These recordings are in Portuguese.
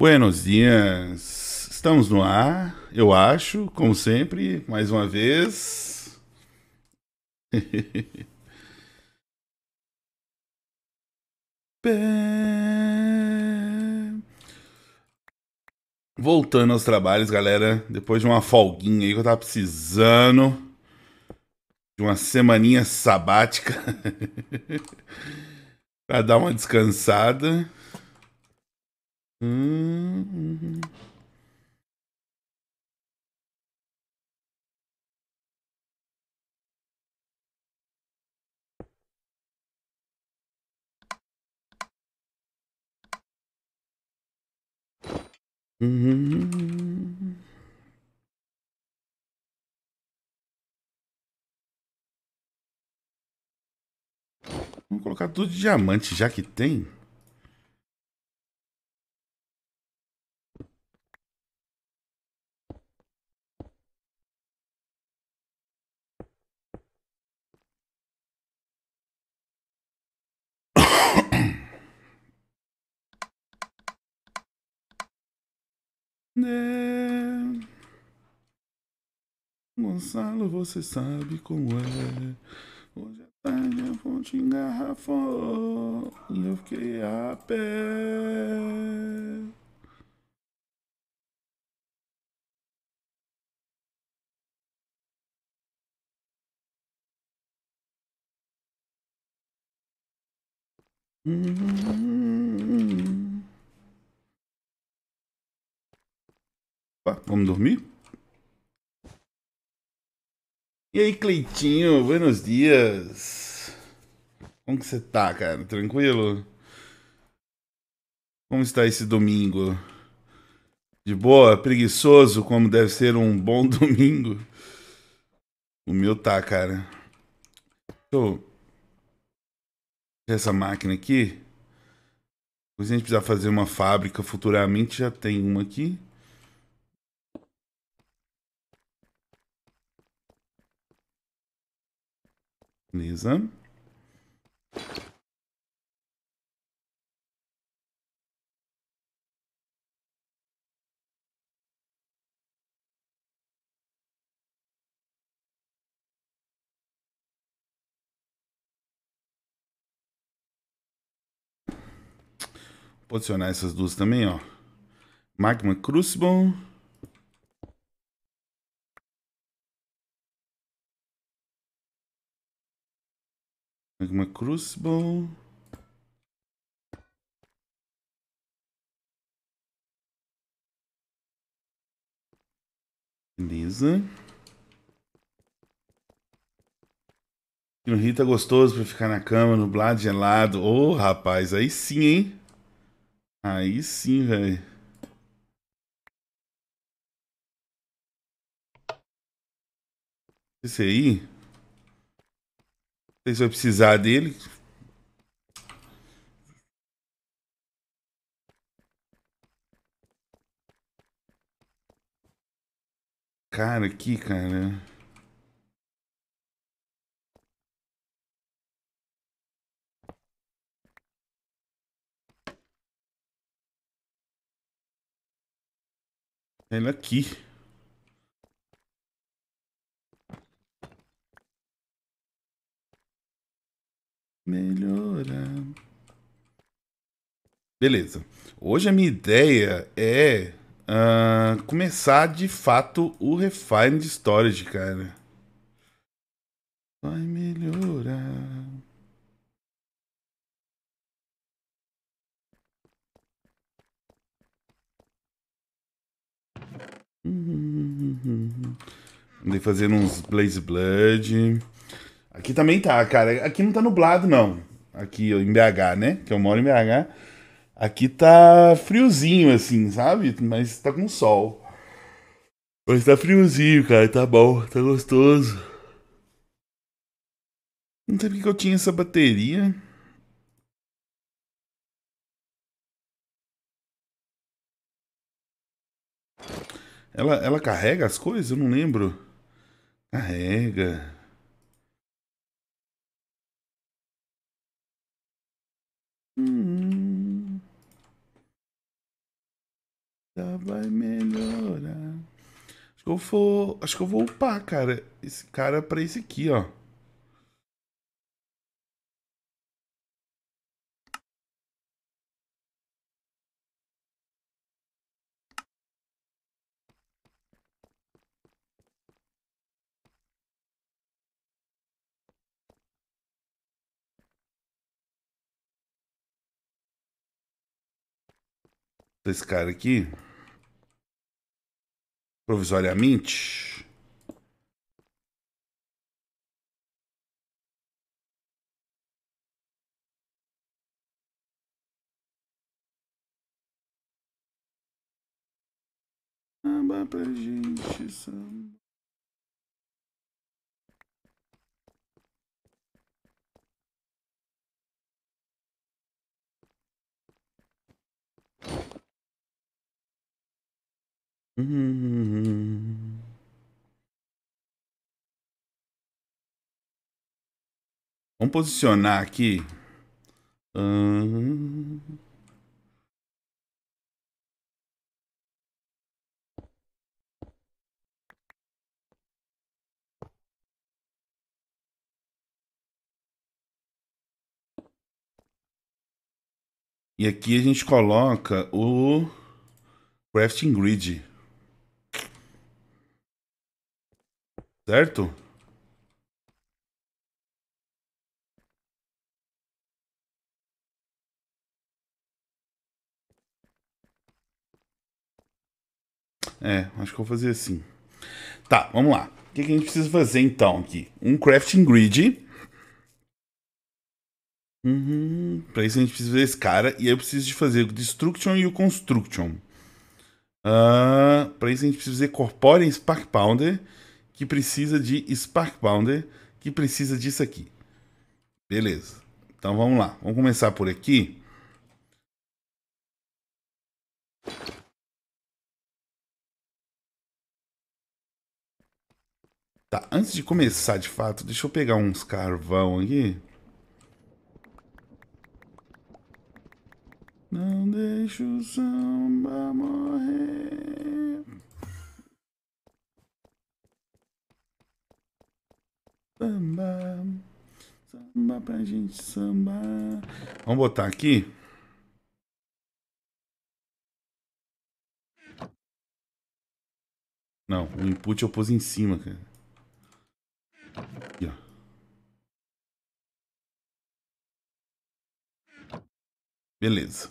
Buenos dias. Estamos no ar, eu acho, como sempre, mais uma vez. Voltando aos trabalhos, galera, depois de uma folguinha aí que eu tava precisando de uma semaninha sabática para dar uma descansada. Hum. Uhum. Vamos colocar tudo de diamante, já que tem. né? Gonçalo, você sabe como é. Hoje à é tarde a fonte engarrafou e eu fiquei a pé. Hum, hum, hum, hum. Opa, vamos dormir? E aí, Cleitinho, buenos dias. Como que você tá, cara? Tranquilo? Como está esse domingo? De boa, preguiçoso, como deve ser um bom domingo. O meu tá, cara. Deixa eu... Essa máquina aqui. Se a gente precisar fazer uma fábrica futuramente, já tem uma aqui. Beleza. Posicionar essas duas também, ó. Magma Crucible. Magma Crucible. Beleza. E um Rita é gostoso pra ficar na cama, blá gelado. Ô, oh, rapaz, aí sim, hein? Aí sim, velho. Esse aí se vai precisar dele. Cara, aqui, cara. ela aqui. Melhorar. Beleza. Hoje a minha ideia é uh, começar de fato o de Storage, cara. Vai melhorar. Hum, hum, hum, Andei fazendo uns Blaze Blood. Aqui também tá, cara. Aqui não tá nublado, não. Aqui em BH, né? Que eu moro em BH. Aqui tá friozinho, assim, sabe? Mas tá com sol. Mas tá friozinho, cara. Tá bom, tá gostoso. Não sei porque eu tinha essa bateria. Ela, ela carrega as coisas? Eu não lembro. Carrega. Hum. já vai melhorar. Acho que eu vou, acho que eu vou upar, cara, esse cara pra esse aqui, ó. esse cara aqui. Provisoriamente. Samba pra gente, samba. Uhum. Vamos posicionar aqui. Hum... E aqui a gente coloca o crafting grid. Certo? É, acho que vou fazer assim. Tá, vamos lá. O que, que a gente precisa fazer então aqui? Um crafting grid. Uhum. Pra isso a gente precisa fazer esse cara. E aí eu preciso de fazer o Destruction e o Construction. Uh, pra isso a gente precisa fazer Corporean Spark Pounder que precisa de Spark Pounder, que precisa disso aqui. Beleza. Então vamos lá. Vamos começar por aqui. Tá, antes de começar de fato, deixa eu pegar uns carvão aqui. Não deixa o samba morrer. Samba. Samba pra gente samba. Vamos botar aqui. Não, o input eu pus em cima, cara. Aqui, ó. Beleza.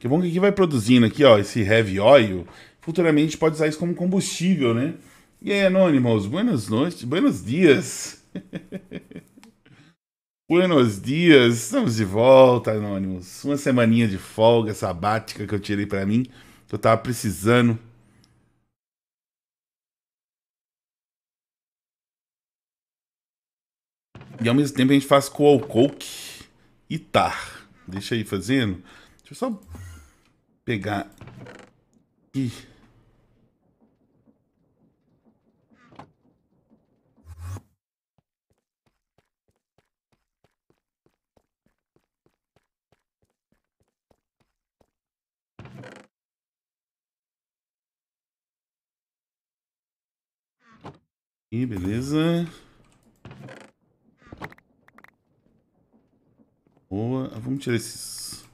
Que bom que aqui vai produzindo aqui, ó, esse heavy oil. Futuramente pode usar isso como combustível, né? E aí, Anonymous, buenas noites, buenos dias. Buenos dias, estamos de volta, Anônimos. Uma semaninha de folga sabática que eu tirei para mim, que eu tava precisando. E ao mesmo tempo a gente faz coal coke e tar. Deixa aí fazendo. Deixa eu só pegar. Ih. aqui, beleza. Boa. Ah, vamos tirar esses...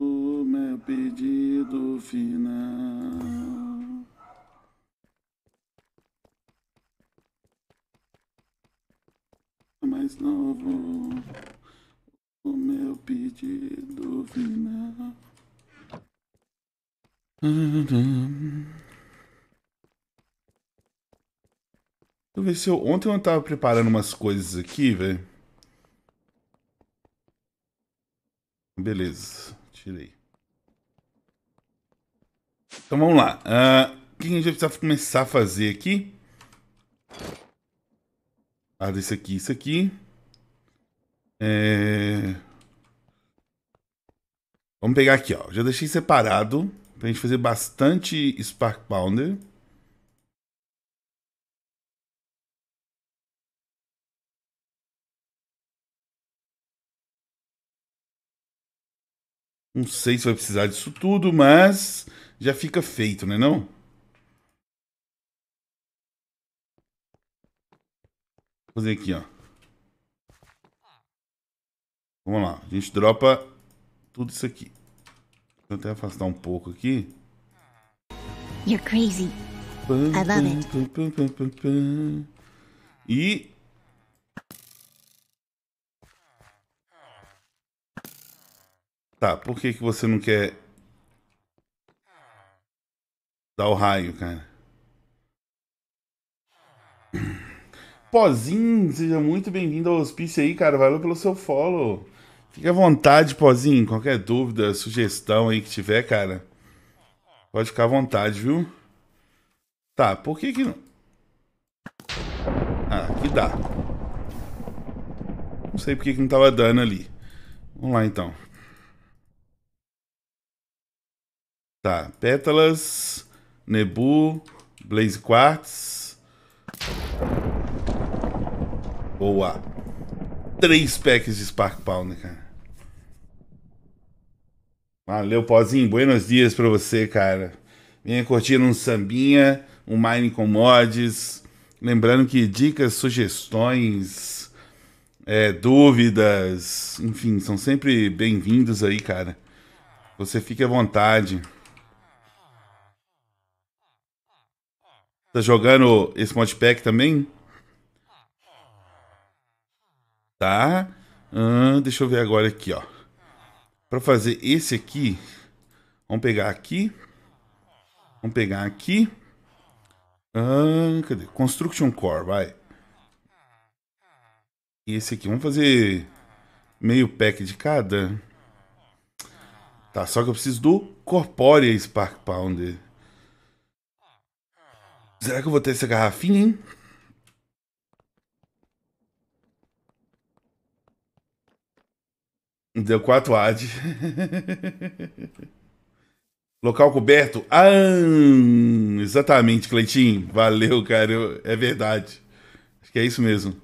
O meu pedido final... mais novo, o meu pedido final. Deixa eu ver se eu... Ontem eu não tava preparando umas coisas aqui, velho. Beleza, tirei. Então vamos lá. Uh, o que a gente precisa começar a fazer aqui? Ah, desse aqui, isso aqui. É... Vamos pegar aqui, ó. Já deixei separado. Pra gente fazer bastante Spark Pounder. Não sei se vai precisar disso tudo, mas já fica feito, né não? Vou fazer aqui, ó. Vamos lá. A gente dropa tudo isso aqui. Vou até afastar um pouco aqui. You're crazy. I love it. E Tá, por que que você não quer dar o raio, cara? Pozinho, seja muito bem-vindo ao hospício aí, cara. Valeu pelo seu follow. Fique à vontade, Pozinho. Qualquer dúvida, sugestão aí que tiver, cara. Pode ficar à vontade, viu? Tá, por que que não... Ah, aqui dá. Não sei por que que não tava dando ali. Vamos lá, então. Tá, Pétalas, Nebu, Blaze Quartz. Boa três packs de Spark Pound, cara. Valeu, Pozinho. Buenos dias pra você, cara. Venha curtir um sambinha, um mining com mods. Lembrando que dicas, sugestões, é, dúvidas, enfim, são sempre bem-vindos aí, cara. Você fique à vontade. Tá jogando esse modpack também? tá? Hum, deixa eu ver agora aqui, ó. Para fazer esse aqui, vamos pegar aqui. Vamos pegar aqui. Hum, cadê? Construction Core, vai. E esse aqui, vamos fazer meio pack de cada. Tá, só que eu preciso do Corpórea Spark Pounder. Será que eu vou ter essa garrafinha, hein? Deu 4 AD. Local coberto? Ah, exatamente, Cleitinho. Valeu, cara. Eu, é verdade. Acho que é isso mesmo.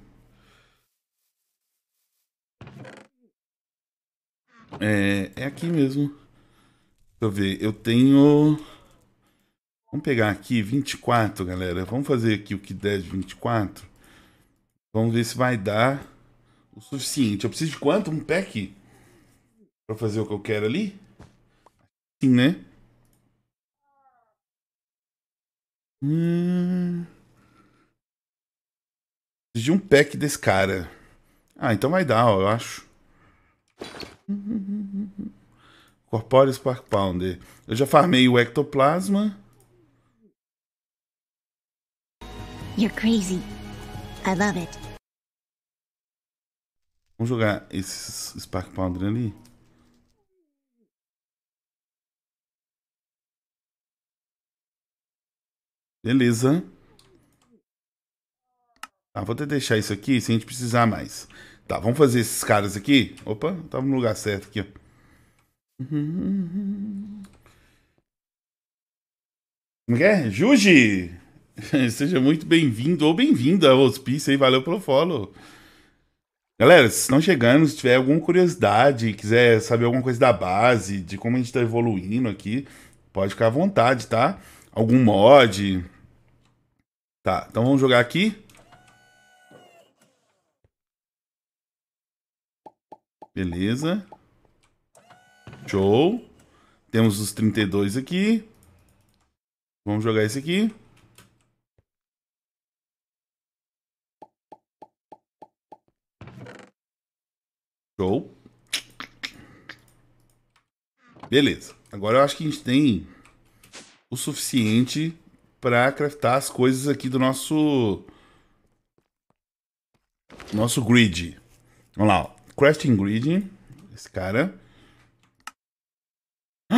É, é aqui mesmo. Deixa eu ver. Eu tenho. Vamos pegar aqui 24, galera. Vamos fazer aqui o que der de 24. Vamos ver se vai dar o suficiente. Eu preciso de quanto? Um pack? Pra fazer o que eu quero ali? Sim, né? Hum... de um pack desse cara. Ah, então vai dar, ó, eu acho. Corpóreo Spark Pounder. Eu já farmei o Ectoplasma. You're crazy. I love it. Vamos jogar esse Spark Pounder ali. Beleza. Tá, vou até deixar isso aqui se a gente precisar mais. Tá, vamos fazer esses caras aqui. Opa, tava tá no lugar certo aqui, ó. Como é? é? Juji! Seja muito bem-vindo ou bem-vinda ao hospício aí, valeu pelo follow. Galera, se estão chegando, se tiver alguma curiosidade, quiser saber alguma coisa da base, de como a gente está evoluindo aqui, pode ficar à vontade, tá? Algum mod, Tá, então vamos jogar aqui. Beleza. Show. Temos os 32 aqui. Vamos jogar esse aqui. Show. Beleza. Agora eu acho que a gente tem o suficiente para craftar as coisas aqui do nosso nosso grid. Vamos lá, ó. crafting grid, esse cara.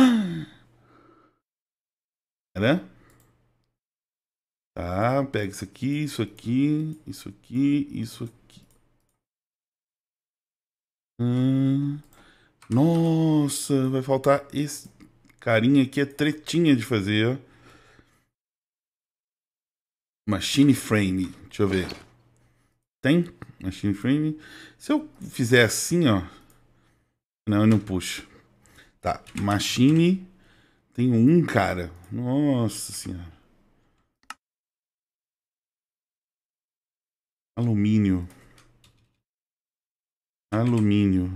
Cara. Tá, pega isso aqui, isso aqui, isso aqui, isso aqui. Hum, nossa, vai faltar esse carinha aqui é tretinha de fazer, ó. Machine Frame. Deixa eu ver. Tem? Machine Frame. Se eu fizer assim, ó. Não, eu não puxo. Tá. Machine. Tem um, cara. Nossa senhora. Alumínio. Alumínio.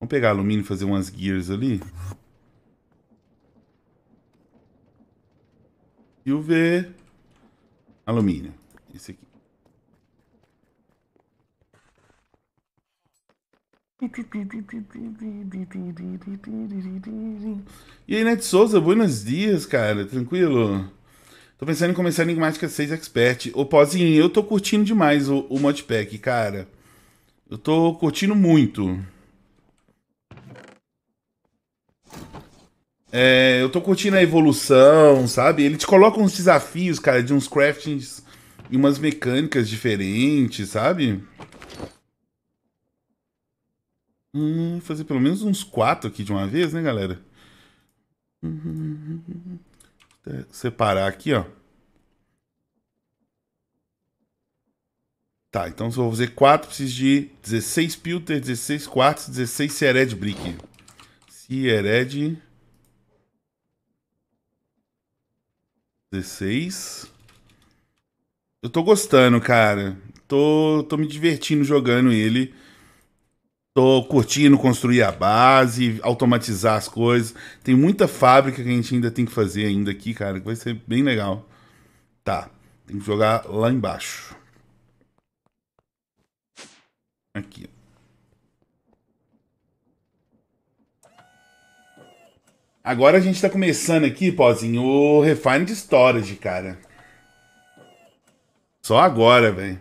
Vamos pegar alumínio e fazer umas gears ali. E o V, alumínio. Esse aqui. E aí, Net Souza, buenos dias, cara. Tranquilo? Tô pensando em começar a Enigmática 6 Expert. Ô, Pozinho, eu tô curtindo demais o, o Modpack, cara. Eu tô curtindo muito. É, eu tô curtindo a evolução, sabe? Ele te coloca uns desafios, cara, de uns craftings e umas mecânicas diferentes, sabe? Hum, fazer pelo menos uns quatro aqui de uma vez, né, galera? Separar aqui, ó. Tá, então se eu vou fazer 4, preciso de 16 pilter, 16 quartos, 16 seré brick. Seré 16. Eu tô gostando, cara. Tô, tô me divertindo jogando ele. Tô curtindo construir a base, automatizar as coisas. Tem muita fábrica que a gente ainda tem que fazer ainda aqui, cara, que vai ser bem legal. Tá, tem que jogar lá embaixo. Aqui, ó. Agora a gente tá começando aqui, pozinho, o de Storage, cara. Só agora, velho.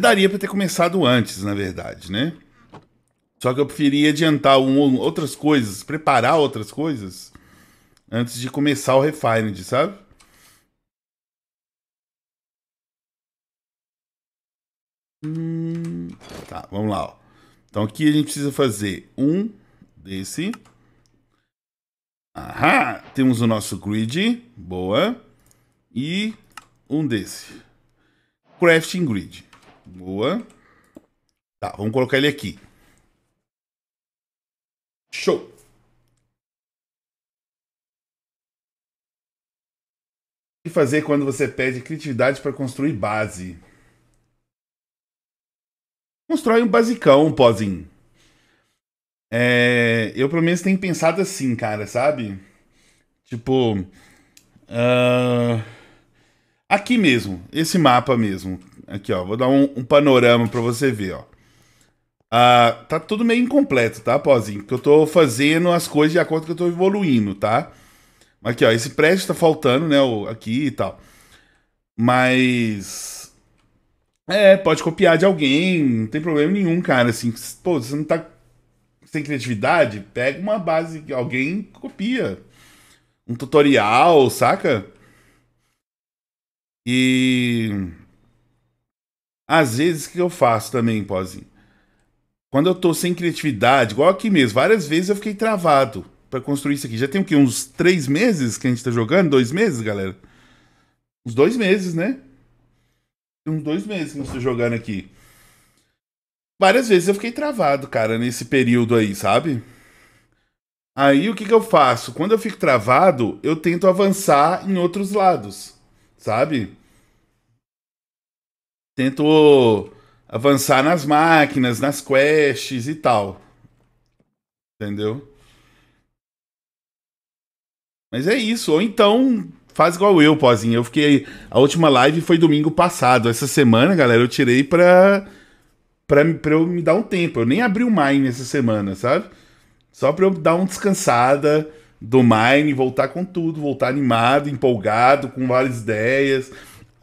Daria pra ter começado antes, na verdade, né? Só que eu preferia adiantar um, outras coisas, preparar outras coisas antes de começar o Refined, sabe? Hum, tá, vamos lá, ó. Então aqui a gente precisa fazer um desse. Ahá! Temos o nosso grid. Boa. E um desse. Crafting grid. Boa. Tá, vamos colocar ele aqui. Show! O que fazer quando você pede criatividade para construir base? Constrói um basicão, um pozinho. É, eu, pelo menos, tenho pensado assim, cara, sabe? Tipo. Uh, aqui mesmo, esse mapa mesmo. Aqui, ó. Vou dar um, um panorama para você ver, ó. Uh, tá tudo meio incompleto, tá, pozinho? Porque eu tô fazendo as coisas de acordo que eu tô evoluindo, tá? Aqui, ó. Esse prédio tá faltando, né? O, aqui e tal. Mas. É, pode copiar de alguém, não tem problema nenhum, cara. Assim, pô, você não tá sem criatividade, pega uma base que alguém copia. Um tutorial, saca? E. Às vezes, o que eu faço também, Pozinho? Quando eu tô sem criatividade, igual aqui mesmo, várias vezes eu fiquei travado para construir isso aqui. Já tem o quê? Uns três meses que a gente tá jogando? Dois meses, galera? Uns dois meses, né? uns dois meses que eu jogando aqui. Várias vezes eu fiquei travado, cara, nesse período aí, sabe? Aí o que, que eu faço? Quando eu fico travado, eu tento avançar em outros lados, sabe? Tento avançar nas máquinas, nas quests e tal. Entendeu? Mas é isso. Ou então faz igual eu, pozinho. Eu fiquei. A última live foi domingo passado. Essa semana, galera, eu tirei pra. pra, pra eu me dar um tempo. Eu nem abri o Mine essa semana, sabe? Só pra eu dar uma descansada do Mine, voltar com tudo, voltar animado, empolgado, com várias ideias.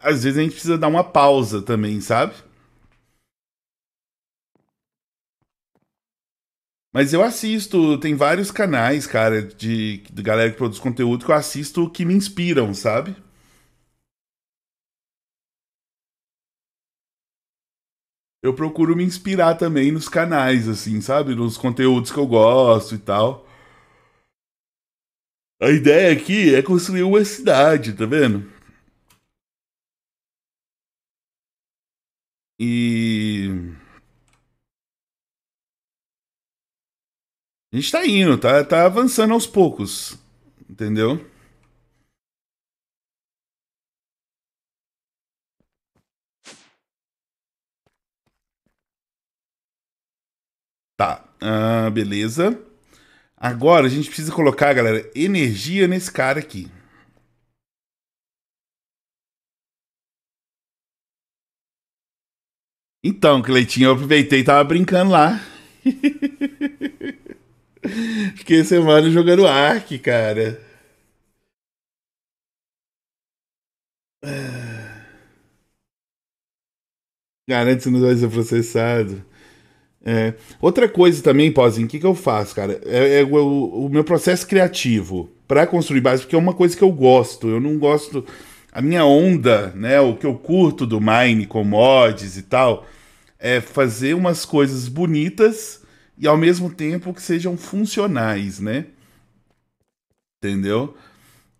Às vezes a gente precisa dar uma pausa também, sabe? Mas eu assisto, tem vários canais, cara, de, de galera que produz conteúdo que eu assisto que me inspiram, sabe? Eu procuro me inspirar também nos canais, assim, sabe? Nos conteúdos que eu gosto e tal. A ideia aqui é construir uma cidade, tá vendo? E A gente tá indo, tá, tá avançando aos poucos. Entendeu? Tá, ah, beleza. Agora a gente precisa colocar, galera, energia nesse cara aqui. Então, Cleitinho, eu aproveitei e tava brincando lá. Fiquei semana jogando Ark, cara. Ah. Garante que não vai ser processado. É. Outra coisa também, Pozinho, o que, que eu faço, cara? É, é o, o, meu processo criativo para construir base, porque é uma coisa que eu gosto. Eu não gosto. A minha onda, né? O que eu curto do Mine com mods e tal, é fazer umas coisas bonitas e ao mesmo tempo que sejam funcionais, né? Entendeu?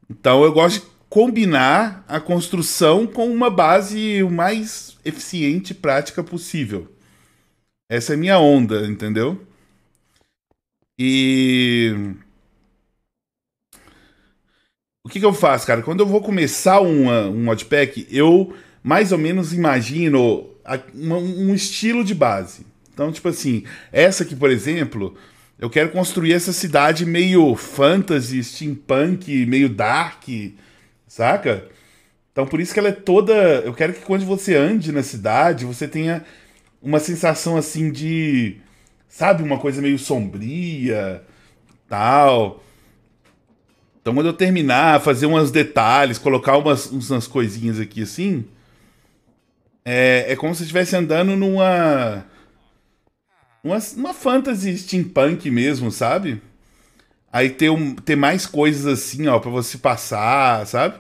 Então eu gosto de combinar a construção com uma base o mais eficiente e prática possível. Essa é minha onda, entendeu? E o que, que, eu faço, cara? Quando eu vou começar uma, um modpack, eu mais ou menos imagino a, uma, um estilo de base. Então, tipo assim, essa aqui, por exemplo, eu quero construir essa cidade meio fantasy, steampunk, meio dark, saca? Então, por isso que ela é toda. Eu quero que quando você ande na cidade, você tenha uma sensação assim de. Sabe, uma coisa meio sombria, tal. Então, quando eu terminar, fazer uns detalhes, colocar umas, umas coisinhas aqui assim, é, é como se estivesse andando numa uma, uma fantasy steampunk mesmo, sabe? Aí ter, um, ter mais coisas assim, ó, pra você passar, sabe?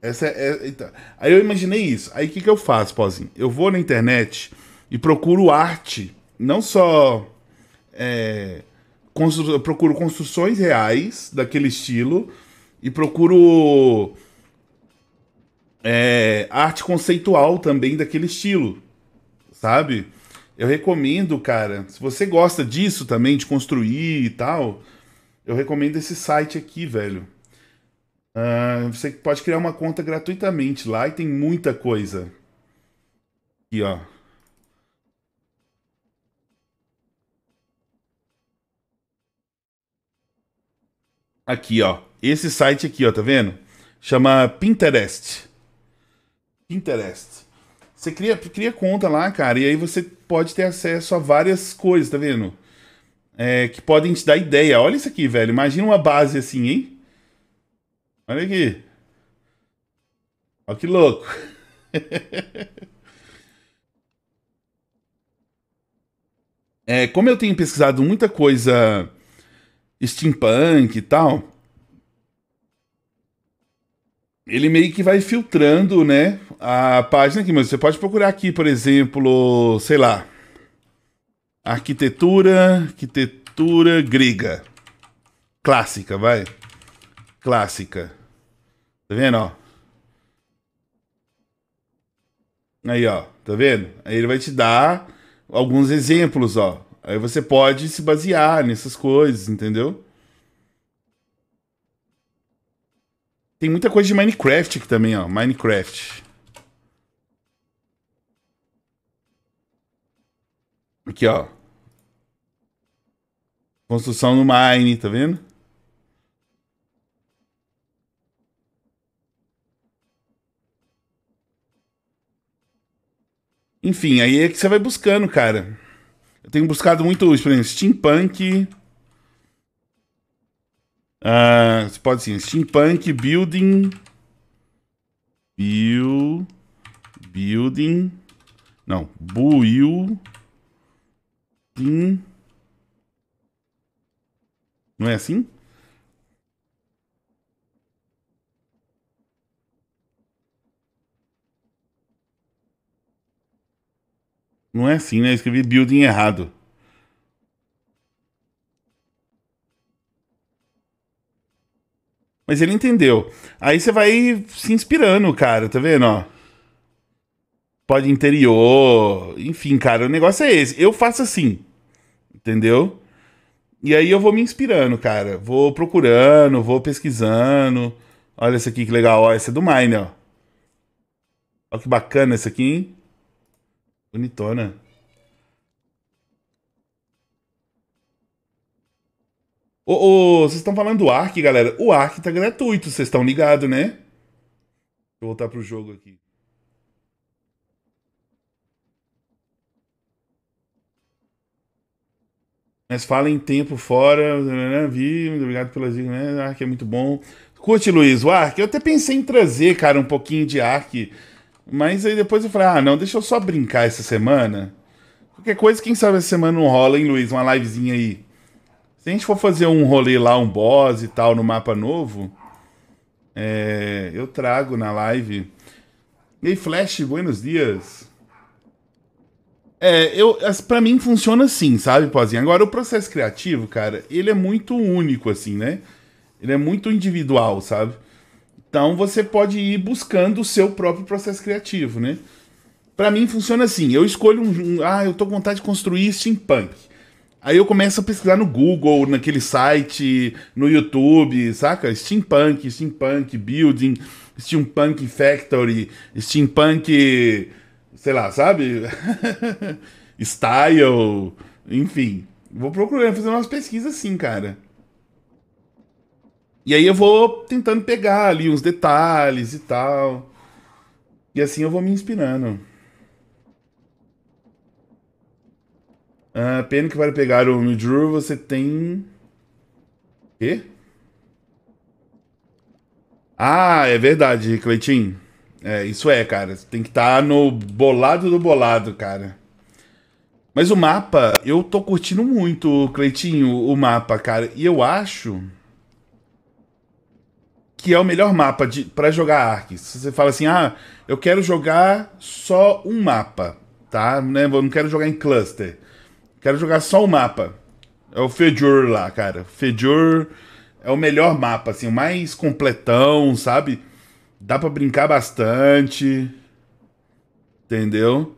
Essa é, é então, Aí eu imaginei isso. Aí o que, que eu faço, Pozinho? Eu vou na internet e procuro arte, não só. É, constru, eu procuro construções reais daquele estilo e procuro. É, arte conceitual também daquele estilo, sabe? Eu recomendo, cara, se você gosta disso também, de construir e tal, eu recomendo esse site aqui, velho. Uh, você pode criar uma conta gratuitamente lá e tem muita coisa. Aqui, ó. Aqui, ó. Esse site aqui, ó, tá vendo? Chama Pinterest. Pinterest. Você cria, cria conta lá, cara, e aí você pode ter acesso a várias coisas, tá vendo? É, que podem te dar ideia. Olha isso aqui, velho. Imagina uma base assim, hein? Olha aqui. Olha que louco. é, como eu tenho pesquisado muita coisa steampunk e tal, ele meio que vai filtrando, né, a página aqui, mas você pode procurar aqui, por exemplo, sei lá, arquitetura, arquitetura grega, clássica, vai, clássica, tá vendo, ó? Aí, ó, tá vendo? Aí ele vai te dar alguns exemplos, ó. Aí você pode se basear nessas coisas, entendeu? Tem muita coisa de Minecraft aqui também, ó. Minecraft. Aqui, ó. Construção no Mine, tá vendo? Enfim, aí é que você vai buscando, cara. Eu tenho buscado muito, por exemplo, steampunk você ah, pode assim, steampunk building... Build... Building... Não, building... Não é assim? Não é assim, né? Eu escrevi building errado. Mas ele entendeu. Aí você vai se inspirando, cara, tá vendo, ó? Pode interior, enfim, cara, o negócio é esse. Eu faço assim, entendeu? E aí eu vou me inspirando, cara. Vou procurando, vou pesquisando. Olha essa aqui que legal, ó, essa é do Mine, ó. Olha que bacana essa aqui, hein? Bonitona. Ô, ô, vocês estão falando do Ark, galera? O Ark tá gratuito, vocês estão ligados, né? Deixa eu voltar pro jogo aqui. Mas fala em tempo fora, né, né, né? vi, muito obrigado pelas dicas, né? O Ark é muito bom. Curte, Luiz, o Ark. Eu até pensei em trazer, cara, um pouquinho de Ark. Mas aí depois eu falei, ah, não, deixa eu só brincar essa semana. Qualquer coisa, quem sabe essa semana não rola, hein, Luiz? Uma livezinha aí. Se a gente for fazer um rolê lá, um boss e tal, no mapa novo, é, eu trago na live. E aí, Flash, buenos dias. É, eu, pra mim funciona assim, sabe, Pozinho? Agora, o processo criativo, cara, ele é muito único, assim, né? Ele é muito individual, sabe? Então, você pode ir buscando o seu próprio processo criativo, né? Pra mim funciona assim, eu escolho um... um ah, eu tô com vontade de construir steampunk. Aí eu começo a pesquisar no Google, naquele site, no YouTube, saca? Steampunk, steampunk building, steampunk factory, steampunk, sei lá, sabe? Style, enfim. Vou procurando fazer umas pesquisas assim, cara. E aí eu vou tentando pegar ali uns detalhes e tal. E assim eu vou me inspirando. Uh, pena que para pegar o Midru você tem... Quê? Ah, é verdade, Cleitinho. É, isso é, cara. Tem que estar tá no bolado do bolado, cara. Mas o mapa, eu tô curtindo muito, Cleitinho, o mapa, cara. E eu acho que é o melhor mapa para jogar Ark. você fala assim, ah, eu quero jogar só um mapa, tá? Né? Eu não quero jogar em cluster. Quero jogar só o mapa. É o Fedor lá, cara. Fedor é o melhor mapa, assim, o mais completão, sabe? Dá para brincar bastante. Entendeu?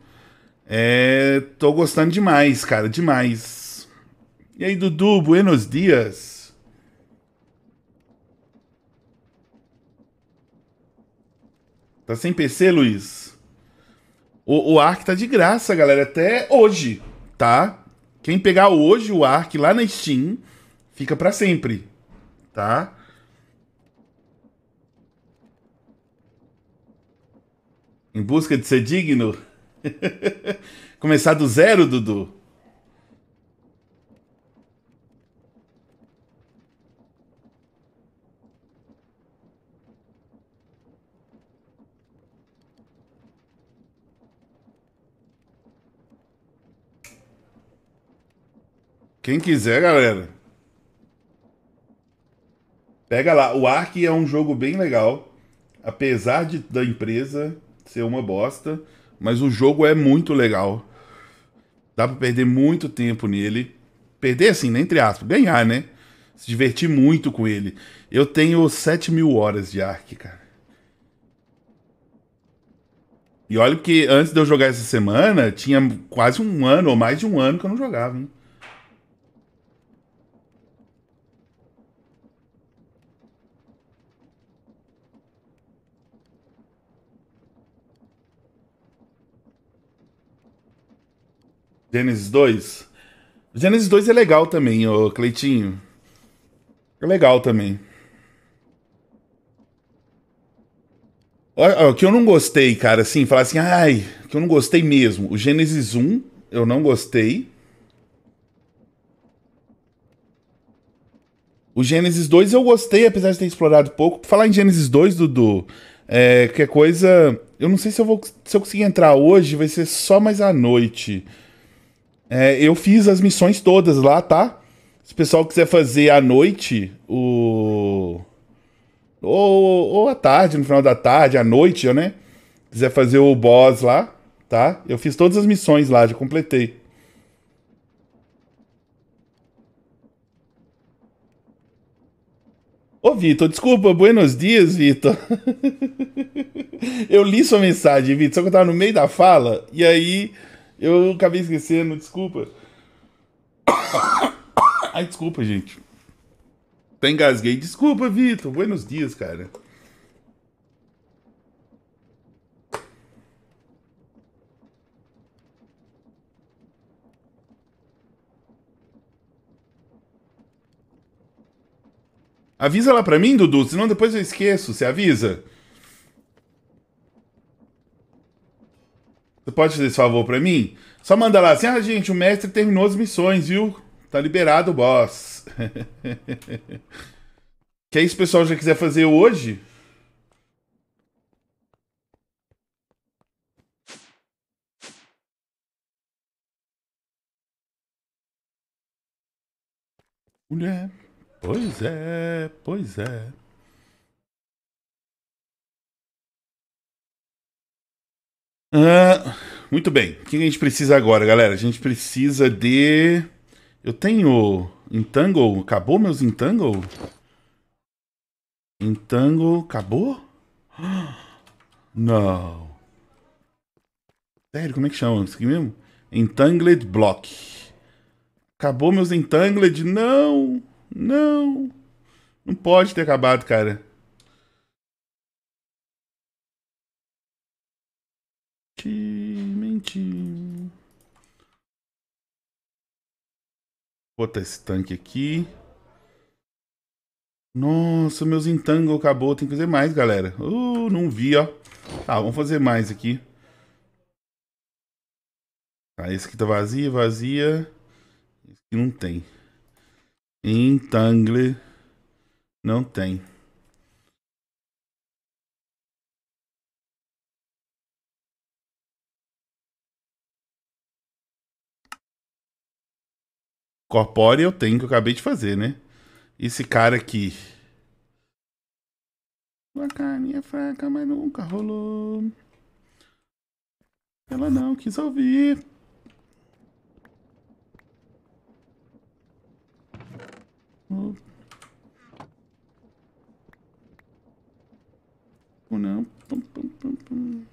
É, tô gostando demais, cara, demais. E aí, Dudu, buenos dias. Tá sem PC, Luiz? O, o Ark tá de graça, galera, até hoje, tá? Quem pegar hoje o Ark lá na Steam, fica para sempre, tá? Em busca de ser digno? Começar do zero, Dudu? Quem quiser, galera. Pega lá. O Ark é um jogo bem legal. Apesar de, da empresa ser uma bosta. Mas o jogo é muito legal. Dá pra perder muito tempo nele. Perder assim, né? Entre aspas. Ganhar, né? Se divertir muito com ele. Eu tenho 7 mil horas de Ark, cara. E olha que antes de eu jogar essa semana, tinha quase um ano ou mais de um ano que eu não jogava, hein? Gênesis 2? Gênesis 2 é legal também, ô Cleitinho. É legal também. O que eu não gostei, cara, assim, falar assim, ai, que eu não gostei mesmo. O Gênesis 1, eu não gostei. O Gênesis 2 eu gostei, apesar de ter explorado pouco. Falar em Gênesis 2, Dudu, é, que é coisa. Eu não sei se eu vou. Se eu conseguir entrar hoje, vai ser só mais à noite. É, eu fiz as missões todas lá, tá? Se o pessoal quiser fazer à noite, o. Ou, ou à tarde, no final da tarde, à noite, né? Quiser fazer o boss lá, tá? Eu fiz todas as missões lá, já completei. Ô, Vitor, desculpa, buenos dias, Vitor. eu li sua mensagem, Vitor, só que eu tava no meio da fala, e aí eu acabei esquecendo, desculpa. Ai, desculpa, gente. Tá engasguei. Desculpa, Vitor. Buenos dias, cara. Avisa lá pra mim, Dudu, senão depois eu esqueço. Você avisa? Você pode fazer esse favor para mim? Só manda lá assim, ah, gente, o mestre terminou as missões, viu? Tá liberado o boss. que é isso, o pessoal já quiser fazer hoje, Mulher, pois é, pois é. Uh, muito bem. O que a gente precisa agora, galera? A gente precisa de. Eu tenho. Entangle. Acabou meus Entangle? Entangle. Acabou? Não. Sério, como é que chama isso aqui mesmo? Entangled Block. Acabou meus Entangled? Não! Não! Não pode ter acabado, cara. Vou Botar esse tanque aqui. Nossa, meus entango acabou. Tem que fazer mais, galera. Uh, não vi, ó. Tá, vamos fazer mais aqui. Tá, esse aqui tá vazia, vazia. Esse aqui não tem. Entangle. Não tem. corpórea eu tenho, que eu acabei de fazer, né? Esse cara aqui. Uma carinha fraca, mas nunca rolou. Ela não quis ouvir. Ou oh. oh, não. Pum, pum, pum,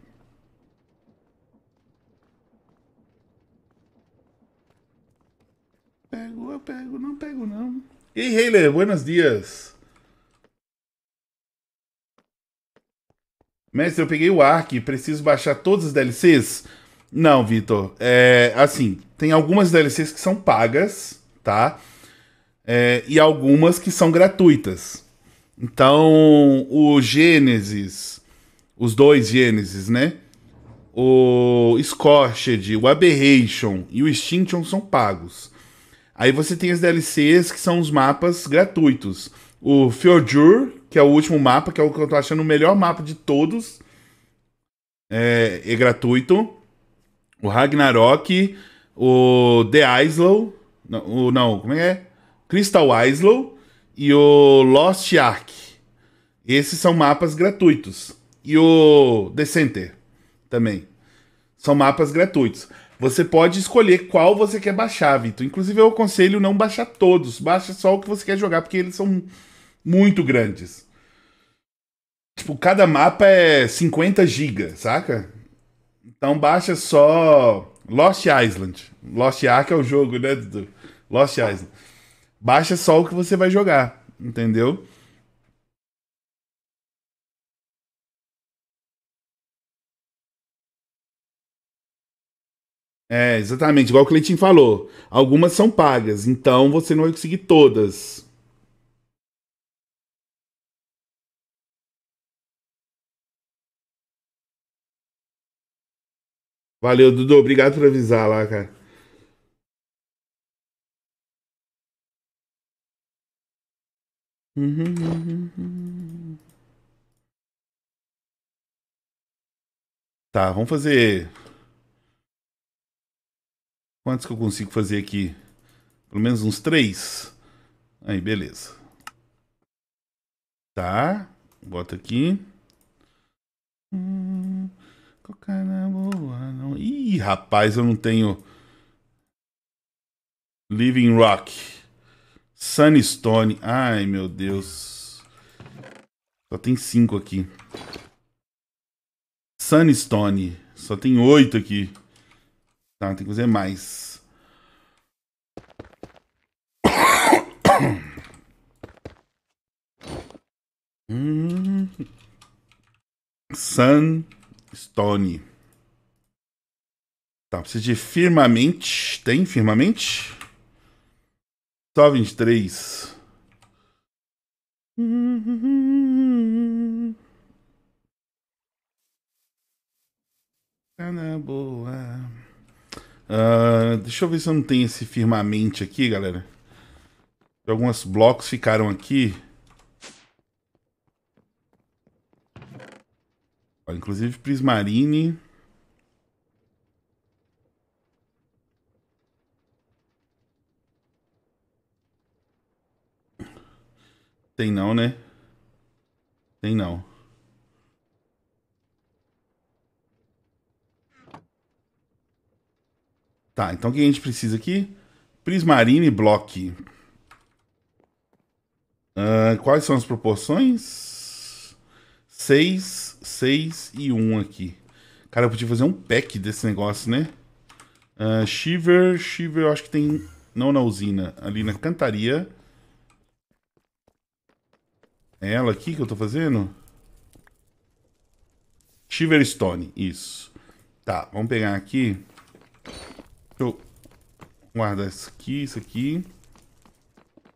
pego, eu pego, não pego não. Ei, hey, Heiler, buenos dias. Mestre, eu peguei o Ark, preciso baixar todas as DLCs? Não, Vitor. É, assim, tem algumas DLCs que são pagas, tá? É, e algumas que são gratuitas. Então, o Gênesis, os dois Gênesis, né? O Scorched, o Aberration e o Extinction são pagos. Aí você tem os DLCs que são os mapas gratuitos. O Fjordur, que é o último mapa, que é o que eu tô achando o melhor mapa de todos. É, é gratuito. O Ragnarok, o The Islow, não, o, não, como é? é? Crystal Islow e o Lost Ark. Esses são mapas gratuitos. E o The Center também. São mapas gratuitos. Você pode escolher qual você quer baixar, Vitor. Inclusive, eu aconselho não baixar todos. Baixa só o que você quer jogar, porque eles são muito grandes. Tipo, cada mapa é 50 GB, saca? Então baixa só Lost Island. Lost Ark é o jogo, né, Dudu? Lost Island. Baixa só o que você vai jogar, entendeu? É, exatamente. Igual o Cleitinho falou. Algumas são pagas, então você não vai conseguir todas. Valeu, Dudu. Obrigado por avisar lá, cara. Uhum, uhum, uhum. Tá, vamos fazer Quantos que eu consigo fazer aqui? Pelo menos uns três. Aí, beleza. Tá. Bota aqui. Hum, é, né? Ih, rapaz, eu não tenho... Living Rock. Sunstone. Ai, meu Deus. Só tem cinco aqui. Sunstone. Só tem oito aqui. Tá, tem que fazer mais. Hum. Stone. Tá, precisa de firmamente. Tem firmamente? Só 23. Hum. Tá na boa. Uh, deixa eu ver se eu não tenho esse firmamente aqui, galera. Alguns blocos ficaram aqui. Ó, inclusive Prismarine. Tem não, né? Tem não. Tá, então o que a gente precisa aqui? Prismarine Block. Uh, quais são as proporções? 6, 6 e 1 aqui. Cara, eu podia fazer um pack desse negócio, né? Uh, Shiver, Shiver eu acho que tem... Não na usina, ali na cantaria. É ela aqui que eu tô fazendo? Shiver Stone, isso. Tá, vamos pegar aqui eu guardar isso aqui, isso aqui.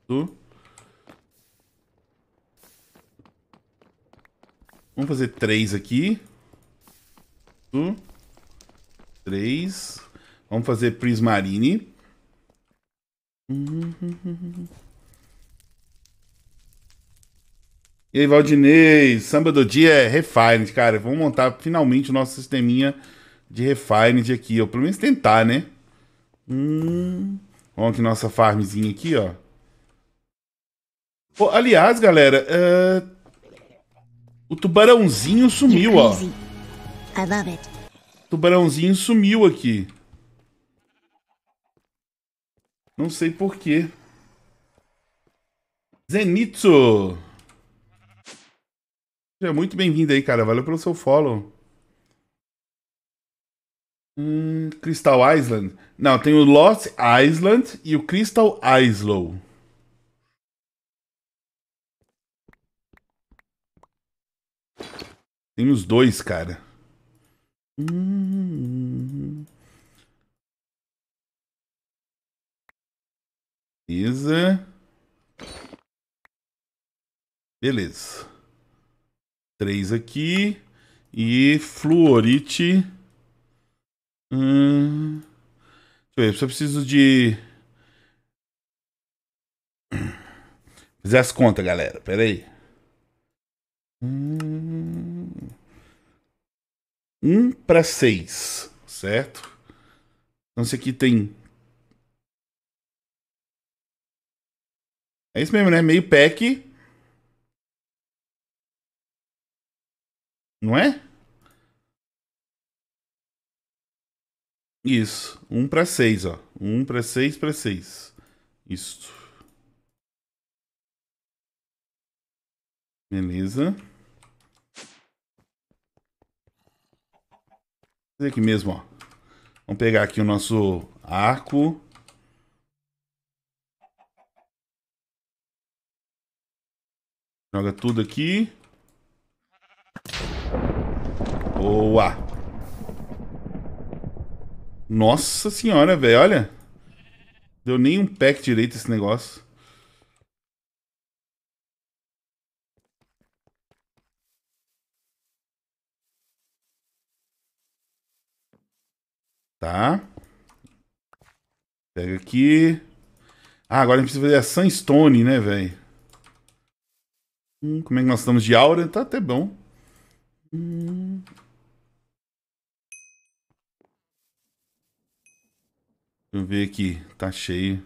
Vamos fazer três aqui. Três. Vamos fazer Prismarine. E aí, Valdinei, samba do dia é Refined, cara. Vamos montar finalmente o nosso sisteminha de Refined aqui. Ou pelo menos tentar, né? Hum. Olha que nossa farmzinha aqui, ó. aliás, galera, é... o tubarãozinho sumiu, ó. Tubarãozinho sumiu aqui. Não sei porquê. Zenitsu! Seja muito bem-vindo aí, cara. Valeu pelo seu follow. Hum, Crystal Island. Não, tem o Lost Island e o Crystal Islow. Tem os dois, cara. Hum. Beleza. Beleza. Três aqui. E fluorite. Hum, deixa eu ver, eu preciso de. Fazer as contas, galera. Pera aí. Hum, 1 para seis, certo? Então isso aqui tem. É isso mesmo, né? Meio pack. Não é? Isso. Um para seis, ó. Um para seis para seis. isso Beleza. aqui mesmo, ó. Vamos pegar aqui o nosso arco. Joga tudo aqui. Boa! Nossa senhora, velho, olha. Deu nem um pack direito esse negócio. Tá. Pega aqui. Ah, agora a gente precisa fazer a Sunstone, né, velho? Hum, como é que nós estamos de aura? Tá até bom. Hum, Deixa eu ver aqui. Tá cheio.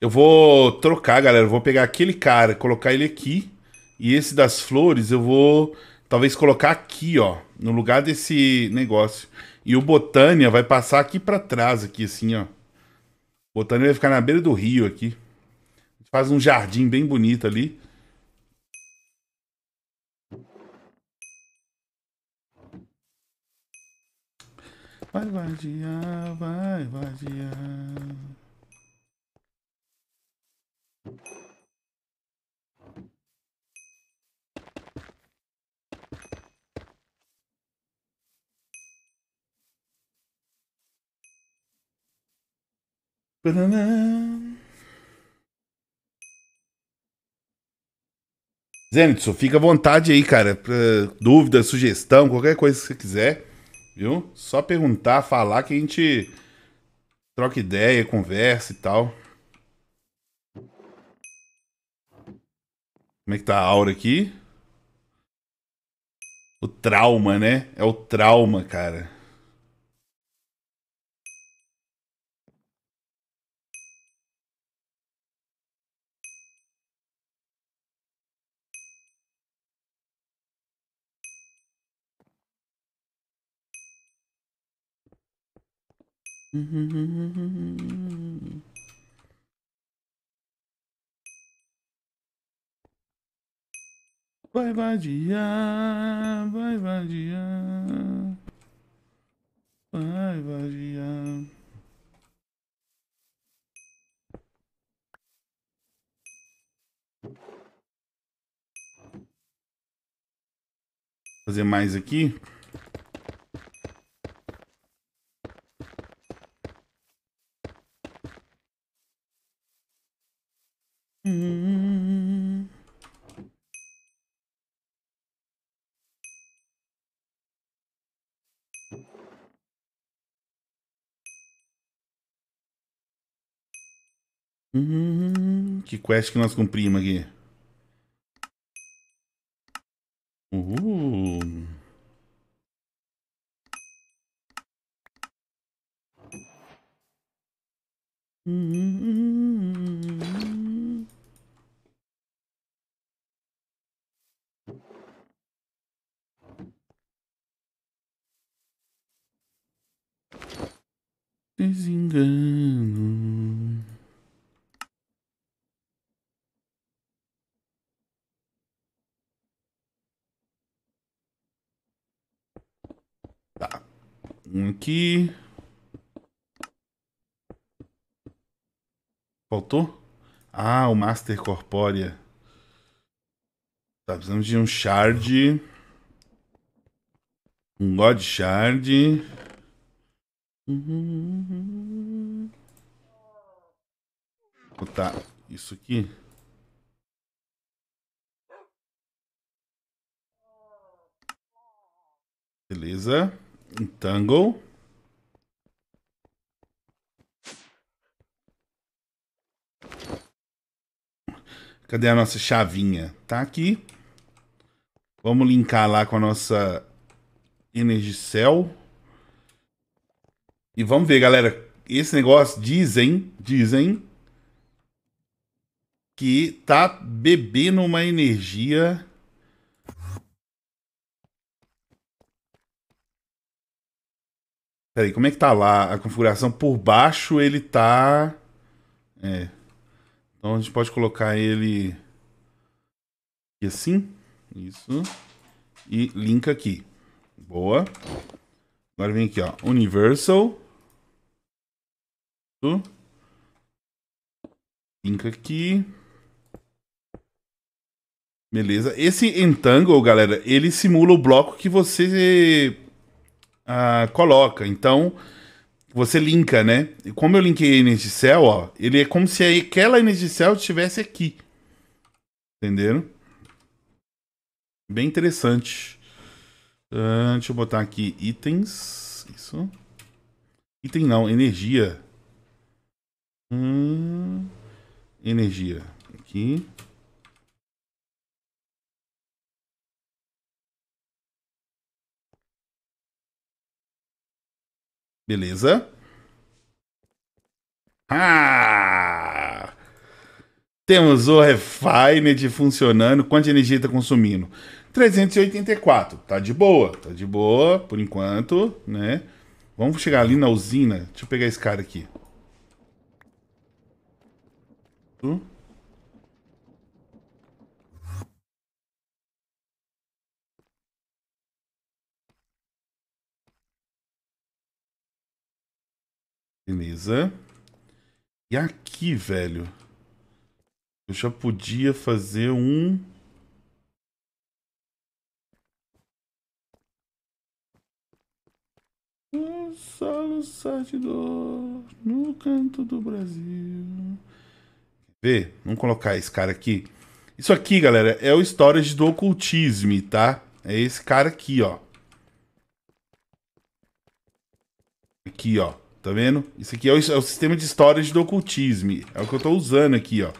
Eu vou trocar, galera. Eu vou pegar aquele cara, colocar ele aqui. E esse das flores eu vou talvez colocar aqui, ó. No lugar desse negócio. E o Botânia vai passar aqui para trás, aqui assim, ó. Botânia vai ficar na beira do rio aqui. Faz um jardim bem bonito ali. Vai vadiar, vai vadiar. Zenitsu, fica à vontade aí, cara. Dúvida, sugestão, qualquer coisa que você quiser. Viu? Só perguntar, falar que a gente troca ideia, conversa e tal. Como é que tá a aura aqui? O trauma, né? É o trauma, cara. Vai vadiar, vai vadiar, vai vadiar. Fazer mais aqui. Hum... Que quest que nós cumprimos aqui? Hum... Desengano. Tá. Um aqui. Faltou? Ah, o Master Corpórea. Tá, precisamos de um shard. Um God Shard. Uhum, Vou botar isso aqui. Beleza. Entangle. Cadê a nossa chavinha? Tá aqui. Vamos linkar lá com a nossa Energicel. Cell. E vamos ver, galera. Esse negócio dizem, dizem que tá bebendo uma energia Peraí, como é que tá lá a configuração? Por baixo ele tá. É. Então a gente pode colocar ele aqui assim. Isso. E linka aqui. Boa. Agora vem aqui, ó. Universal. Link aqui. Beleza. Esse entangle, galera, ele simula o bloco que você ah, coloca. Então, você linka, né? E como eu linkei a Energy Cell, ó, ele é como se aquela Energy Cell estivesse aqui. Entenderam? Bem interessante. Uh, deixa eu botar aqui itens. Isso. Item não, energia. Hum, energia. Aqui. Beleza. Ah! Temos o Refined funcionando. Quanta energia está consumindo? 384. Tá de boa. Tá de boa, por enquanto, né? Vamos chegar ali na usina. Deixa eu pegar esse cara aqui. Hum? Beleza. E aqui, velho, eu já podia fazer um... Solo Sartidor no canto do Brasil. Vê? Vamos colocar esse cara aqui. Isso aqui, galera, é o storage do ocultismo, tá? É esse cara aqui, ó. Aqui, ó. Tá vendo? Isso aqui é o, é o sistema de storage do ocultismo. É o que eu tô usando aqui, ó.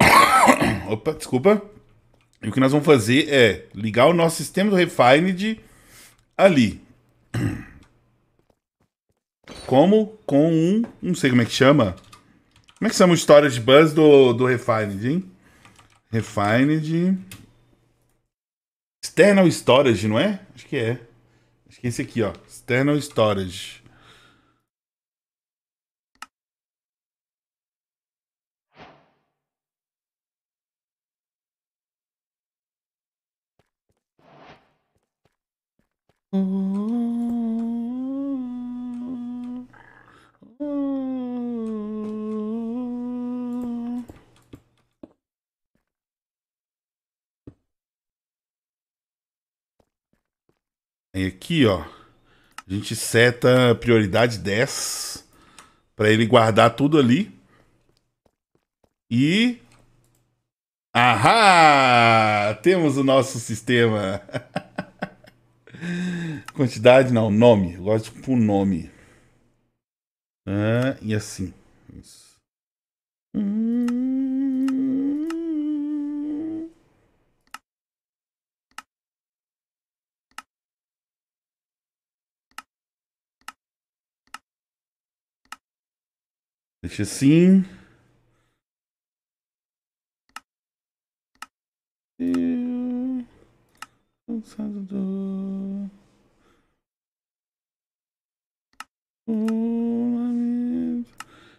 Opa, desculpa. E o que nós vamos fazer é ligar o nosso sistema do Refined ali. Como? Com um... Não sei como é que chama. Como é que chama o storage bus do, do Refined, hein? Refined. External Storage, não é? Acho que é. Acho que é esse aqui, ó. External Storage. Uhum. E aqui, ó, a gente seta prioridade 10 para ele guardar tudo ali. E Ahá! Temos o nosso sistema. Quantidade não, nome. Eu gosto por nome. Ah, e assim. Deixa assim. Eu... Cansado do...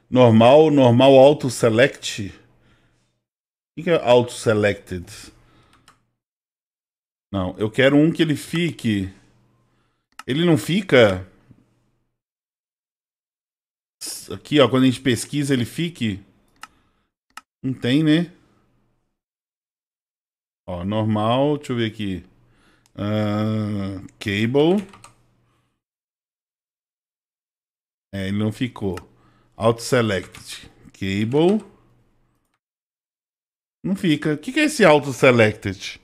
Normal, normal auto select. O que é auto selected? Não, eu quero um que ele fique. Ele não fica Aqui, ó, quando a gente pesquisa, ele fique. Não tem, né? Ó, normal, deixa eu ver aqui. Uh, cable. É, ele não ficou. Auto select. Cable. Não fica. O que, que é esse auto selected?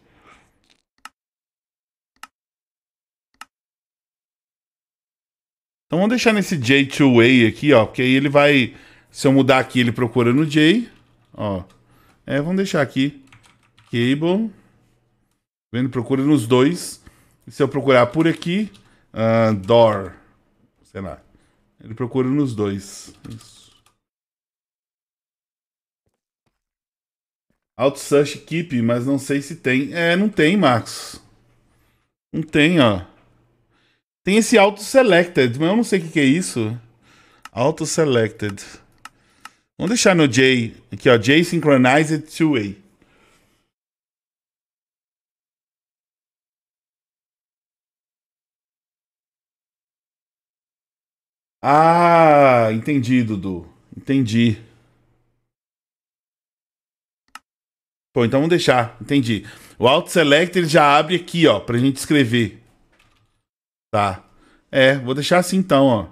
Então vamos deixar nesse J2Way aqui, ó, porque aí ele vai... Se eu mudar aqui, ele procura no J, ó. É, vamos deixar aqui. Cable. Tá vendo, procura nos dois. E se eu procurar por aqui, uh, door, sei lá. Ele procura nos dois. Isso. search Keep, mas não sei se tem. É, não tem, Max. Não tem, ó. Tem esse auto-selected, mas eu não sei o que, que é isso. Auto-selected. Vamos deixar no J. Aqui, ó. J synchronized two-way. Ah, entendi, Dudu. Entendi. Pô, então vamos deixar. Entendi. O auto-select ele já abre aqui, ó, pra gente escrever. Tá. É, vou deixar assim então, ó.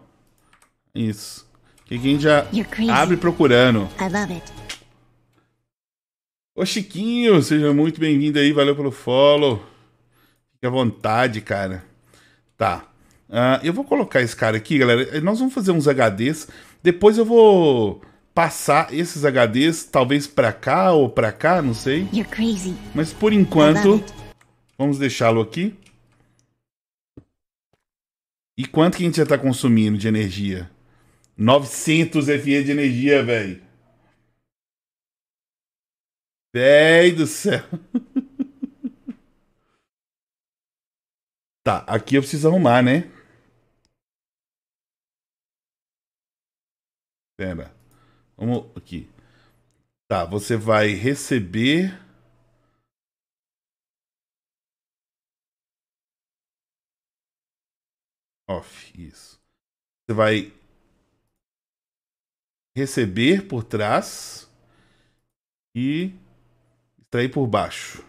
Isso. Que a gente já abre procurando. I love it. Ô Chiquinho, seja muito bem-vindo aí, valeu pelo follow. Fique à vontade, cara. Tá. Uh, eu vou colocar esse cara aqui, galera. Eh, nós vamos fazer uns HDs. Depois eu vou passar esses HDs, talvez para cá ou para cá, não sei. Mas por enquanto, vamos deixá-lo aqui. E quanto que a gente já tá consumindo de energia? 900 FE de energia, velho. Véi do céu. tá, aqui eu preciso arrumar, né? Pera. Vamos aqui. Tá, você vai receber Off, isso. Você vai receber por trás e extrair por baixo.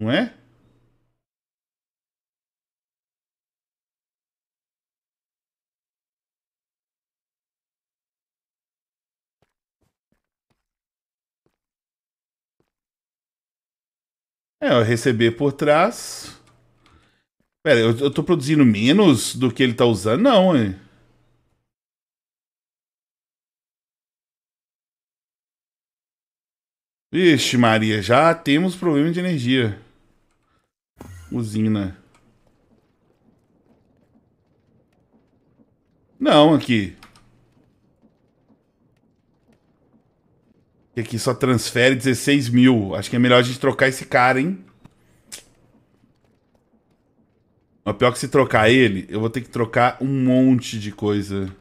Não é? É, eu receber por trás. Pera, eu, eu tô produzindo menos do que ele tá usando? Não, hein? Vixe, Maria, já temos problema de energia. Usina. Não, aqui. Que aqui só transfere 16 mil. Acho que é melhor a gente trocar esse cara, hein? Mas pior que se trocar ele, eu vou ter que trocar um monte de coisa.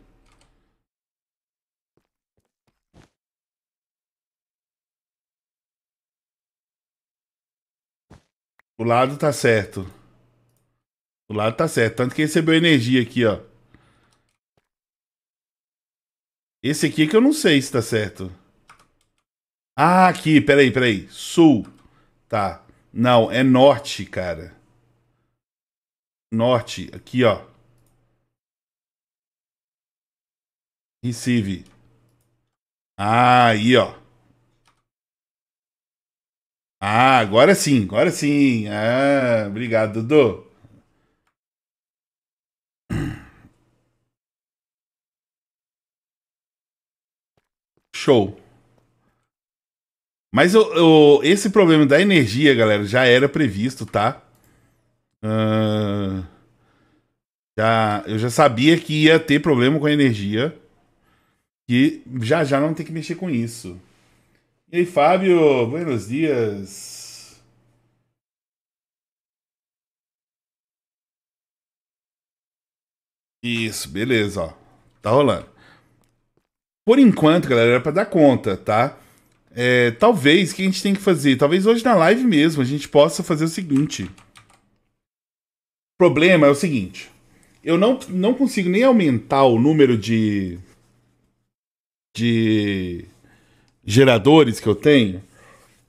O lado tá certo. O lado tá certo. Tanto que recebeu energia aqui, ó. Esse aqui é que eu não sei se tá certo. Ah, aqui, peraí, peraí. Sul. Tá. Não, é norte, cara. Norte, aqui, ó. Recive. Ah, aí, ó. Ah, agora sim, agora sim. Ah, obrigado, Dudu. Show. Mas eu, eu, esse problema da energia, galera, já era previsto, tá? Uh, já, eu já sabia que ia ter problema com a energia. Que já já não tem que mexer com isso. E aí, Fábio, buenos dias. Isso, beleza, ó. Tá rolando. Por enquanto, galera, era pra dar conta, tá? É, talvez, o que a gente tem que fazer? Talvez hoje na live mesmo a gente possa fazer o seguinte. O problema é o seguinte. Eu não, não consigo nem aumentar o número de. de. geradores que eu tenho,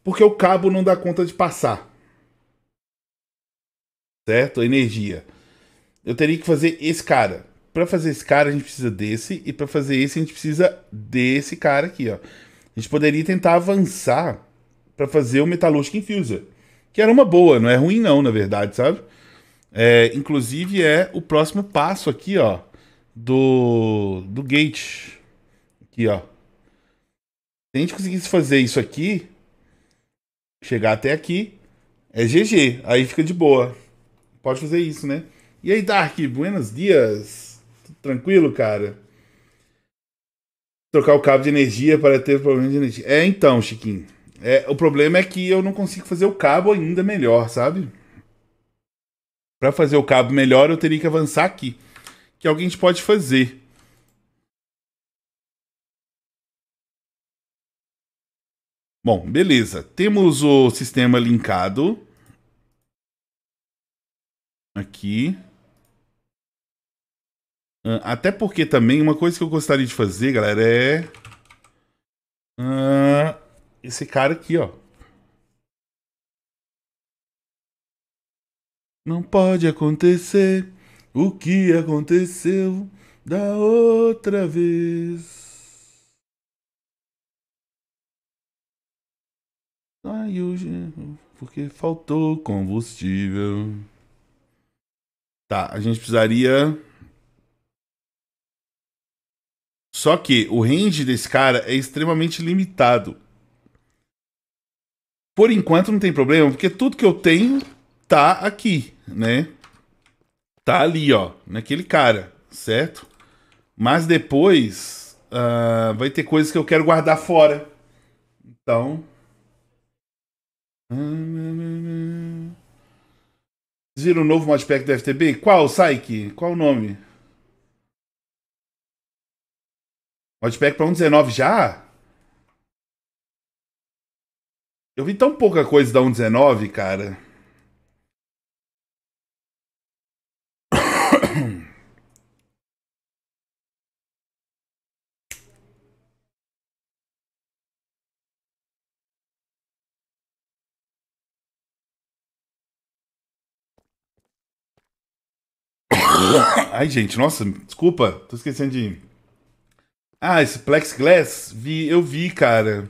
porque o cabo não dá conta de passar. Certo? A energia. Eu teria que fazer esse cara. Para fazer esse cara, a gente precisa desse. E para fazer esse, a gente precisa desse cara aqui, ó. A gente poderia tentar avançar para fazer o Metalúrgica Infuser, que era uma boa, não é ruim não, na verdade, sabe? É, inclusive é o próximo passo aqui, ó, do, do gate. Aqui, ó. Se a gente conseguisse fazer isso aqui, chegar até aqui, é GG. Aí fica de boa. Pode fazer isso, né? E aí, Dark, buenos dias. Tudo tranquilo, cara? trocar o cabo de energia para ter problema de energia. É então, Chiquinho. É, o problema é que eu não consigo fazer o cabo ainda melhor, sabe? Para fazer o cabo melhor, eu teria que avançar aqui. Que alguém pode fazer. Bom, beleza. Temos o sistema linkado. Aqui até porque também uma coisa que eu gostaria de fazer, galera, é. Uh, esse cara aqui, ó. Não pode acontecer o que aconteceu da outra vez. ai hoje. porque faltou combustível. Tá, a gente precisaria só que o range desse cara é extremamente limitado. Por enquanto não tem problema, porque tudo que eu tenho tá aqui, né? Tá ali, ó, naquele cara, certo? Mas depois uh, vai ter coisas que eu quero guardar fora. Então. Vocês viram o novo modpack do FTB? Qual, Saik? Qual o nome? Modpack pra 1.19 já? Eu vi tão pouca coisa da 1.19, cara. Ai, gente, nossa, desculpa, tô esquecendo de ah, esse Plexiglass? Vi, eu vi, cara.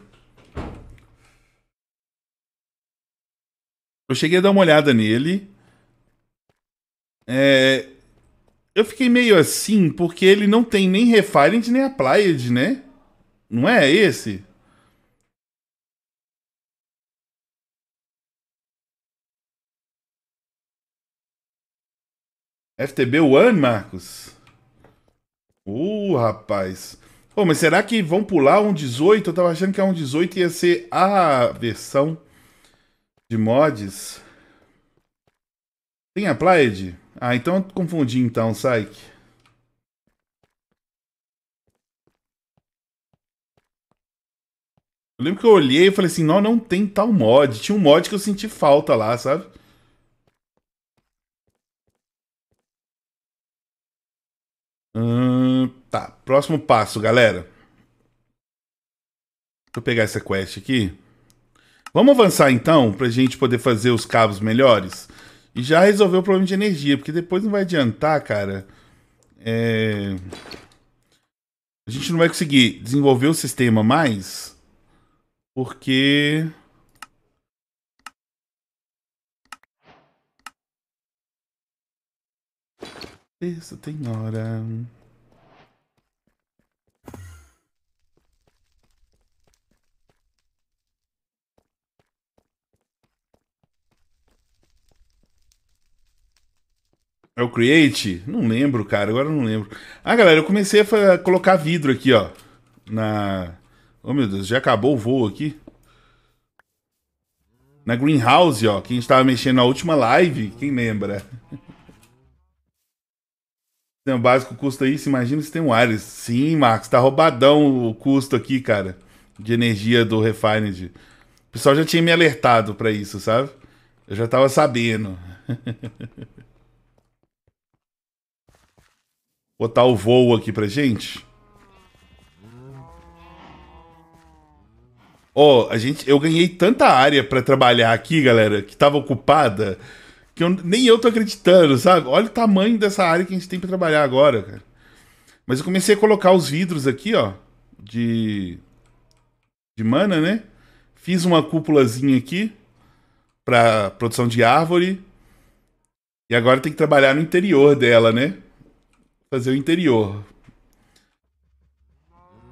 Eu cheguei a dar uma olhada nele. É, eu fiquei meio assim, porque ele não tem nem Refined nem Applied, né? Não é esse? FTB One, Marcos? Uh, rapaz. Pô, mas será que vão pular um 18? Eu tava achando que a 118 18 ia ser a versão de mods. Tem a plaid Ah, então eu confundi então, Psyche. Eu lembro que eu olhei e falei assim, não, não tem tal mod. Tinha um mod que eu senti falta lá, sabe? Hum... Tá, próximo passo, galera. Deixa eu pegar essa quest aqui. Vamos avançar então, pra gente poder fazer os cabos melhores. E já resolver o problema de energia, porque depois não vai adiantar, cara. É... A gente não vai conseguir desenvolver o sistema mais, porque... Isso tem hora. É o Create? Não lembro, cara. Agora não lembro. Ah, galera, eu comecei a colocar vidro aqui, ó. Na. Oh, meu Deus, já acabou o voo aqui. Na Greenhouse, ó. Que a gente tava mexendo na última live. Quem lembra? Tem o básico custa Se Imagina se tem um Ares. Sim, Marcos. Tá roubadão o custo aqui, cara. De energia do Refined. O pessoal já tinha me alertado para isso, sabe? Eu já tava sabendo. botar o voo aqui pra gente. Ó, oh, a gente, eu ganhei tanta área para trabalhar aqui, galera, que tava ocupada, que eu, nem eu tô acreditando, sabe? Olha o tamanho dessa área que a gente tem para trabalhar agora, cara. Mas eu comecei a colocar os vidros aqui, ó, de de mana, né? Fiz uma cúpulazinha aqui para produção de árvore. E agora tem que trabalhar no interior dela, né? fazer o interior.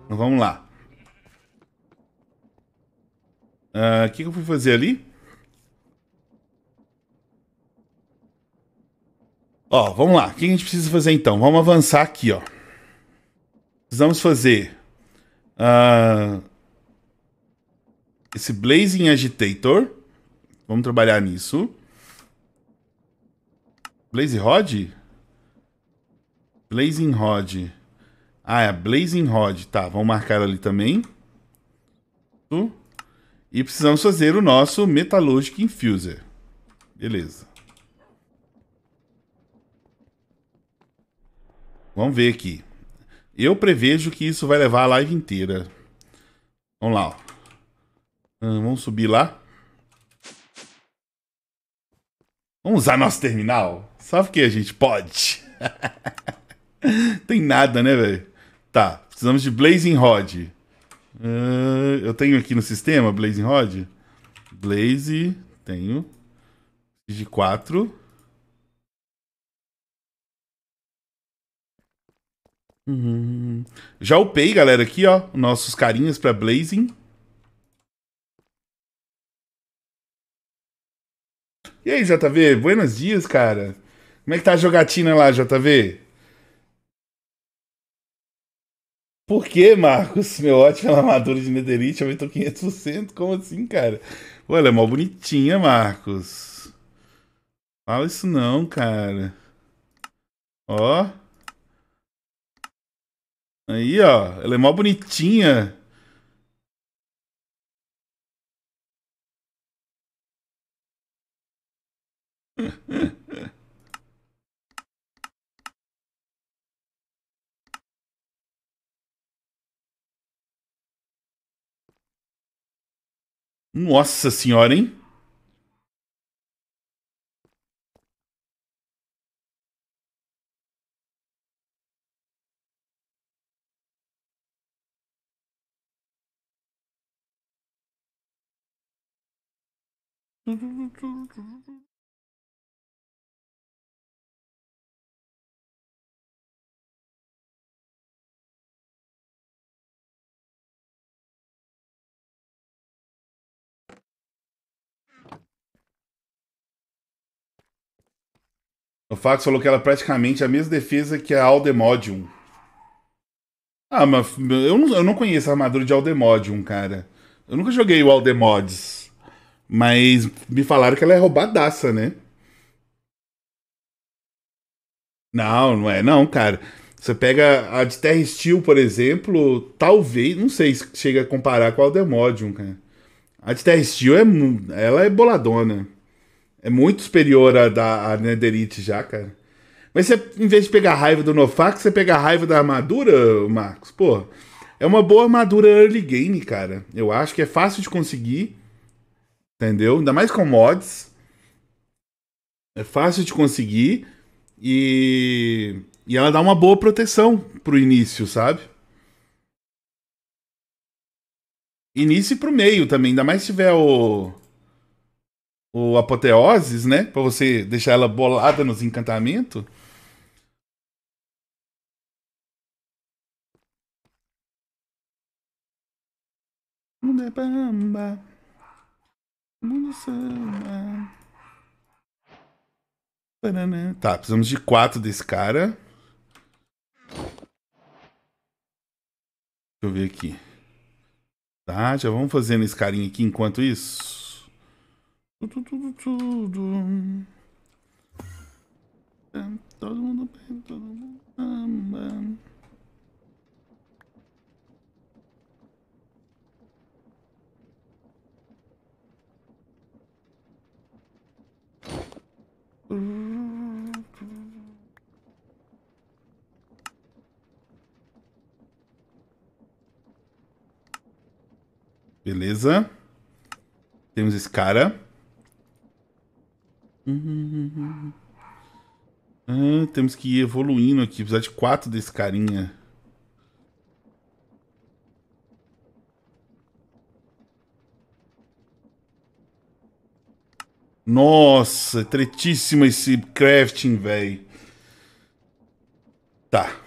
Então, vamos lá. Ah, o uh, que, que eu fui fazer ali? Ó, vamos lá. O que a gente precisa fazer então? Vamos avançar aqui, ó. Precisamos fazer uh, esse Blazing Agitator. Vamos trabalhar nisso. Blaze Rod? Blazing Rod. Ah, é a Blazing Rod. Tá, vamos marcar ali também. E precisamos fazer o nosso Metallurgic Infuser. Beleza. Vamos ver aqui. Eu prevejo que isso vai levar a live inteira. Vamos lá, ó. Hum, vamos subir lá. Vamos usar nosso terminal? Só porque a gente pode. Tem nada, né, velho? Tá, precisamos de Blazing Rod. Uh, eu tenho aqui no sistema Blazing Rod? Blaze, tenho. De 4. Uhum. Já upei, galera, aqui, ó. Nossos carinhas pra Blazing. E aí, JV? Buenos dias, cara. Como é que tá a jogatina lá, JV? Por que, Marcos? Meu ótimo armadura de Netherite aumentou 500%? Como assim, cara? Pô, ela é mó bonitinha, Marcos. Fala isso não, cara. Ó. Aí, ó. Ela é mó bonitinha. Nossa senhora, hein? O Fax falou que ela é praticamente a mesma defesa que a Aldemodium. Ah, mas eu não, eu não conheço a armadura de Aldemodium, cara. Eu nunca joguei o Aldemods. Mas me falaram que ela é roubadaça, né? Não, não é não, cara. Você pega a de Terra Steel, por exemplo, talvez, não sei se chega a comparar com a Aldemodium, cara. A de Terra Steel é, ela é boladona. É muito superior a da Netherite já, cara. Mas você, em vez de pegar raiva do Nofax, você pega raiva da armadura, Marcos? Pô, é uma boa armadura early game, cara. Eu acho que é fácil de conseguir. Entendeu? Ainda mais com mods. É fácil de conseguir. E, e ela dá uma boa proteção pro início, sabe? Início e pro meio também, ainda mais se tiver o o apoteoses, né? Pra você deixar ela bolada nos encantamentos. Mundo é bamba. Mundo é samba. Tá, precisamos de quatro desse cara. Deixa eu ver aqui. Tá, já vamos fazendo esse carinha aqui enquanto isso. Tudo, tudo, tudo. É, todo mundo bem, todo mundo ama. Beleza. Temos esse cara. Uhum, uhum, uhum. Ah, temos que ir evoluindo aqui. Precisar de quatro desse carinha. Nossa, tretíssimo esse crafting, velho. Tá.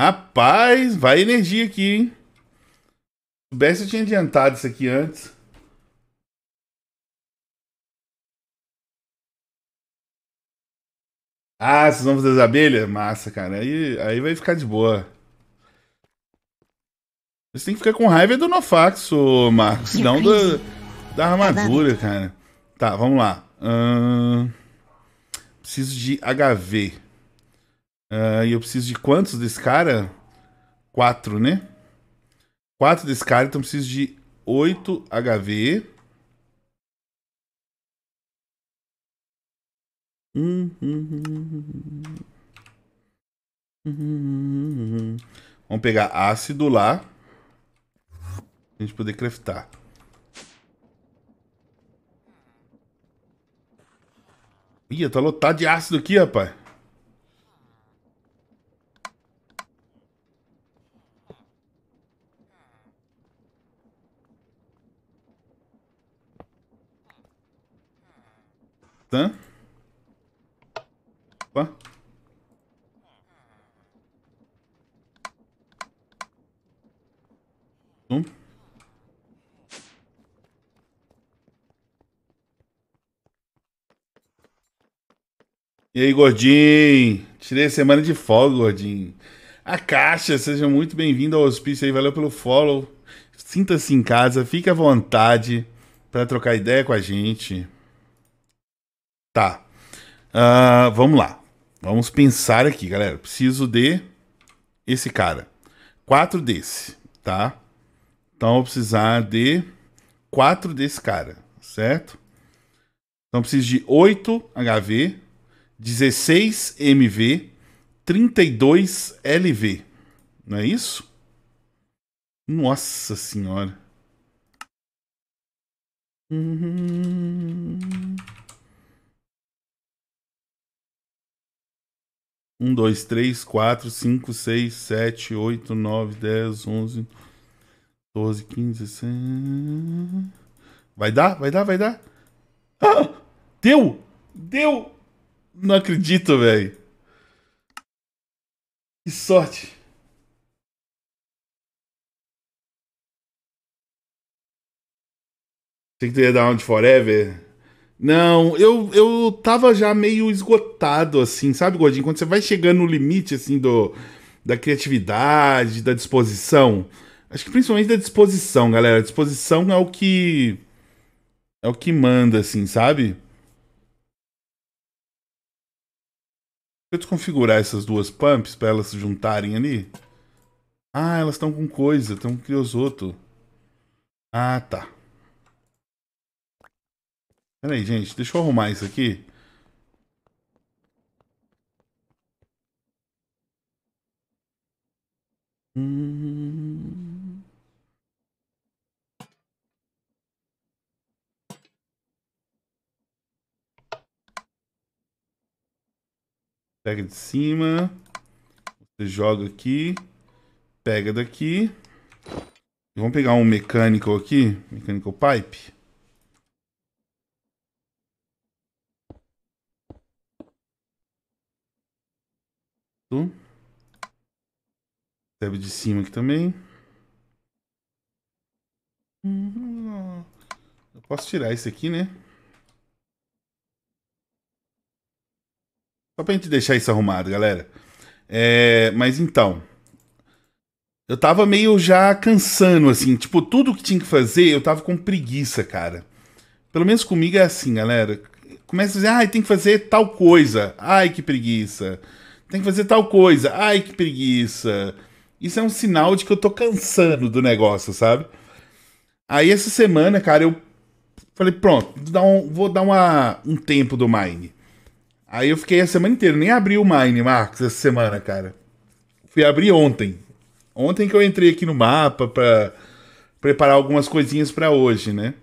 Rapaz, vai energia aqui, hein? Se soubesse, eu tinha adiantado isso aqui antes. Ah, vocês vão fazer as abelhas? Massa, cara. Aí, aí vai ficar de boa. Você tem que ficar com raiva do Nofax, ô Marcos. Não do, da armadura, cara. Tá, vamos lá. Hum, preciso de HV. Uh, e eu preciso de quantos desse cara? Quatro, né? Quatro desse cara, então eu preciso de oito HV. Vamos pegar ácido lá. Pra gente poder craftar. Ih, tá lotado de ácido aqui, rapaz. Tá? Opa. Um. E aí, gordinho? Tirei a semana de folga, gordinho. A Caixa, seja muito bem-vindo ao hospício aí, valeu pelo follow. Sinta-se em casa, fique à vontade para trocar ideia com a gente. Tá. Uh, vamos lá. Vamos pensar aqui, galera. Preciso de esse cara. Quatro desse, tá? Então eu vou precisar de quatro desse cara, certo? Então eu preciso de 8 HV, 16 MV, 32 LV. Não é isso? Nossa senhora. Uhum. 1, 2, 3, 4, 5, 6, 7, 8, 9, 10, 11, 12, 15, 16... Vai dar, vai dar, vai dar. Ah, deu! Deu! Não acredito, velho. Que sorte. Achei que tu ia dar um forever. Não, eu, eu tava já meio esgotado, assim, sabe, Godinho? Quando você vai chegando no limite, assim, do, da criatividade, da disposição. Acho que principalmente da disposição, galera. A disposição é o que. É o que manda, assim, sabe? Deixa eu desconfigurar essas duas pumps para elas se juntarem ali. Ah, elas estão com coisa, estão com criosoto. Ah, tá. Peraí, gente, deixa eu arrumar isso aqui. Pega de cima, você joga aqui, pega daqui. Vamos pegar um mecânico aqui, mecânico pipe. Certo? de cima aqui também. Uhum. Eu posso tirar isso aqui, né? Só pra gente deixar isso arrumado, galera. É, mas então. Eu tava meio já cansando, assim. Tipo, tudo que tinha que fazer, eu tava com preguiça, cara. Pelo menos comigo é assim, galera. Começa a dizer, ai, ah, tem que fazer tal coisa. Ai, que preguiça. Tem que fazer tal coisa. Ai, que preguiça. Isso é um sinal de que eu tô cansando do negócio, sabe? Aí essa semana, cara, eu falei, pronto, vou dar uma, um tempo do Mine. Aí eu fiquei a semana inteira, nem abri o Mine, Marcos, essa semana, cara. Fui abrir ontem. Ontem que eu entrei aqui no mapa pra preparar algumas coisinhas para hoje, né?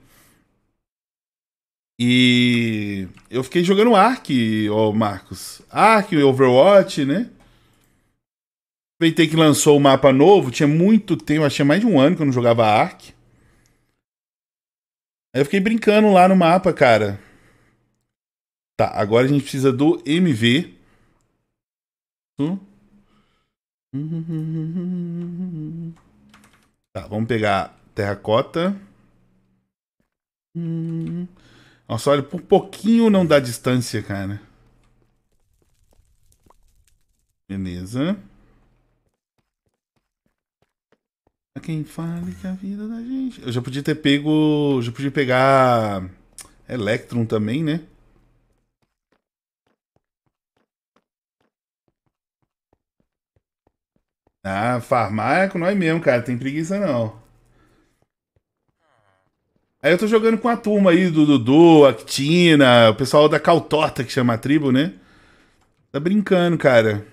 E eu fiquei jogando Ark, ô Marcos. Ark, Overwatch, né? Aproveitei que lançou o um mapa novo, tinha muito tempo, achei mais de um ano que eu não jogava Ark. Aí eu fiquei brincando lá no mapa, cara. Tá, agora a gente precisa do MV. Tá, vamos pegar terracota. Hum. Nossa, olha, por pouquinho não dá distância, cara. Beleza. Pra quem fale que é a vida da gente... Eu já podia ter pego... Já podia pegar... Electron também, né? Ah, farmar é com nós mesmo, cara. Tem preguiça não. Aí eu tô jogando com a turma aí do Dudu, Actina, o pessoal da Caltorta que chama a tribo, né? Tá brincando, cara.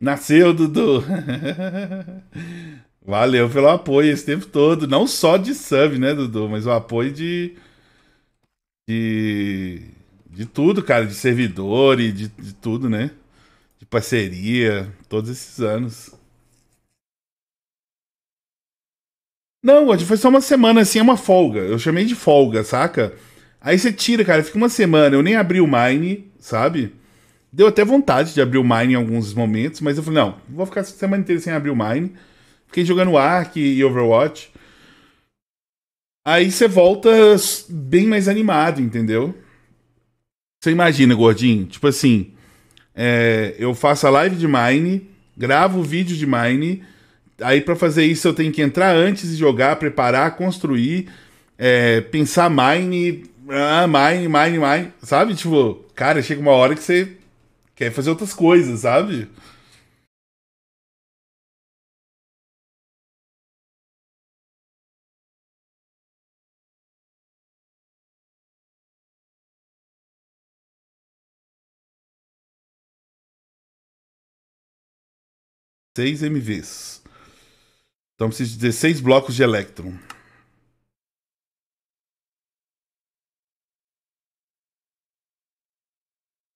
Nasceu, Dudu. Valeu pelo apoio esse tempo todo. Não só de sub, né, Dudu? Mas o apoio de. De, de tudo, cara. De servidor e de, de tudo, né? de parceria todos esses anos. Não, hoje foi só uma semana assim, é uma folga. Eu chamei de folga, saca? Aí você tira, cara, fica uma semana. Eu nem abri o Mine, sabe? Deu até vontade de abrir o Mine em alguns momentos, mas eu falei, não, vou ficar a semana inteira sem abrir o Mine. Fiquei jogando Ark e Overwatch. Aí você volta bem mais animado, entendeu? Você imagina, gordinho? Tipo assim, é, eu faço a live de Mine, gravo o vídeo de Mine. Aí para fazer isso eu tenho que entrar antes e jogar, preparar, construir, é, pensar Mine, ah, Mine, Mine, Mine, sabe? Tipo, cara, chega uma hora que você quer fazer outras coisas, sabe? 6 MVs. Então preciso de 16 blocos de elétron.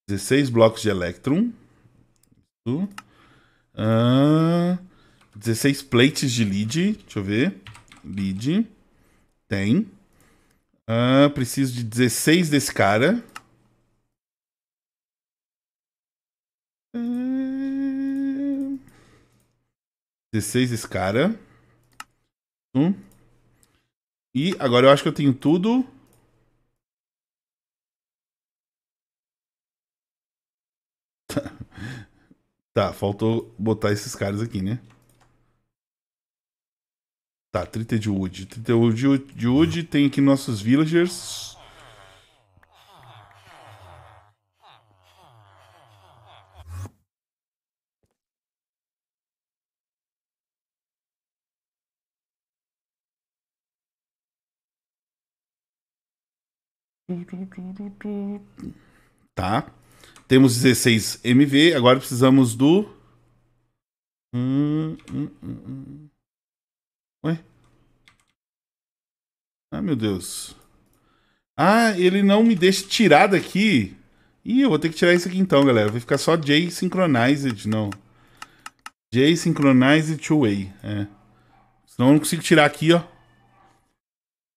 Dezesseis blocos de elétron. Isso. 16 plates de lead. Deixa eu ver. Lead. Tem. Ah, preciso de 16 desse cara. Ah. 16 escara. cara. Um. E agora eu acho que eu tenho tudo. Tá, faltou botar esses caras aqui, né? Tá, 30 de wood. 30 de wood, de wood tem aqui nossos villagers. Tá. Temos 16 MV, agora precisamos do. Hum, hum, hum. Ué? Ah, meu Deus. Ah, ele não me deixa tirar daqui. Ih, eu vou ter que tirar isso aqui então, galera. Vai ficar só J Synchronized, não. J Synchronized Two Way. É. Senão eu não consigo tirar aqui, ó.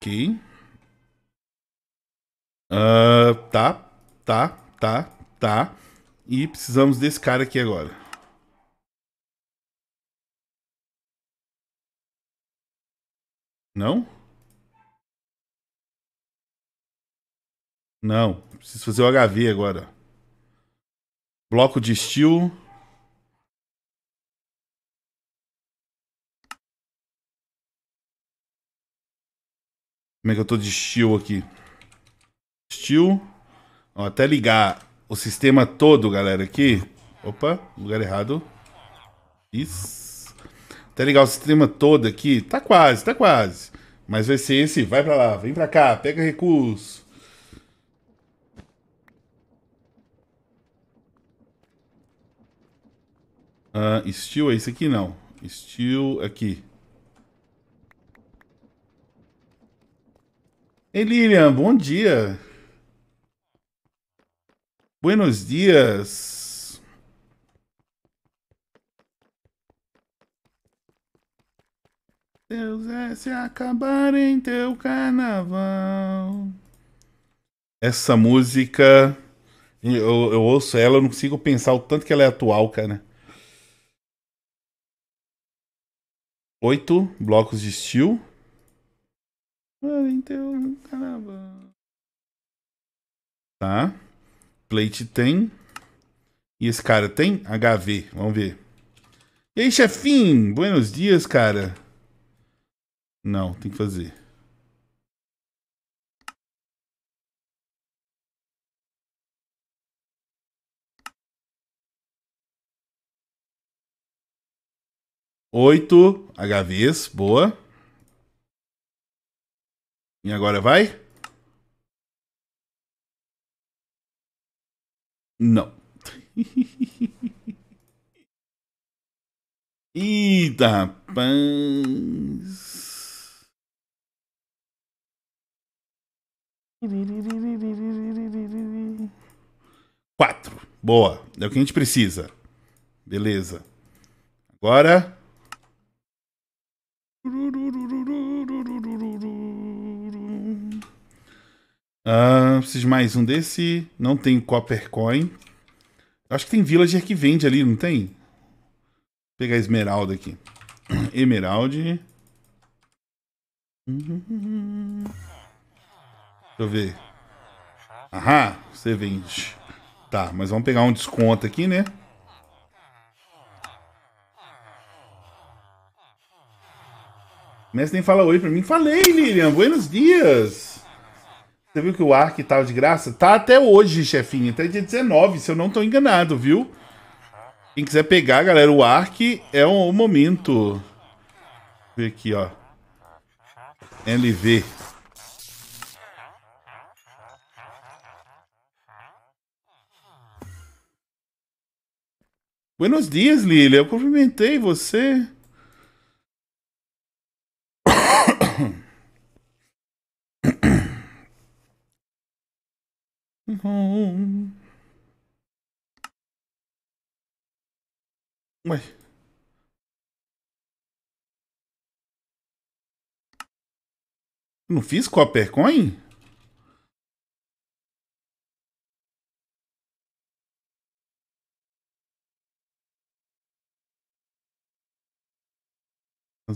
Ok. Uh, tá, tá, tá, tá. E precisamos desse cara aqui agora. Não? Não. Preciso fazer o HV agora. Bloco de estilo. Como é que eu tô de estilo aqui? Steel. até ligar o sistema todo, galera, aqui. Opa, lugar errado. Isso. Até ligar o sistema todo aqui. Tá quase, tá quase. Mas vai ser esse. Vai pra lá, vem pra cá, pega recurso. Uh, steel é esse aqui? Não. Steel aqui. Ei, Lilian, bom dia. Buenos dias. Deus é se acabar em teu carnaval. Essa música, eu, eu ouço ela, eu não consigo pensar o tanto que ela é atual, cara. Oito blocos de steel. Em teu carnaval. Tá. Plate tem. E esse cara tem? HV, vamos ver. E aí, chefinho? Buenos dias, cara. Não, tem que fazer. Oito HVs, boa. E agora vai? Não. Eita, rapaz. Quatro. Boa. É o que a gente precisa. Beleza. Agora... Uh, preciso de mais um desse. Não tem Copper Coin. Acho que tem villager que vende ali, não tem? Vou pegar esmeralda aqui. Emerald. Deixa eu ver. Aham, você vende. Tá, mas vamos pegar um desconto aqui, né? O mestre nem fala oi pra mim. Falei, Lilian. Buenos dias. Você viu que o Ark tava tá de graça? Tá até hoje, chefinho. Até dia 19, se eu não tô enganado, viu? Quem quiser pegar, galera, o Ark é o um, um momento. Vê aqui, ó. LV. Buenos dias, Lilia. Eu cumprimentei você. Ué. Não fiz copper coin Coppercoin?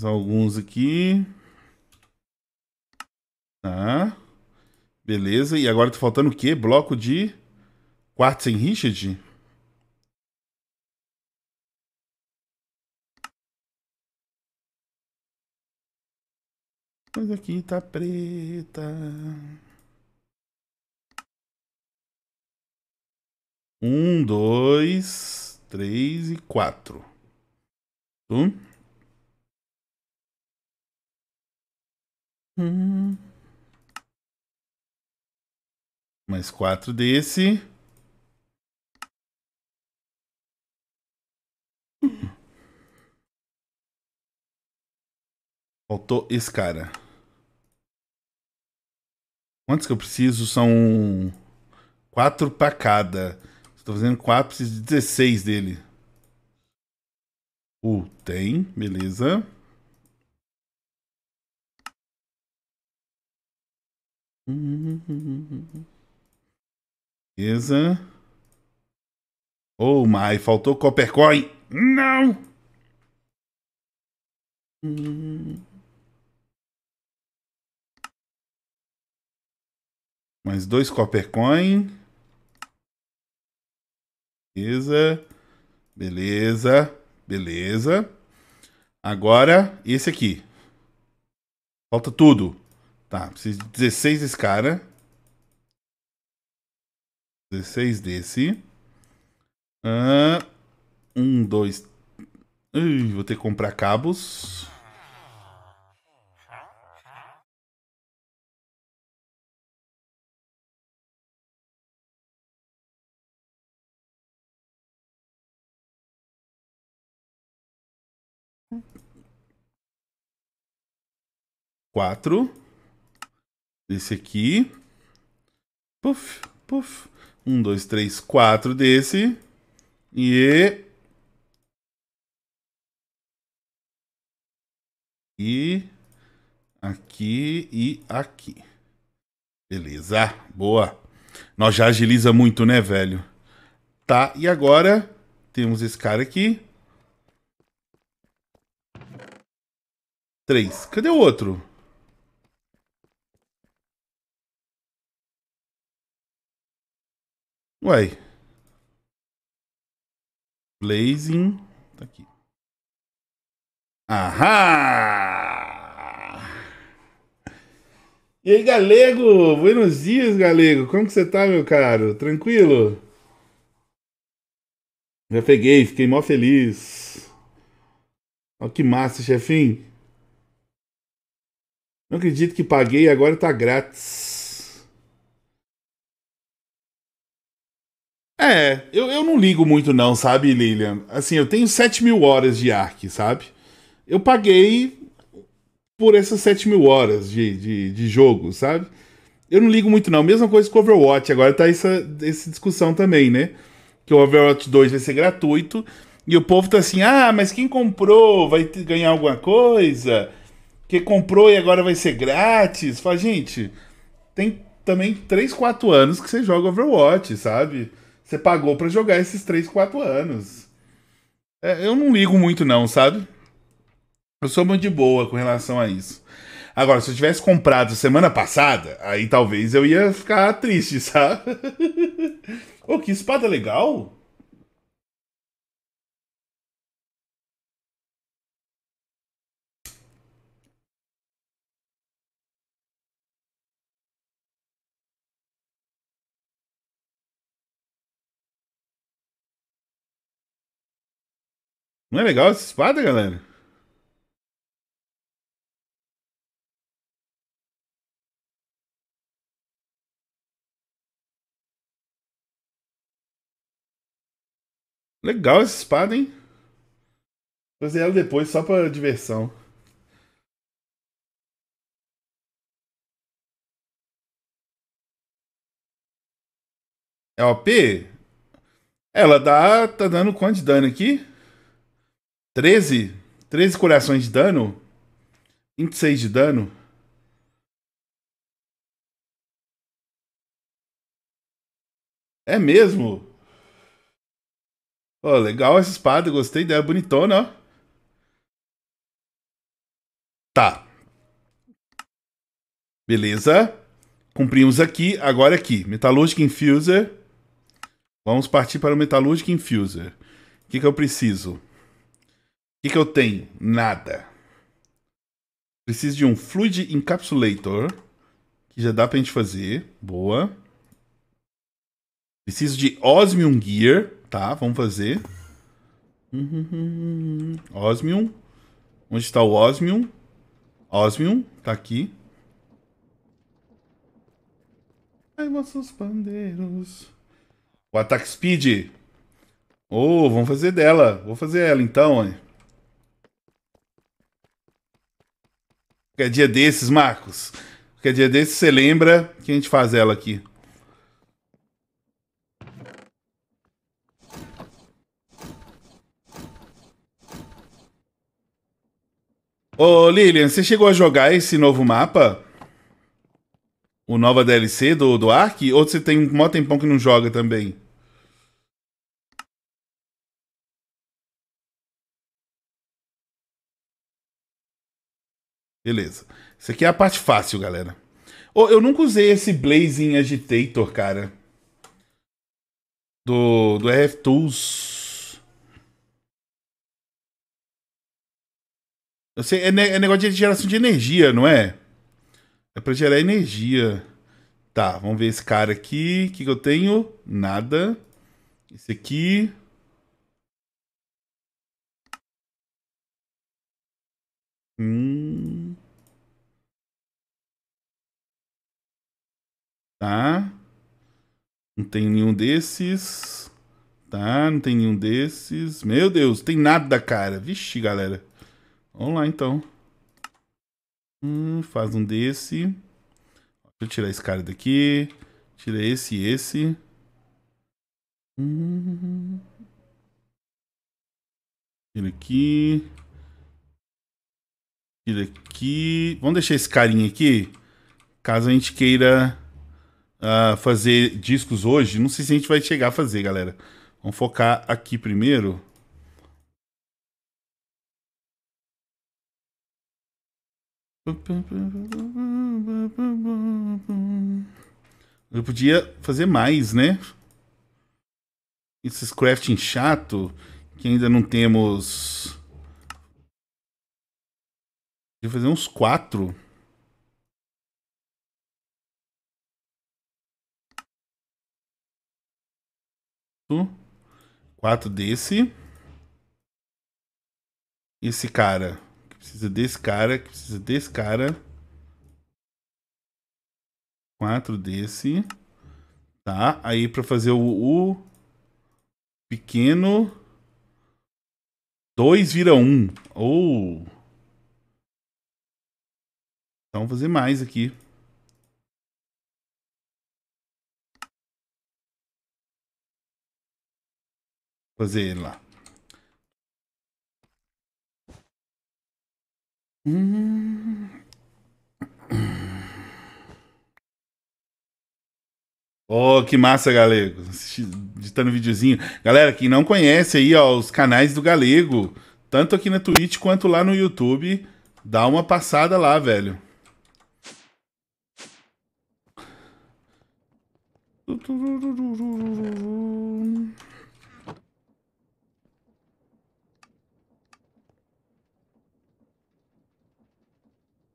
alguns aqui. Tá. Beleza, e agora tá faltando o quê? Bloco de quartos em Richard? Mas aqui tá preta. Um, dois, três e quatro. Um. Hum. hum. Mais quatro desse. Faltou esse cara. Quantos que eu preciso? São quatro pra cada. Estou fazendo quatro, preciso de 16 dele. Uh, tem, beleza. Beleza. Oh my, faltou Coppercoin. Não! Hum. Mais dois Coppercoin. Beleza. Beleza. Beleza. Agora, esse aqui. Falta tudo. Tá, preciso de 16 desse cara. 16 desse. Ah, um, dois. Ui, vou ter que comprar cabos. Quatro. Esse aqui. Puf, puf. Um, dois, três, quatro desse. E. E. Aqui e aqui. Beleza, boa. Nós já agiliza muito, né, velho? Tá, e agora temos esse cara aqui. Três. Cadê o outro? Uai. Blazing. Tá aqui. Ahá! E aí, galego? Buenos dias, galego. Como que você tá, meu caro? Tranquilo? Já peguei, fiquei mó feliz. Ó que massa, chefinho. Não acredito que paguei e agora tá grátis. É, eu, eu não ligo muito não, sabe, Lilian? Assim, eu tenho 7 mil horas de Ark, sabe? Eu paguei por essas 7 mil horas de, de, de jogo, sabe? Eu não ligo muito não. Mesma coisa com Overwatch, agora tá essa, essa discussão também, né? Que o Overwatch 2 vai ser gratuito e o povo tá assim, ah, mas quem comprou vai ganhar alguma coisa? Quem comprou e agora vai ser grátis? Fala, gente, tem também 3, 4 anos que você joga Overwatch, sabe? Você pagou para jogar esses 3, 4 anos. É, eu não ligo muito, não, sabe? Eu sou muito de boa com relação a isso. Agora, se eu tivesse comprado semana passada, aí talvez eu ia ficar triste, sabe? Ô, oh, que espada legal! Não é legal essa espada, galera? Legal essa espada, hein? Fazer ela depois só pra diversão. É OP? Ela dá, tá dando quanto de dano aqui? 13? 13 corações de dano? 26 de dano? É mesmo? Pô, oh, legal essa espada, gostei dela, bonitona, ó. Tá. Beleza. Cumprimos aqui, agora aqui. Metalúrgica Infuser. Vamos partir para o Metalúrgica Infuser. O que, que eu preciso? que, que eu tenho? Nada. Preciso de um Fluid Encapsulator, que já dá pra gente fazer. Boa. Preciso de Osmium Gear, tá? Vamos fazer. Osmium. Onde está o Osmium? Osmium, tá aqui. Ai, nossos bandeiros. O Attack Speed. Oh, vamos fazer dela. Vou fazer ela então, hein? Qualquer dia desses, Marcos. Qualquer dia desses, você lembra que a gente faz ela aqui. Ô Lilian, você chegou a jogar esse novo mapa? O nova DLC do, do Ark? Ou você tem um motempão tempão que não joga também? Beleza. Isso aqui é a parte fácil, galera. Oh, eu nunca usei esse Blazing Agitator, cara. Do, do RF Tools. Eu sei, é, é negócio de geração de energia, não é? É pra gerar energia. Tá, vamos ver esse cara aqui. O que, que eu tenho? Nada. Esse aqui. Hum. tá? Não tem nenhum desses, tá? Não tem nenhum desses. Meu Deus, tem nada, cara. Vixe, galera. Vamos lá, então. Hum, faz um desse. Deixa eu tirar esse cara daqui. Tira esse e esse. Hum. Tira aqui. Tira aqui. Vamos deixar esse carinha aqui. Caso a gente queira uh, fazer discos hoje. Não sei se a gente vai chegar a fazer, galera. Vamos focar aqui primeiro. Eu podia fazer mais, né? Esses crafting chato que ainda não temos. Podia fazer uns quatro. Quatro desse. Esse cara. Que precisa desse cara. Que precisa desse cara. Quatro desse. Tá? Aí pra fazer o, o pequeno. dois vira Um. Ou. Oh. Então vamos fazer mais aqui. fazer ele lá. Hum. Oh, que massa, Galego. Editando videozinho. Galera, que não conhece aí, ó, os canais do Galego, tanto aqui na Twitch quanto lá no YouTube, dá uma passada lá, velho.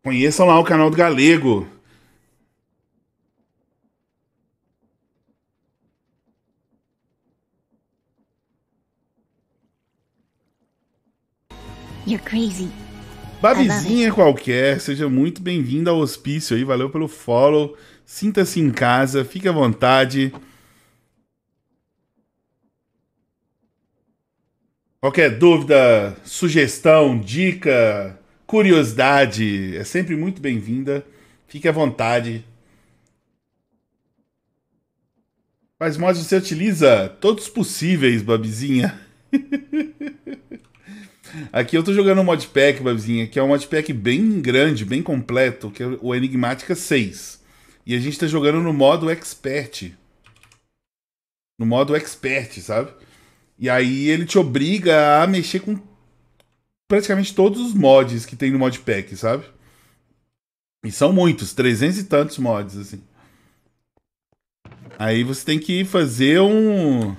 Conheçam lá o canal do Galego. You're crazy. Babizinha qualquer, seja muito bem vindo ao hospício aí, valeu pelo follow. Sinta-se em casa, fique à vontade. Qualquer dúvida, sugestão, dica, curiosidade é sempre muito bem-vinda. Fique à vontade. Mas mods você utiliza? Todos possíveis, Babizinha. Aqui eu tô jogando um modpack, Babizinha, que é um modpack bem grande, bem completo, que é o Enigmática 6. E a gente tá jogando no modo Expert. No modo Expert, sabe? E aí ele te obriga a mexer com praticamente todos os mods que tem no modpack, sabe? E são muitos, 300 e tantos mods, assim. Aí você tem que fazer um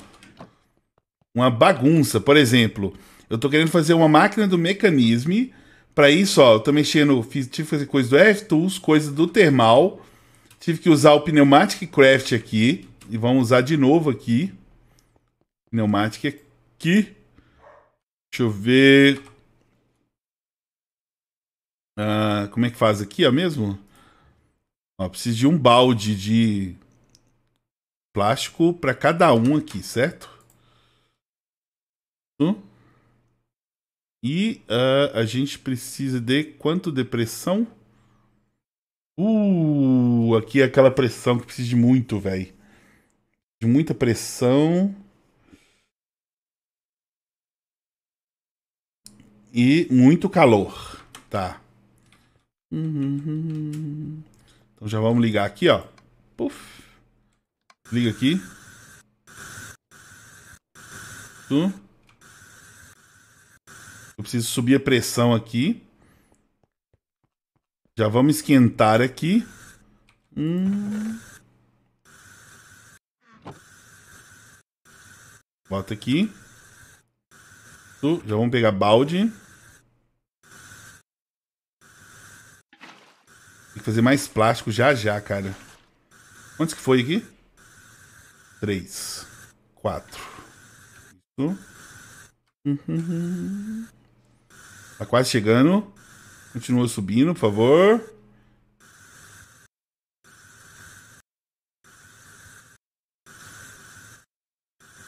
uma bagunça. Por exemplo, eu tô querendo fazer uma máquina do mecanismo. Para isso, ó, eu tô mexendo, fiz, tive que fazer coisa do F-Tools, coisa do Thermal. Tive que usar o Pneumatic Craft aqui. E vamos usar de novo aqui. Pneumatic aqui. Deixa eu ver Uh, como é que faz aqui, ó, mesmo? Ó, preciso de um balde de plástico para cada um aqui, certo? E uh, a gente precisa de quanto de pressão? Uh, aqui é aquela pressão que precisa de muito, velho. De muita pressão. E muito calor. Tá. Então já vamos ligar aqui, ó. Puf. Liga aqui. Tu. Eu preciso subir a pressão aqui. Já vamos esquentar aqui. Hum. Bota aqui. Tu. Já vamos pegar balde. que fazer mais plástico já já, cara. Quantos que foi aqui? Três. Quatro. Isso. Uhum. Tá quase chegando. Continua subindo, por favor.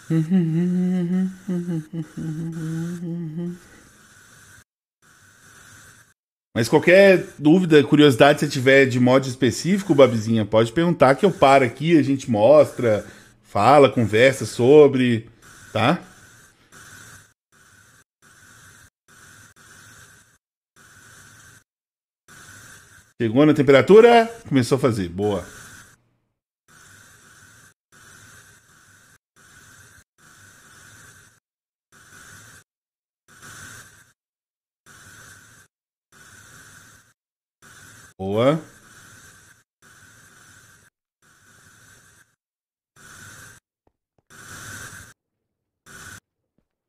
Mas qualquer dúvida, curiosidade, se tiver de mod específico, Babizinha, pode perguntar que eu paro aqui, a gente mostra, fala, conversa sobre, tá? Chegou na temperatura, começou a fazer. Boa. Boa.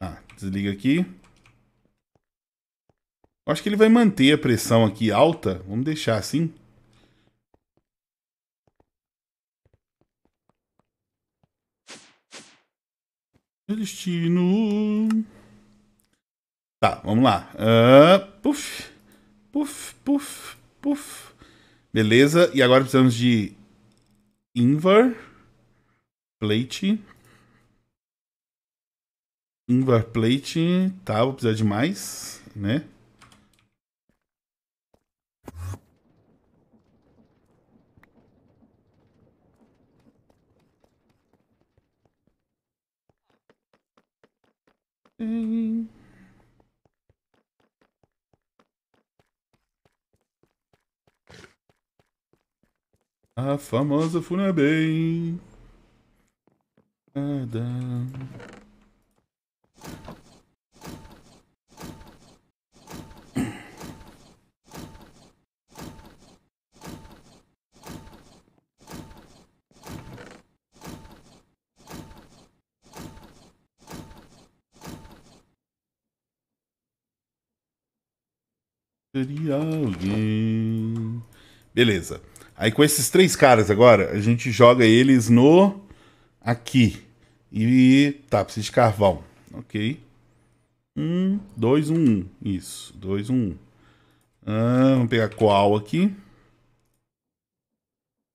Ah, desliga aqui. Acho que ele vai manter a pressão aqui alta. Vamos deixar assim. Destino. Tá, vamos lá. Uh, puf, puf, puf, Puf. Beleza. E agora precisamos de Invar. Plate. Invar Plate. Tá, vou precisar de mais, né? Hum. A famosa Funabem. Adam. Seria alguém. Beleza. Aí com esses três caras agora, a gente joga eles no. Aqui. E. Tá, precisa de carvão. Ok. Um, dois, um, Isso. Dois, um, um. Ah, vamos pegar qual aqui?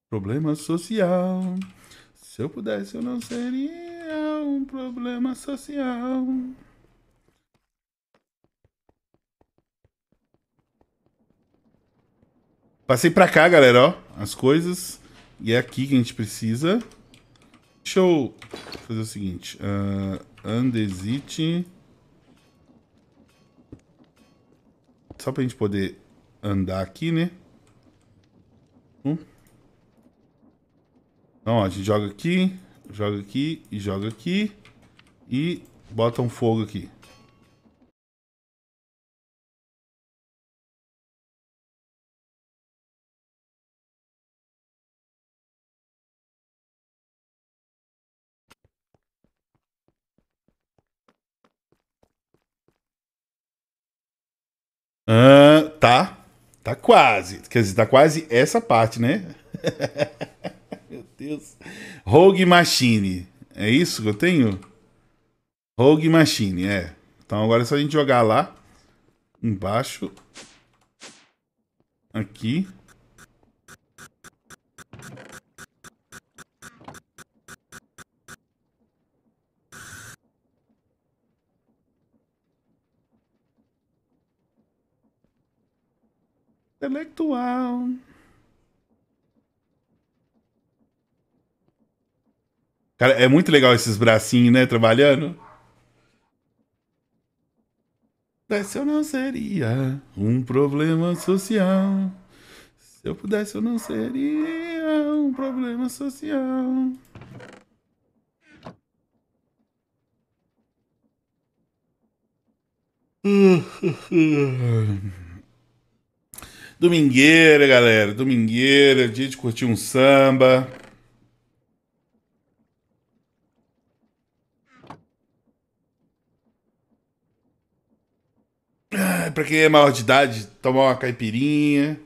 Problema social. Se eu pudesse, eu não seria um problema social. Passei pra cá, galera, ó. As coisas. E é aqui que a gente precisa. Deixa eu fazer o seguinte. Uh, andesite. Só pra gente poder andar aqui, né? Hum. Então, ó, a gente joga aqui, joga aqui e joga aqui. E bota um fogo aqui. Ah, tá. Tá quase. Quer dizer, tá quase essa parte, né? Meu Deus. Rogue Machine. É isso que eu tenho? Rogue Machine, é. Então agora é só a gente jogar lá. Embaixo. Aqui. intelectual. Cara, é muito legal esses bracinhos, né? Trabalhando. Se eu não seria um problema social. Se eu pudesse, eu não seria um problema social. Domingueira, galera. Domingueira, dia de curtir um samba. Ah, pra quem é maior de idade, tomar uma caipirinha.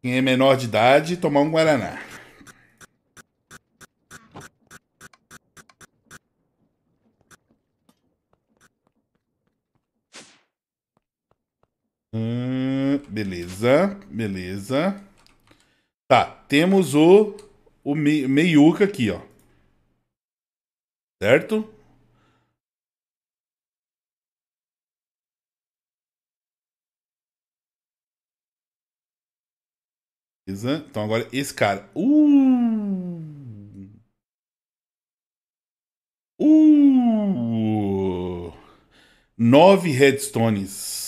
Quem é menor de idade, tomar um Guaraná. Hum, beleza, beleza. Tá, temos o, o Meiuca aqui, ó. Certo? Beleza. Então agora esse cara. Uh! Uh! Nove Redstones.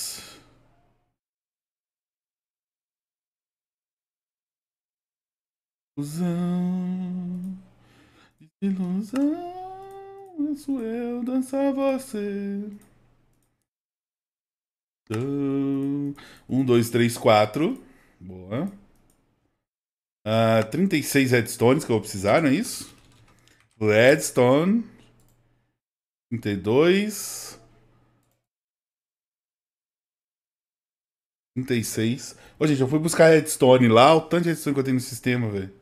Ilusão, desilusão, sou eu dançar você. Um, dois, três, quatro. Boa. Uh, ah, 36 redstones que eu vou precisar, não é isso? Redstone. 32. 36. Ô, gente, eu fui buscar redstone lá, o tanto de redstone que eu tenho no sistema, velho.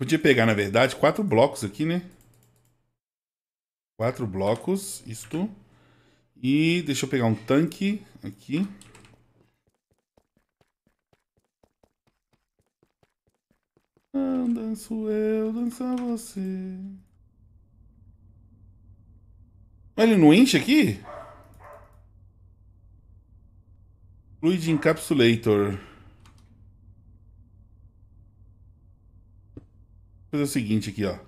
Podia pegar, na verdade, quatro blocos aqui, né? Quatro blocos, isto. E deixa eu pegar um tanque aqui. Não danço eu, dança você. olha ele não enche aqui? Fluid Encapsulator. fazer o seguinte aqui, ó.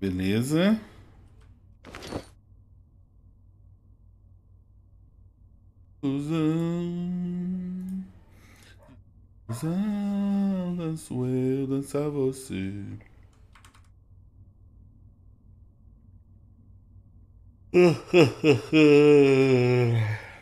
Beleza. Usão. Usão danço eu, dança você.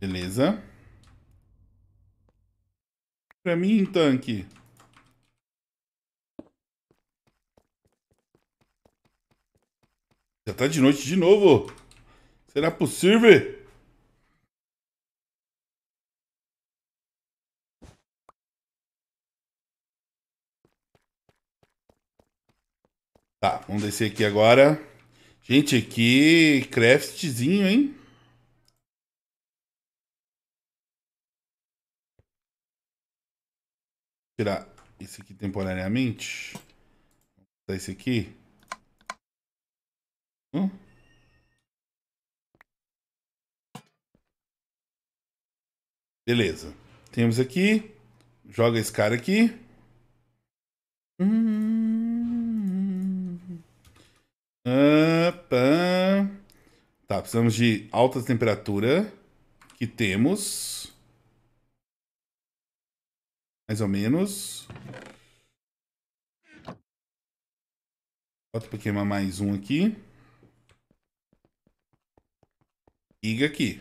Beleza. Pra mim, tanque. Já tá de noite de novo. Será possível? Tá, vamos descer aqui agora. Gente, que craftzinho, hein? tirar isso aqui temporariamente. tá esse aqui. Hum? Beleza. Temos aqui. Joga esse cara aqui. Hum. Tá, precisamos de alta temperatura, que temos. Mais ou menos. Bota pra queimar mais um aqui. Liga aqui.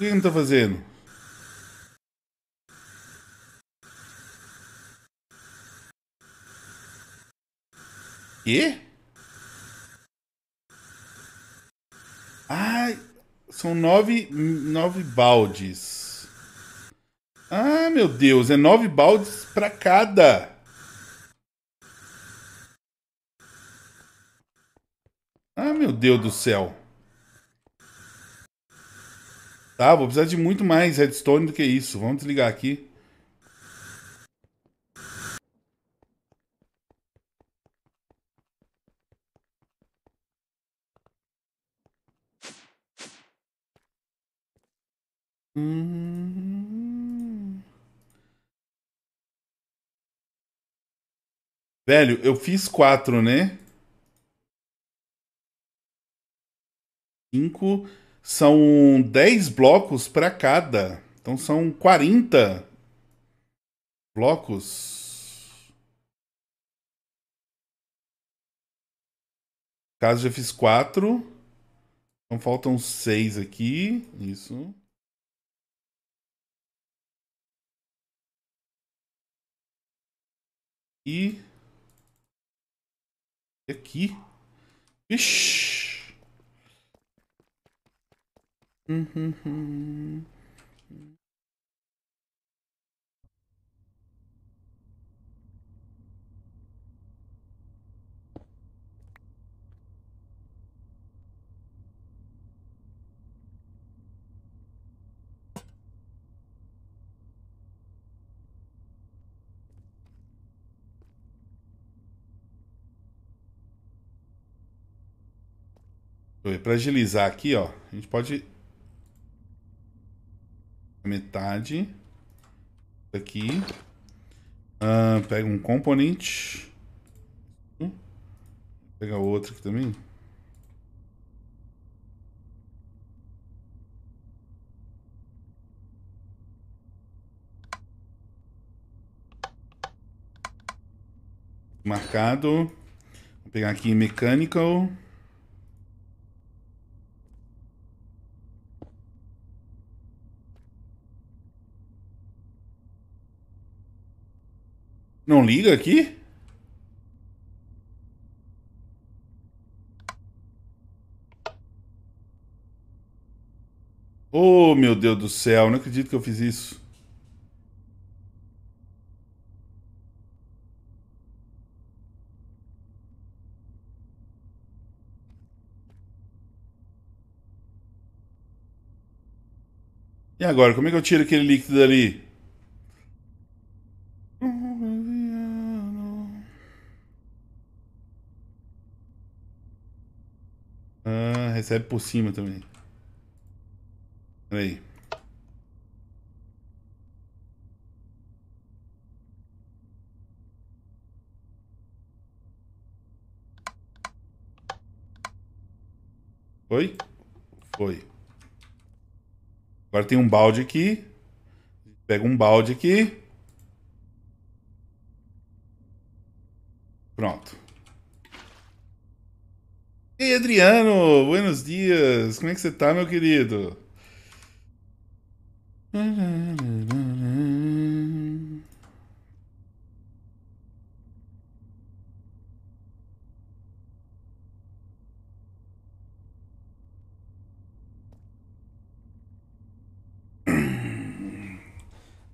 que ele não tá fazendo? Quê? Ai, são nove, nove baldes. Ah, meu Deus, é nove baldes para cada. Ah, meu Deus do céu. Tá, vou precisar de muito mais redstone do que isso. Vamos desligar aqui. Hum... Velho, eu fiz quatro, né? Cinco... São 10 blocos para cada. Então são 40 blocos. Caso já fiz 4. Então faltam 6 aqui. Isso. E aqui. Ixi. Uhum. para agilizar aqui, ó. A gente pode metade aqui Uh, ah, pega um componente. pega pegar outro aqui também. Marcado. Vou pegar aqui Mechanical. Não liga aqui? Oh, meu Deus do céu, não acredito que eu fiz isso. E agora, como é que eu tiro aquele líquido dali? recebe por cima também. Pera aí. Foi? Foi. Agora tem um balde aqui. Pega um balde aqui. Pronto. E Adriano, buenos dias. Como é que você tá, meu querido?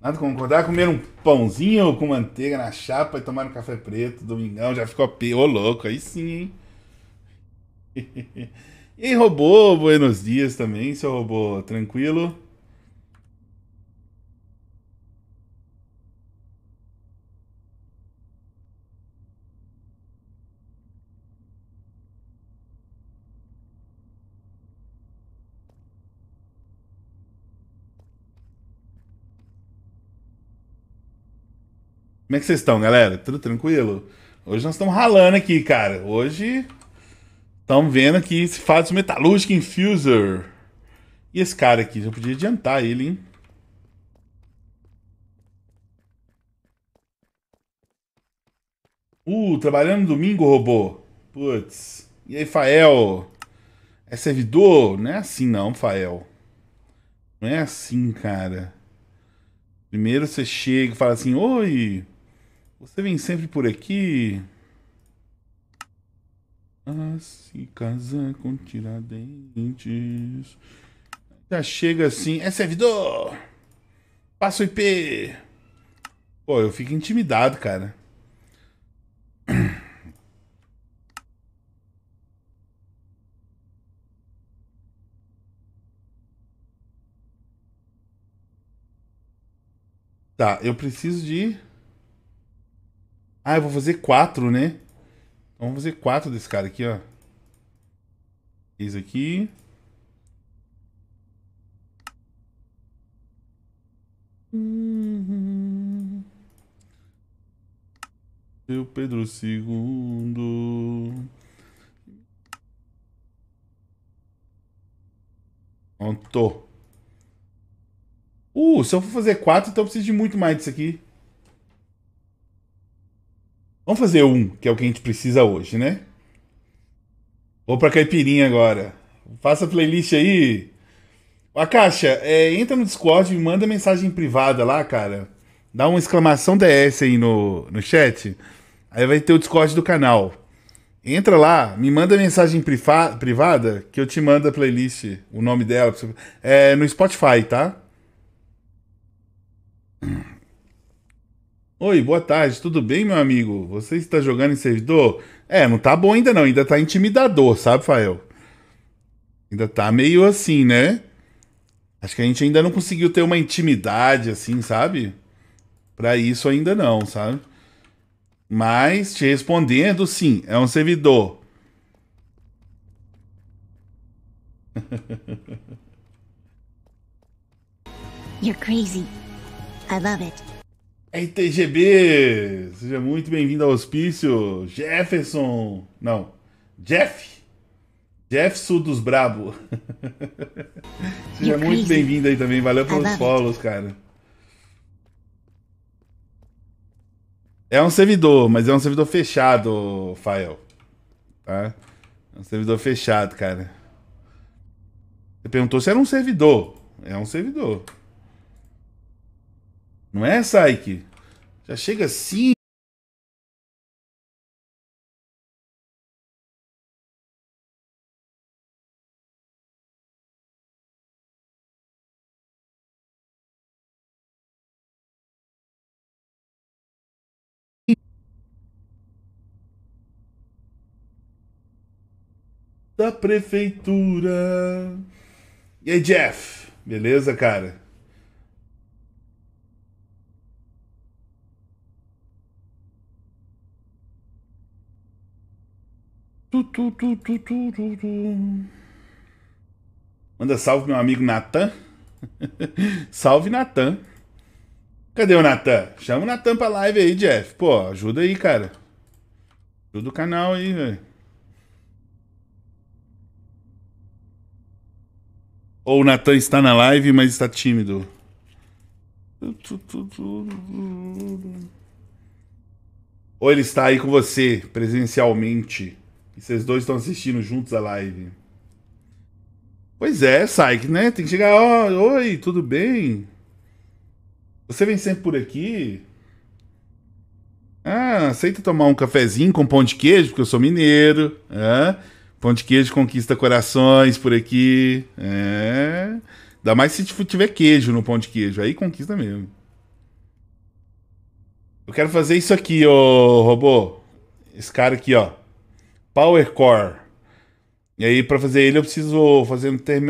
Nada concordar, comer um pãozinho com manteiga na chapa e tomar um café preto, domingão, já ficou pior Ô, louco, aí sim, hein? e robô, buenos dias também, seu robô, tranquilo? Como é que vocês estão, galera? Tudo tranquilo? Hoje nós estamos ralando aqui, cara. Hoje Estamos vendo aqui se faz o Metalúrgico Infuser. E esse cara aqui, já podia adiantar ele, hein? Uh, trabalhando no domingo, robô. Putz. E aí, Fael? É servidor? Não é assim não, Fael. Não é assim, cara. Primeiro você chega e fala assim, Oi, você vem sempre por aqui? a se casar com Tiradentes. Já chega assim, é servidor! Passa o IP! Pô, eu fico intimidado, cara. Tá, eu preciso de. Ah, eu vou fazer quatro, né? Então vamos fazer quatro desse cara aqui, ó. Esse aqui. Uhum. Seu Pedro II. Pronto. Uh, se eu for fazer quatro, então eu preciso de muito mais disso aqui. Vamos fazer um, que é o que a gente precisa hoje, né? Vou pra caipirinha agora. Faça a playlist aí. A Caixa, é, entra no Discord e manda mensagem privada lá, cara. Dá uma exclamação DS aí no, no chat. Aí vai ter o Discord do canal. Entra lá, me manda mensagem privada que eu te mando a playlist, o nome dela. É no Spotify, tá? Oi, boa tarde, tudo bem, meu amigo? Você está jogando em servidor? É, não tá bom ainda não, ainda tá intimidador, sabe, Fael? Ainda tá meio assim, né? Acho que a gente ainda não conseguiu ter uma intimidade assim, sabe? Para isso ainda não, sabe? Mas te respondendo, sim, é um servidor. You're crazy. I love it. RTGB! Seja muito bem-vindo ao hospício. Jefferson. Não. Jeff. Jeff Sul dos Brabo. Seja muito bem-vindo aí também. Valeu pelos follows, cara. É um servidor, mas é um servidor fechado, Fael. Tá? É um servidor fechado, cara. Você perguntou se era um servidor. É um servidor. Não é, Saik? Já chega assim. Da prefeitura. E aí, Jeff? Beleza, cara? Tu, tu, tu, tu, tu, tu, tu. Manda salve, meu amigo Natan. salve, Natan. Cadê o Natan? Chama o Natan pra live aí, Jeff. Pô, ajuda aí, cara. Ajuda o canal aí, velho. Ou o Natan está na live, mas está tímido. Ou ele está aí com você presencialmente. E vocês dois estão assistindo juntos a live. Pois é, Saik né? Tem que chegar, oh, oi, tudo bem? Você vem sempre por aqui? Ah, aceita tomar um cafezinho com pão de queijo, porque eu sou mineiro. ah Pão de queijo conquista corações por aqui. É. Ainda mais se tipo, tiver queijo no pão de queijo, aí conquista mesmo. Eu quero fazer isso aqui, ô robô. Esse cara aqui, ó. Power Core. E aí, para fazer ele, eu preciso fazer um termo,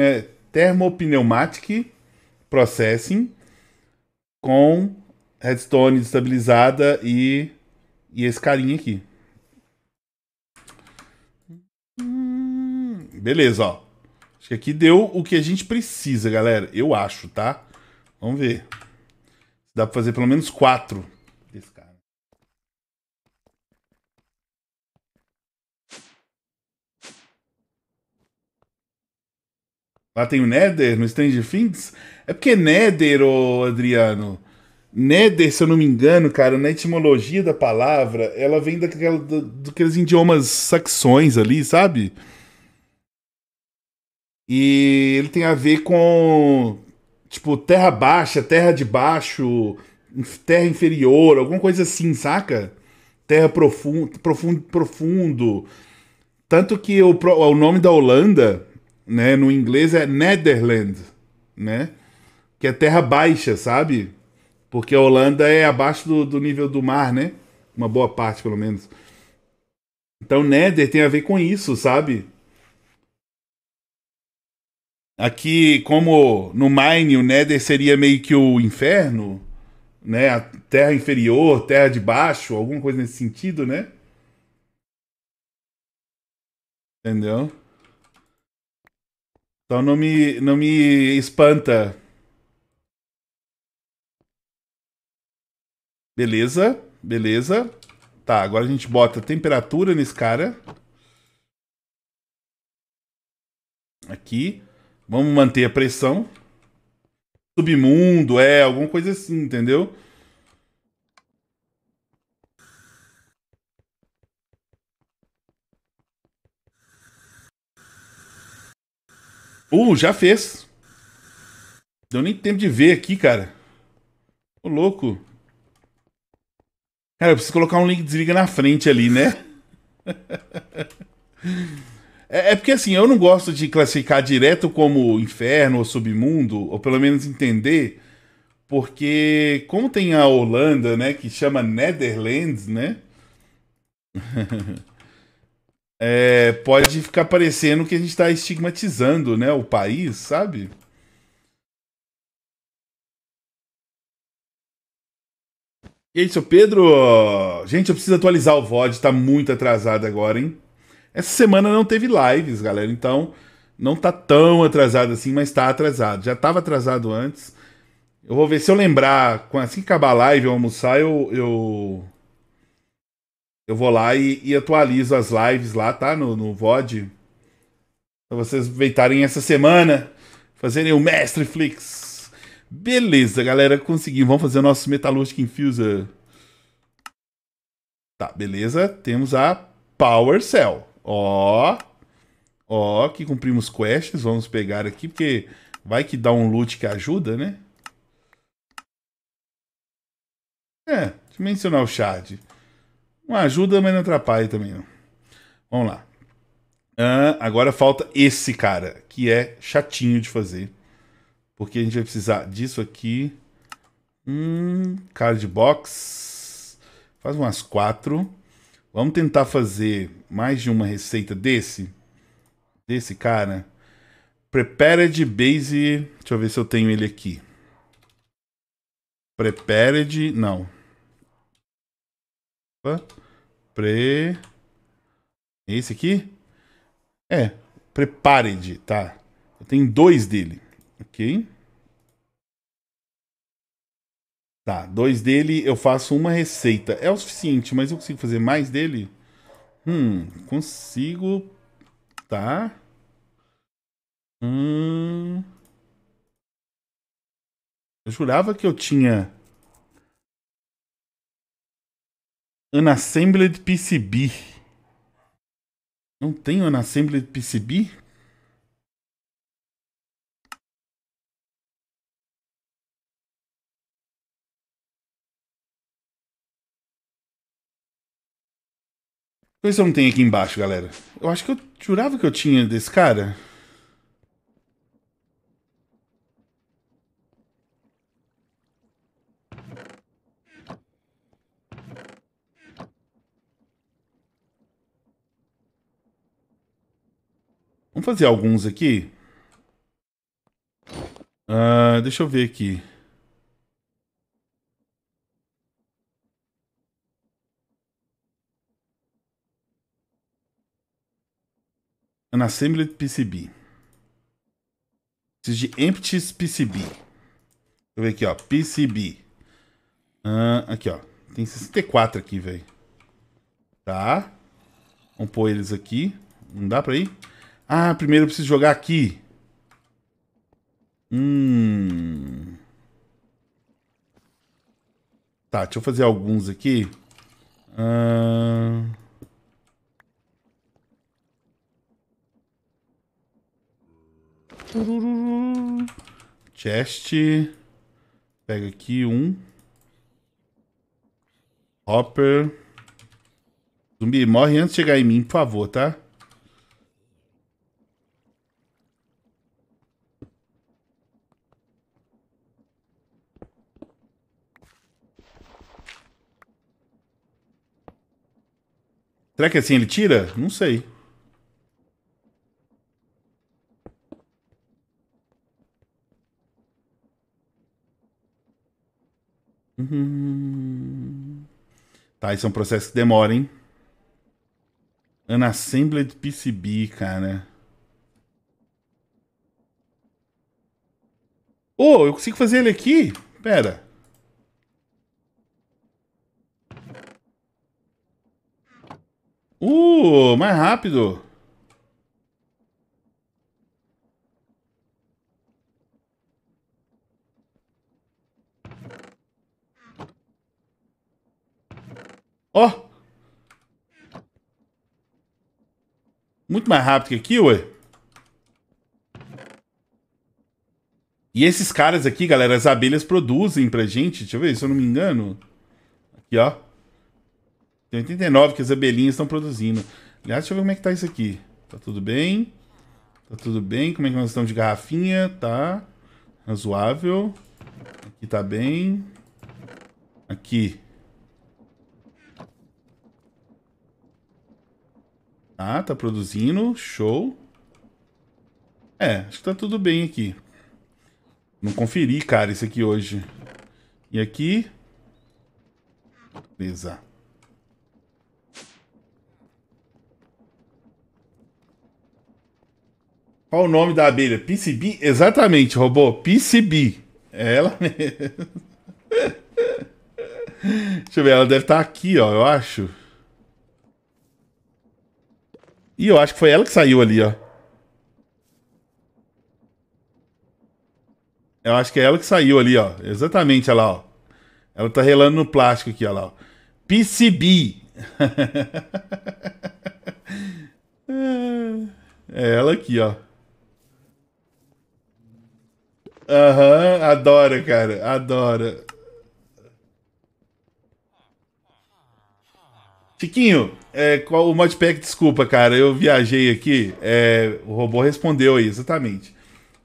Thermopneumatic Processing com redstone estabilizada e, e esse carinha aqui. Hum, beleza, ó. Acho que aqui deu o que a gente precisa, galera. Eu acho, tá? Vamos ver. Dá pra fazer pelo menos quatro Lá tem o Nether no Strange Things? É porque Nether, ô Adriano. Nether, se eu não me engano, cara, na etimologia da palavra, ela vem daquela, da, daqueles idiomas saxões ali, sabe? E ele tem a ver com, tipo, terra baixa, terra de baixo, terra inferior, alguma coisa assim, saca? Terra profundo, profundo, profundo. Tanto que o, o nome da Holanda né? No inglês é Netherland, né? Que é terra baixa, sabe? Porque a Holanda é abaixo do, do nível do mar, né? Uma boa parte, pelo menos. Então, Nether tem a ver com isso, sabe? Aqui, como no Mine o Nether seria meio que o inferno, né? A terra inferior, terra de baixo, alguma coisa nesse sentido, né? Entendeu? Então não me, não me espanta. Beleza, beleza. Tá, agora a gente bota temperatura nesse cara. Aqui. Vamos manter a pressão. Submundo, é, alguma coisa assim, entendeu? Uh, já fez. Deu nem tempo de ver aqui, cara. Ô, louco. Cara, eu preciso colocar um link desliga na frente ali, né? é, é, porque assim, eu não gosto de classificar direto como inferno ou submundo, ou pelo menos entender, porque como tem a Holanda, né, que chama Netherlands, né? é, pode ficar parecendo que a gente está estigmatizando né, o país, sabe? E aí, seu Pedro? Gente, eu preciso atualizar o VOD, tá muito atrasado agora, hein? Essa semana não teve lives, galera, então não tá tão atrasado assim, mas tá atrasado. Já tava atrasado antes. Eu vou ver se eu lembrar, assim que acabar a live, eu almoçar, eu, eu eu vou lá e, e atualizo as lives lá, tá? No, no VOD. Pra vocês aproveitarem essa semana. Fazerem o Mestre Flix. Beleza, galera. Conseguimos. Vamos fazer o nosso Metalúrgico Infuser. Tá, beleza. Temos a Power Cell. Ó. Ó, que cumprimos quests. Vamos pegar aqui, porque vai que dá um loot que ajuda, né? É, deixa eu mencionar o Shard. Uma ajuda, mas não atrapalha também, não. Vamos lá. Uh, agora falta esse cara, que é chatinho de fazer. Porque a gente vai precisar disso aqui. Hum, card box. Faz umas quatro. Vamos tentar fazer mais de uma receita desse. Desse cara. Prepared Base. Deixa eu ver se eu tenho ele aqui. Prepared. Não. Opa. Pre. É esse aqui? É. Prepared, tá? Eu tenho dois dele. Ok. Tá, dois dele eu faço uma receita. É o suficiente, mas eu consigo fazer mais dele? Hum, consigo. Tá. Hum. Eu jurava que eu tinha Unassembled PCB. Não tem Unassembled PCB? Por que eu não tenho aqui embaixo, galera? Eu acho que eu jurava que eu tinha desse cara. fazer alguns aqui. Uh, deixa eu ver aqui. An Assembly PCB. Preciso de Empties PCB. Deixa eu ver aqui, ó. PCB. Uh, ah, aqui, ó. Tem 64 aqui, velho. Tá. Vamos pôr eles aqui. Não dá pra ir? Ah, primeiro eu preciso jogar aqui. Hum. Tá, deixa eu fazer alguns aqui. Ah. Chest. Pega aqui um. Hopper. Zumbi, morre antes de chegar em mim, por favor, tá? Será que assim ele tira? Não sei. Uhum. Tá, isso é um processo que demora, hein? Unassembled PCB, cara. oh, eu consigo fazer ele aqui? Pera. Uh, mais rápido. Ó. Oh. Muito mais rápido que aqui, ué. E esses caras aqui, galera, as abelhas produzem pra gente. Deixa eu ver se eu não me engano. Aqui, ó. Tem 89 que as abelhinhas estão produzindo. Aliás, deixa eu ver como é que tá isso aqui. Tá tudo bem? Tá tudo bem? Como é que nós estamos de garrafinha? Tá razoável. Aqui tá bem. Aqui. Tá, tá produzindo. Show. É, acho que tá tudo bem aqui. Não conferi, cara, isso aqui hoje. E aqui... Beleza. Qual o nome da abelha? PCB? Exatamente, robô. PCB. É ela mesmo. Deixa eu ver, ela deve estar tá aqui, ó, eu acho. E eu acho que foi ela que saiu ali, ó. Eu acho que é ela que saiu ali, ó. Exatamente, olha lá, ó. Ela tá relando no plástico aqui, olha lá, ó. PCB. é ela aqui, ó. Aham, uhum, cara. adora. Chiquinho, é, qual o modpack? Desculpa, cara, eu viajei aqui. É, o robô respondeu aí, exatamente.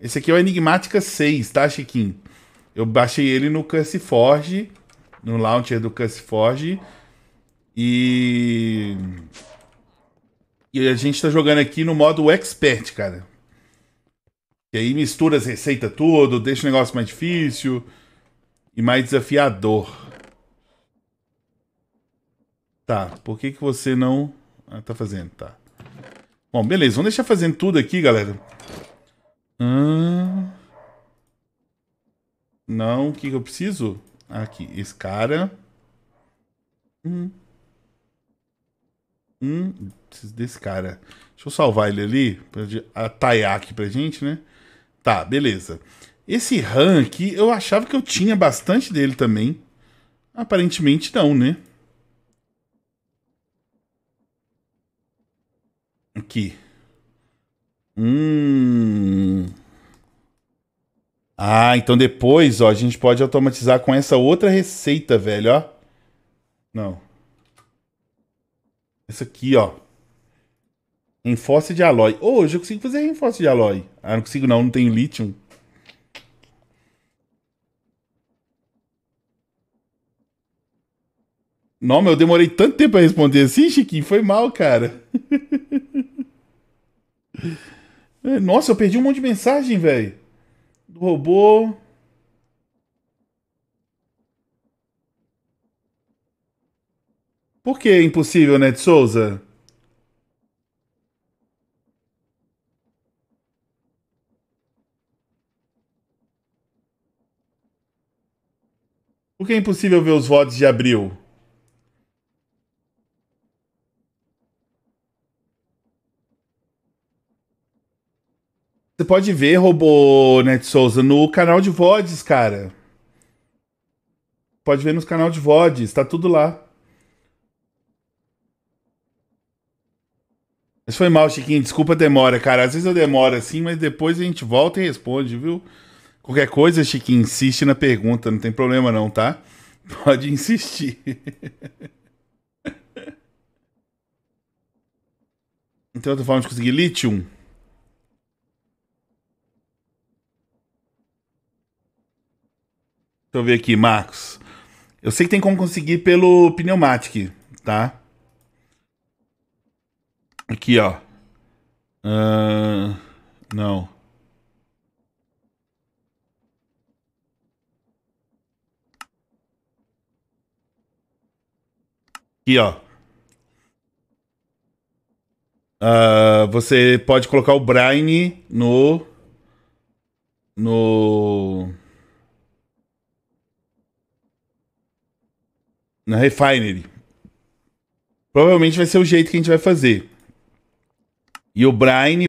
Esse aqui é o Enigmática 6, tá, Chiquinho? Eu baixei ele no Curse Forge, no launcher do Curse Forge. E. E a gente tá jogando aqui no modo Expert, cara. E aí mistura as receitas tudo, deixa o negócio mais difícil e mais desafiador. Tá, por que, que você não. Ah, tá fazendo, tá. Bom, beleza, vamos deixar fazendo tudo aqui, galera. Hum... Não, o que, que eu preciso? Aqui, esse cara. Hum. Hum, preciso desse cara. Deixa eu salvar ele ali, pra atalhar aqui pra gente, né? Tá, beleza. Esse RAM aqui, eu achava que eu tinha bastante dele também. Aparentemente não, né? Aqui. Hum. Ah, então depois, ó, a gente pode automatizar com essa outra receita, velho, ó. Não. Essa aqui, ó. Enfoce de alói. Hoje eu consigo fazer enfoce de alói. Ah, não consigo não, não tenho lítio. Não, eu demorei tanto tempo pra responder assim, Chiquinho. Foi mal, cara. É, nossa, eu perdi um monte de mensagem, velho. Do robô. Por que é impossível, né, de Souza? Por que é impossível ver os votos de abril? Você pode ver, robô Net Souza, no canal de VODs, cara. Pode ver nos canal de VODs, tá tudo lá. Mas foi mal, Chiquinho. Desculpa a demora, cara. Às vezes eu demoro assim, mas depois a gente volta e responde, viu? Qualquer coisa, Chiquinho, insiste na pergunta, não tem problema não, tá? Pode insistir. Então, outra forma de conseguir lítio? Deixa eu ver aqui, Marcos. Eu sei que tem como conseguir pelo Pneumatic, tá? Aqui, ó. Uh, não. Aqui, ó. Uh, você pode colocar o brine no... No... Na refinery. Provavelmente vai ser o jeito que a gente vai fazer. E o brine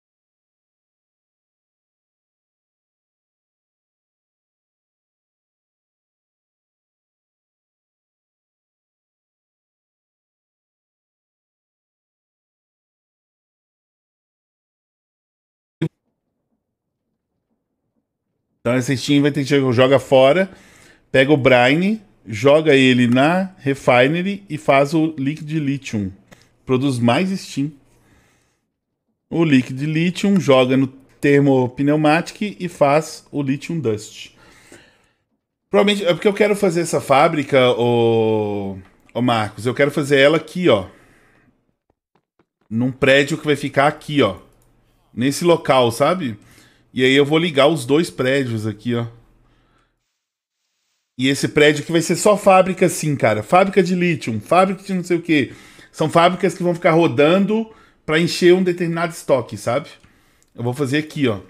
Então essa Steam vai ter que joga fora, pega o brine, joga ele na refinery e faz o líquido de lítio. Produz mais Steam. O líquido de lítio joga no termopneumático e faz o Lithium Dust. Provavelmente, é porque eu quero fazer essa fábrica, o ô Marcos, eu quero fazer ela aqui, ó. Num prédio que vai ficar aqui, ó. Nesse local, sabe? E aí eu vou ligar os dois prédios aqui, ó. E esse prédio que vai ser só fábrica sim, cara. Fábrica de lítio, fábrica de não sei o quê. São fábricas que vão ficar rodando para encher um determinado estoque, sabe? Eu vou fazer aqui, ó.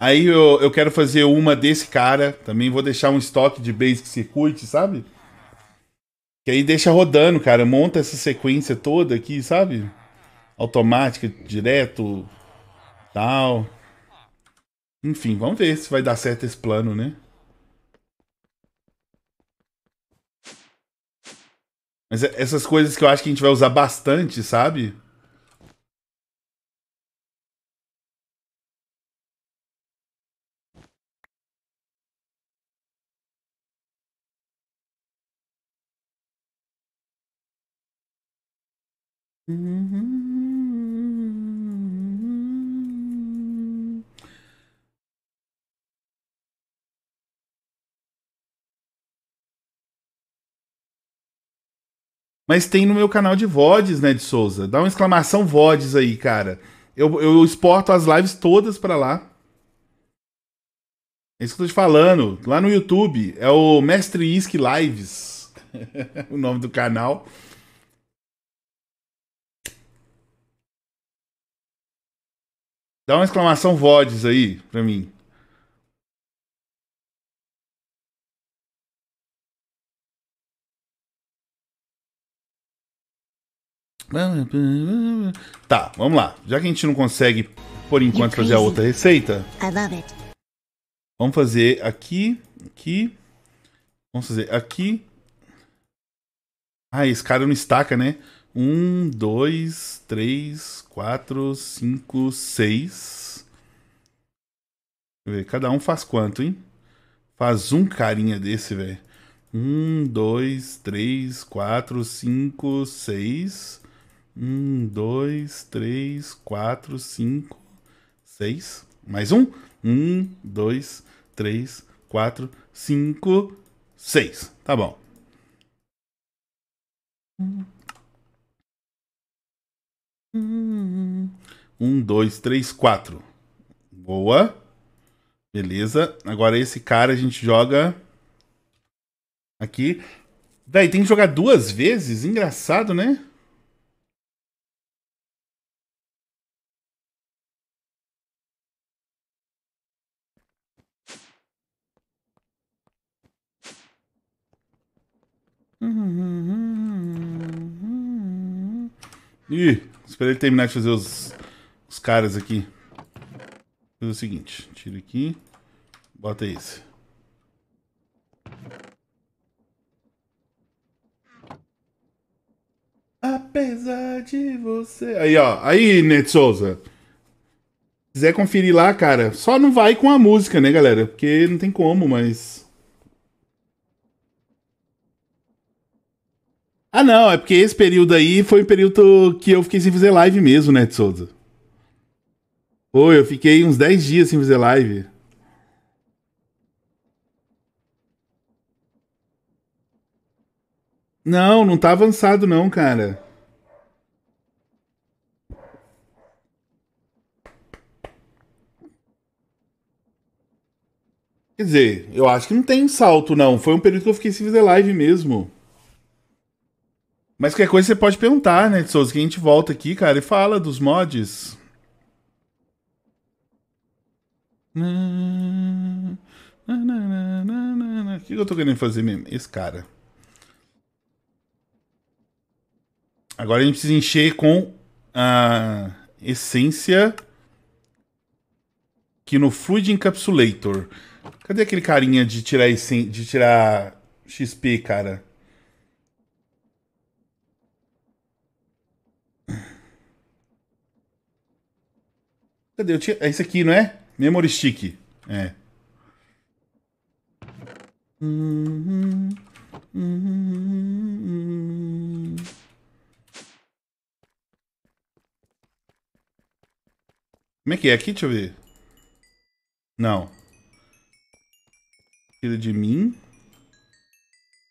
Aí eu, eu quero fazer uma desse cara. Também vou deixar um estoque de basic circuit, sabe? Que aí deixa rodando, cara. Monta essa sequência toda aqui, sabe? automática, direto, tal. Enfim, vamos ver se vai dar certo esse plano, né? Mas é, essas coisas que eu acho que a gente vai usar bastante, sabe? Uhum. Mas tem no meu canal de VODs, né, de Souza. Dá uma exclamação VODs aí, cara. Eu, eu exporto as lives todas para lá. É isso que eu tô te falando. Lá no YouTube é o Mestre Isk Lives. o nome do canal. Dá uma exclamação VODs aí pra mim. Tá, vamos lá. Já que a gente não consegue, por enquanto, fazer a outra receita. Vamos fazer aqui, aqui. Vamos fazer aqui. Ah, esse cara não estaca, né? Um, dois, três, quatro, cinco, seis. Cada um faz quanto, hein? Faz um carinha desse, velho. Um, dois, três, quatro, cinco, seis. Um, dois, três, quatro, cinco, seis. Mais um. Um, dois, três, quatro, cinco, seis. Tá bom. Um, dois, três, quatro. Boa. Beleza. Agora esse cara a gente joga aqui. Daí tem que jogar duas vezes? Engraçado, né? Ih, esperei ele terminar de fazer os, os caras aqui. Vou fazer o seguinte, tira aqui, bota esse. Apesar de você... Aí, ó. Aí, Net Souza. Se quiser conferir lá, cara, só não vai com a música, né, galera? Porque não tem como, mas... Ah, não, é porque esse período aí foi o período que eu fiquei sem fazer live mesmo, né, Tsouza? Foi, eu fiquei uns 10 dias sem fazer live. Não, não tá avançado não, cara. Quer dizer, eu acho que não tem salto não. Foi um período que eu fiquei sem fazer live mesmo. Mas qualquer coisa você pode perguntar, né, de Souza, que a gente volta aqui, cara, e fala dos mods. O que eu tô querendo fazer mesmo? Esse cara. Agora a gente precisa encher com a essência que no Fluid Encapsulator. Cadê aquele carinha de tirar, de tirar XP, cara? Cadê? Eu tinha... É isso aqui, não é? Memory Stick. É. Uhum, uhum, Como é que é aqui? Deixa eu ver. Não. Tira de mim.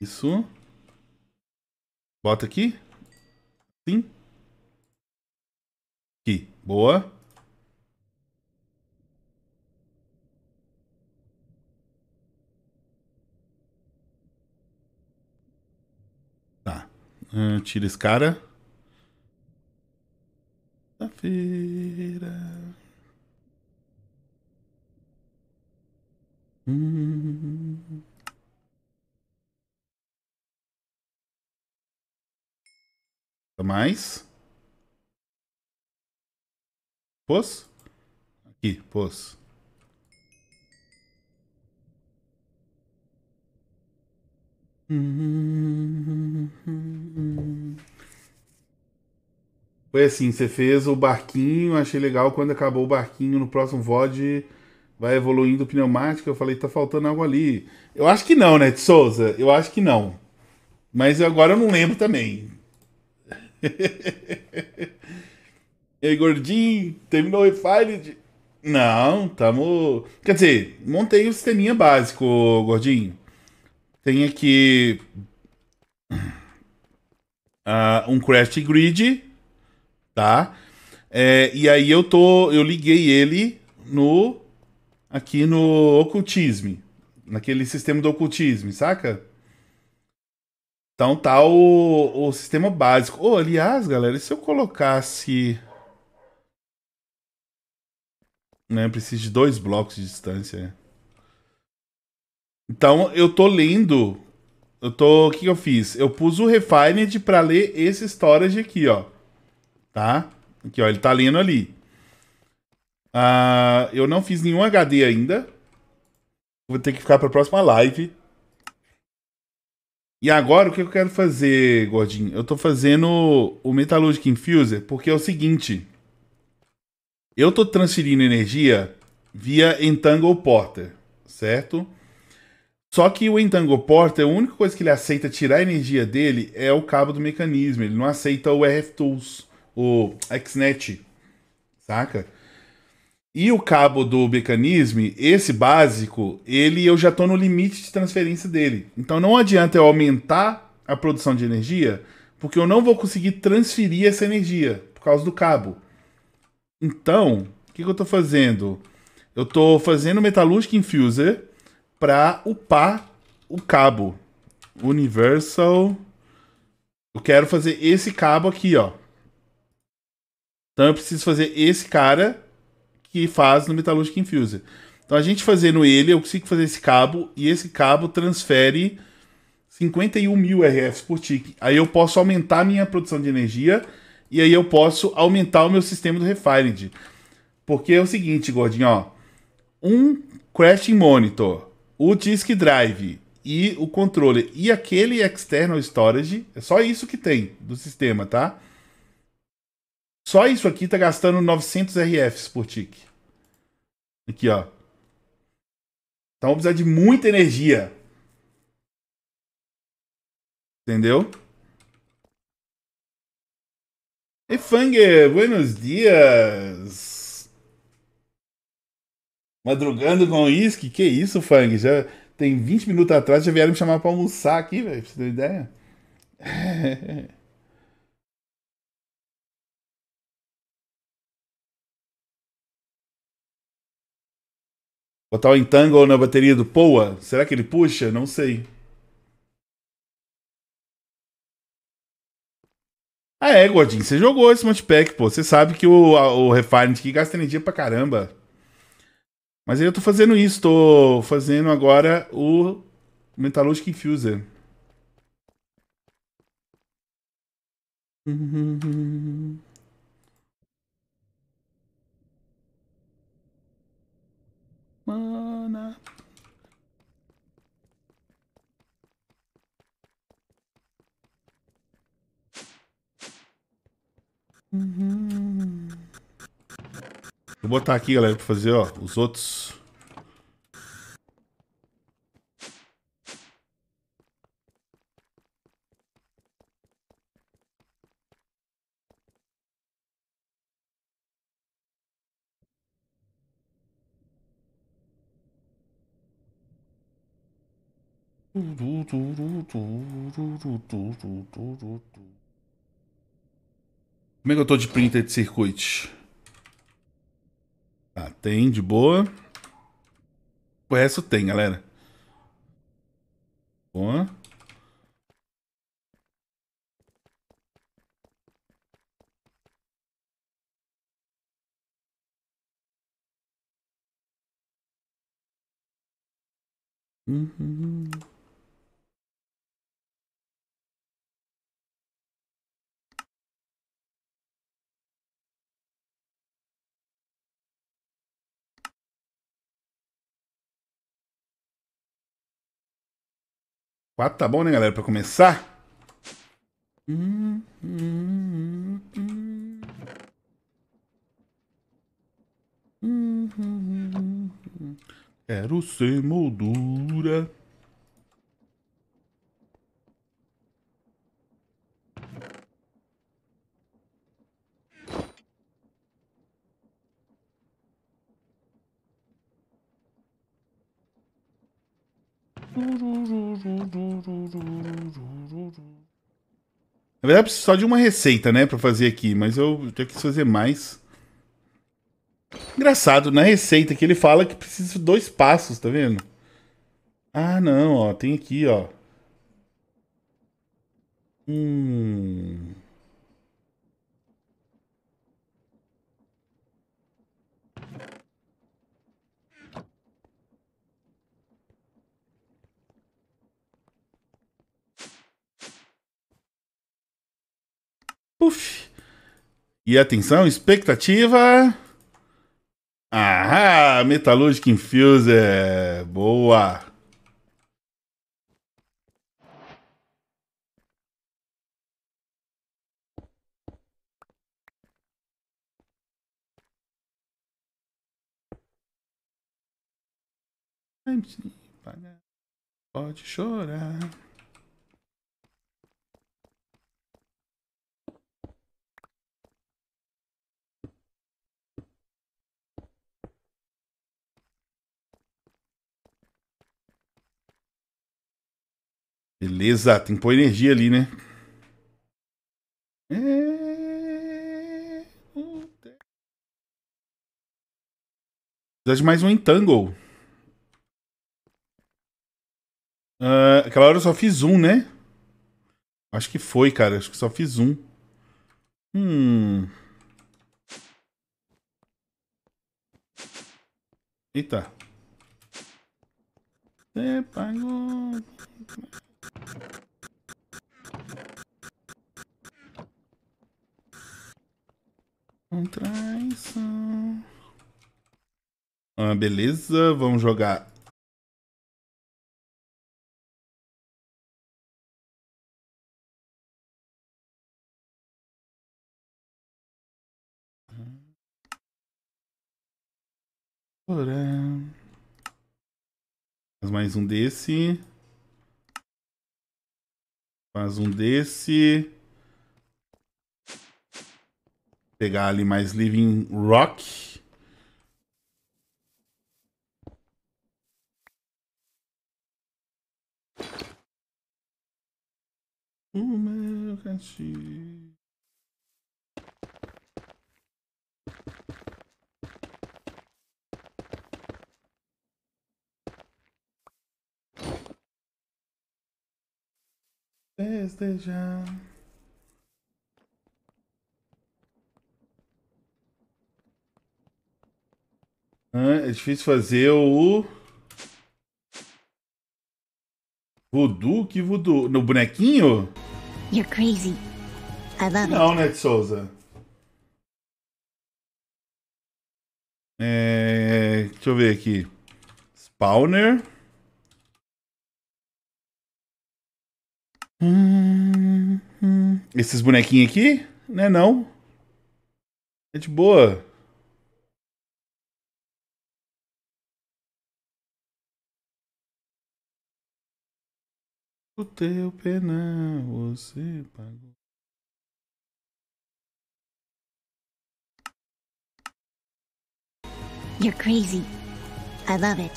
Isso. Bota aqui. Sim. Aqui. Boa. Uh, tira esse cara. Sexta-feira. Hum. Tá mais. Pôs? Aqui, pôs. Foi assim, você fez o barquinho, achei legal. Quando acabou o barquinho, no próximo VOD vai evoluindo o pneumático. Eu falei, tá faltando algo ali. Eu acho que não, né, de Souza? Eu acho que não. Mas agora eu não lembro também. Ei, gordinho, terminou o Refined? Não, tamo. Quer dizer, montei o sisteminha básico, gordinho tenha que... Uh, ah, um Crash Grid, tá? É, e aí eu tô, eu liguei ele no aqui no ocultismo, naquele sistema do ocultismo, saca? Então tá o, o sistema básico. Oh, aliás, galera, e se eu colocasse né, preciso de dois blocos de distância. Né? Então, eu tô lendo. Eu tô. O que eu fiz? Eu pus o Refined para ler esse storage aqui, ó. Tá? Aqui, ó. Ele tá lendo ali. Uh, eu não fiz nenhum HD ainda. Vou ter que ficar pra próxima live. E agora, o que eu quero fazer, Gordinho? Eu tô fazendo o Metalurgic Infuser, porque é o seguinte. Eu tô transferindo energia via Entangle Porter, certo? Só que o Entangle Porta, a única coisa que ele aceita tirar a energia dele é o cabo do mecanismo. Ele não aceita o RF Tools, o XNet, saca? E o cabo do mecanismo, esse básico, ele eu já estou no limite de transferência dele. Então não adianta eu aumentar a produção de energia, porque eu não vou conseguir transferir essa energia por causa do cabo. Então, o que, que eu estou fazendo? Eu estou fazendo Metalurgic Infuser pra upar o cabo. Universal. Eu quero fazer esse cabo aqui, ó. Então eu preciso fazer esse cara que faz no Metallurgic Infuser. Então a gente fazendo ele, eu consigo fazer esse cabo e esse cabo transfere 51 mil RFs por tique. Aí eu posso aumentar minha produção de energia e aí eu posso aumentar o meu sistema do refined. Porque é o seguinte, gordinho, ó. Um crashing monitor o disk drive e o controle e aquele external storage, é só isso que tem do sistema, tá? Só isso aqui tá gastando 900 RFs por tick Aqui, ó. Então vou precisar de muita energia. Entendeu? E Fanger, buenos dias. Madrugando com uísque? Que isso, Fang? Já tem 20 minutos atrás, já vieram me chamar pra almoçar aqui, velho. Pra você ter ideia. Botar o entangle na bateria do Poa? Será que ele puxa? Não sei. Ah é, Gordinho. você jogou esse multipack, pô. Você sabe que o, o Refined que gasta energia pra caramba. Mas aí eu tô fazendo isso, tô fazendo agora o Metallurgic Infuser. Uhum. Vou botar aqui, galera, pra fazer, ó, os outros. Como é que eu tô de printer de circuito? Tá, tem, de boa. O resto tem, galera. Boa. Uhum. Quatro tá bom, né, galera? Pra começar. Quero ser moldura. Na verdade, eu preciso só de uma receita, né, pra fazer aqui, mas eu tenho que fazer mais. Engraçado, na receita que ele fala que precisa de dois passos, tá vendo? Ah, não, ó, tem aqui, ó. Hum. Puf. E atenção, expectativa. Ah, Metalúrgica Infuser. Boa. Né? Pode chorar. Beleza, tem que pôr energia ali, né? Precisa é, de mais um entangle. Uh, aquela hora eu só fiz um, né? Acho que foi, cara. Acho que só fiz um. Hum. Eita. Você é, pagou. Traição. Ah, beleza, vamos jogar. Faz mais um desse. Faz um desse. Pegar ali mais Living Rock. O meu cantinho. Desde já. É difícil fazer o... Voodoo? Que voodoo? No bonequinho? You're crazy. I love Não, né, Souza? É... Deixa eu ver aqui. Spawner. Hum, hum. hum. Esses bonequinhos aqui? Né, não, não? É de boa. O teu penão você pagou. You're crazy. I love it.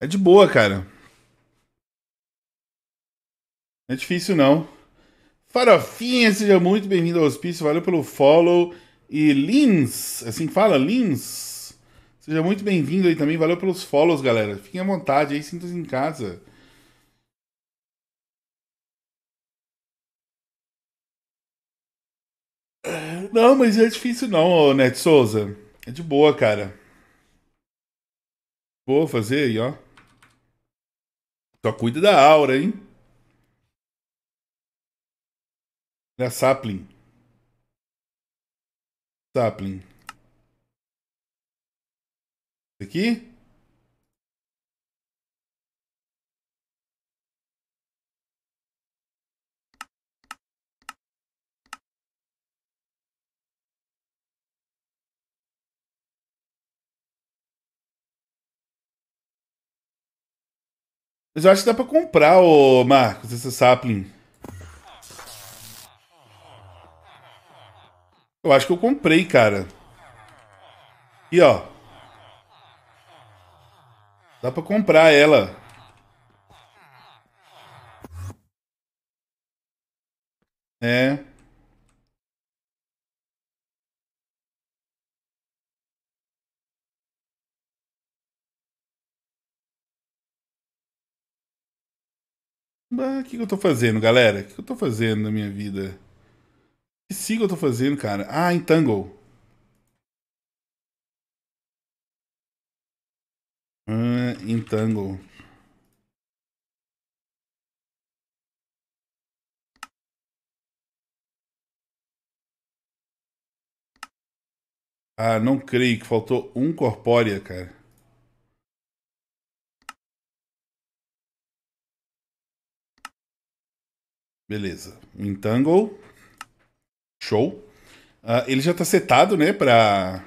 É de boa, cara. Não é difícil não. Farofinha, seja muito bem-vindo ao hospício. Valeu pelo follow. E Lins, assim fala, Lins. Seja muito bem-vindo aí também. Valeu pelos follows, galera. Fiquem à vontade aí, sintam-se em casa. Não, mas é difícil não, Net Souza. É de boa, cara. Vou fazer aí, ó. Só cuida da aura, hein? Da Sapling. Sapling. Aqui? Mas eu acho que dá pra comprar, ô Marcos, esse sapling. Eu acho que eu comprei, cara. E ó. Dá pra comprar ela. É. O que, que eu tô fazendo, galera? O que, que eu tô fazendo na minha vida? Que siga eu tô fazendo, cara? Ah, Entangle. Hum, entangle. Ah, não creio que faltou um corpórea, cara. Beleza. Entangle. Show. Ah, ele já tá setado, né, pra...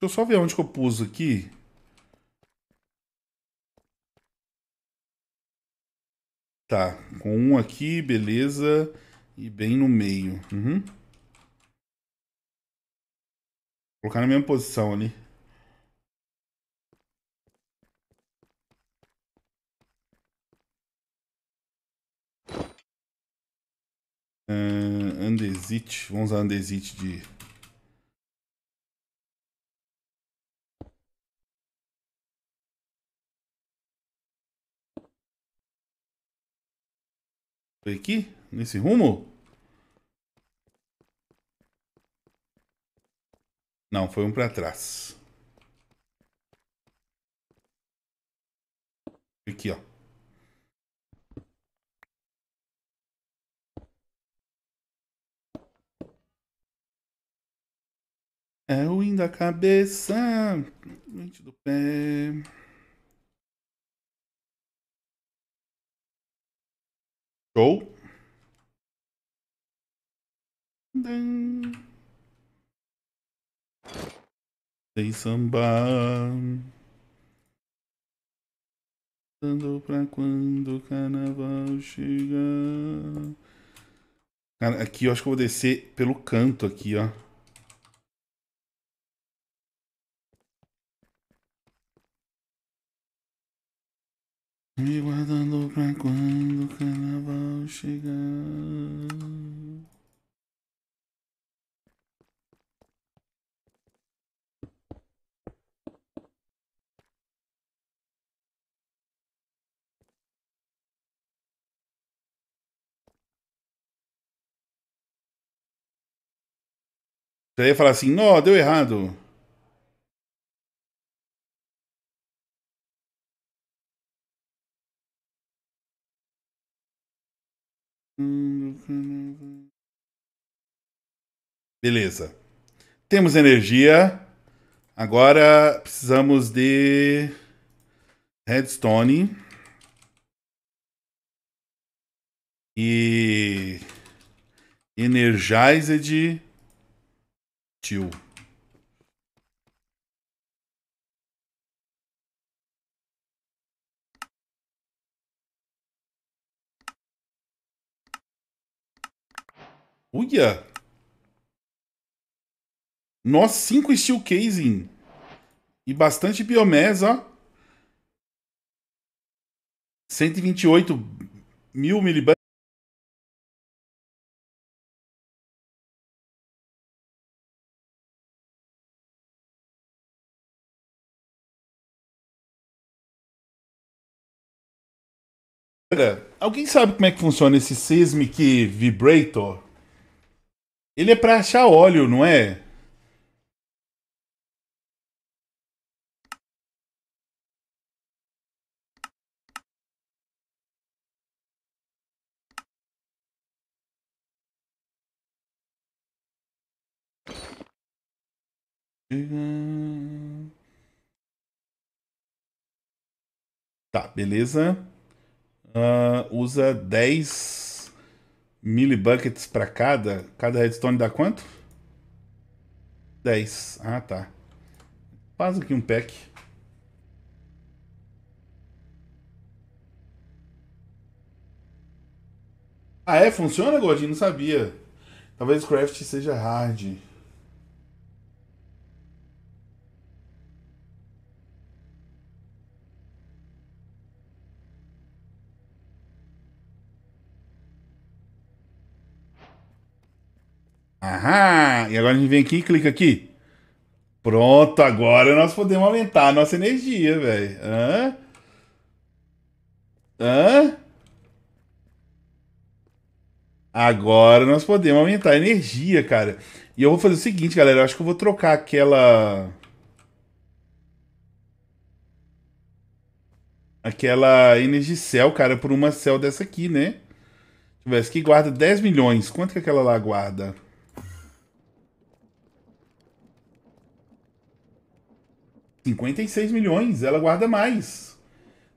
Deixa eu só ver onde que eu pus aqui. Tá, com um aqui, beleza. E bem no meio. Uhum. colocar na mesma posição ali. Uh, andesite, vamos usar andesite de Foi aqui? Nesse rumo? Não, foi um para trás. Aqui, ó. É ruim da cabeça, mente do pé. Show. Dei samba. Dando pra quando o carnaval chegar. Cara, aqui eu acho que eu vou descer pelo canto aqui, ó. Me guardando pra quando o carnaval chegar. Você ia falar assim, não, deu errado. Beleza. Temos energia. Agora precisamos de redstone. E energized tio. Uia! Nossa, 5 steel casing. E bastante vinte ó. 128 mil milibares. Alguém sabe como é que funciona esse Seismic Vibrator? Ele é pra achar óleo, não é? Tá, beleza. Uh, usa dez milibuckets para cada? Cada redstone dá quanto? 10. Ah, tá. Faz aqui um pack. Ah, é? Funciona, Gordinho? Não sabia. Talvez craft seja hard. Aham! E agora a gente vem aqui e clica aqui. Pronto, agora nós podemos aumentar a nossa energia, velho. Hã? Hã? Agora nós podemos aumentar a energia, cara. E eu vou fazer o seguinte, galera. Eu acho que eu vou trocar aquela. Aquela Energy Cell, cara, por uma cell dessa aqui, né? Tivesse que guarda 10 milhões. Quanto que aquela lá guarda? 56 milhões, ela guarda mais.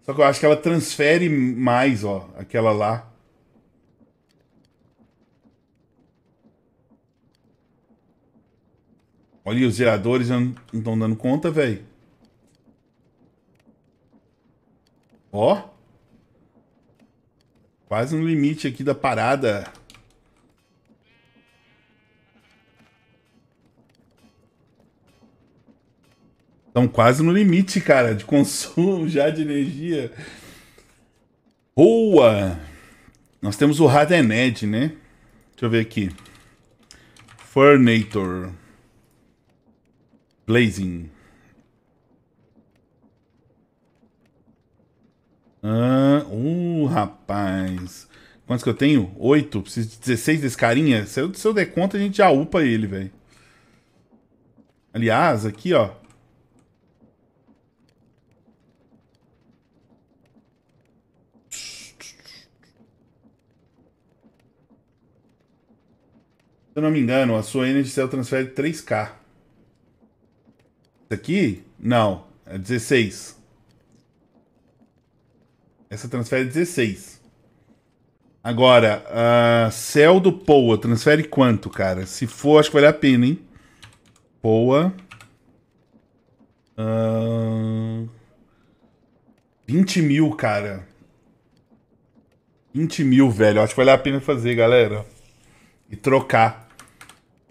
Só que eu acho que ela transfere mais, ó, aquela lá. Olha, os geradores não estão dando conta, velho. Ó. Quase no limite aqui da parada. Estão quase no limite, cara, de consumo já de energia. Boa! Nós temos o Radened, né? Deixa eu ver aqui. Furnator. Blazing. Ah, uh, rapaz. Quantos que eu tenho? Oito. Preciso de 16 desse carinha. Se eu, se eu der conta, a gente já upa ele, velho. Aliás, aqui, ó. Se eu não me engano, a sua energia cell transfere 3K. Isso aqui? Não. É 16. Essa transfere 16. Agora, a Cell do Poa transfere quanto, cara? Se for, acho que vale a pena, hein? Poa. Uh, 20 mil, cara. 20 mil, velho. Acho que vale a pena fazer, galera. E trocar.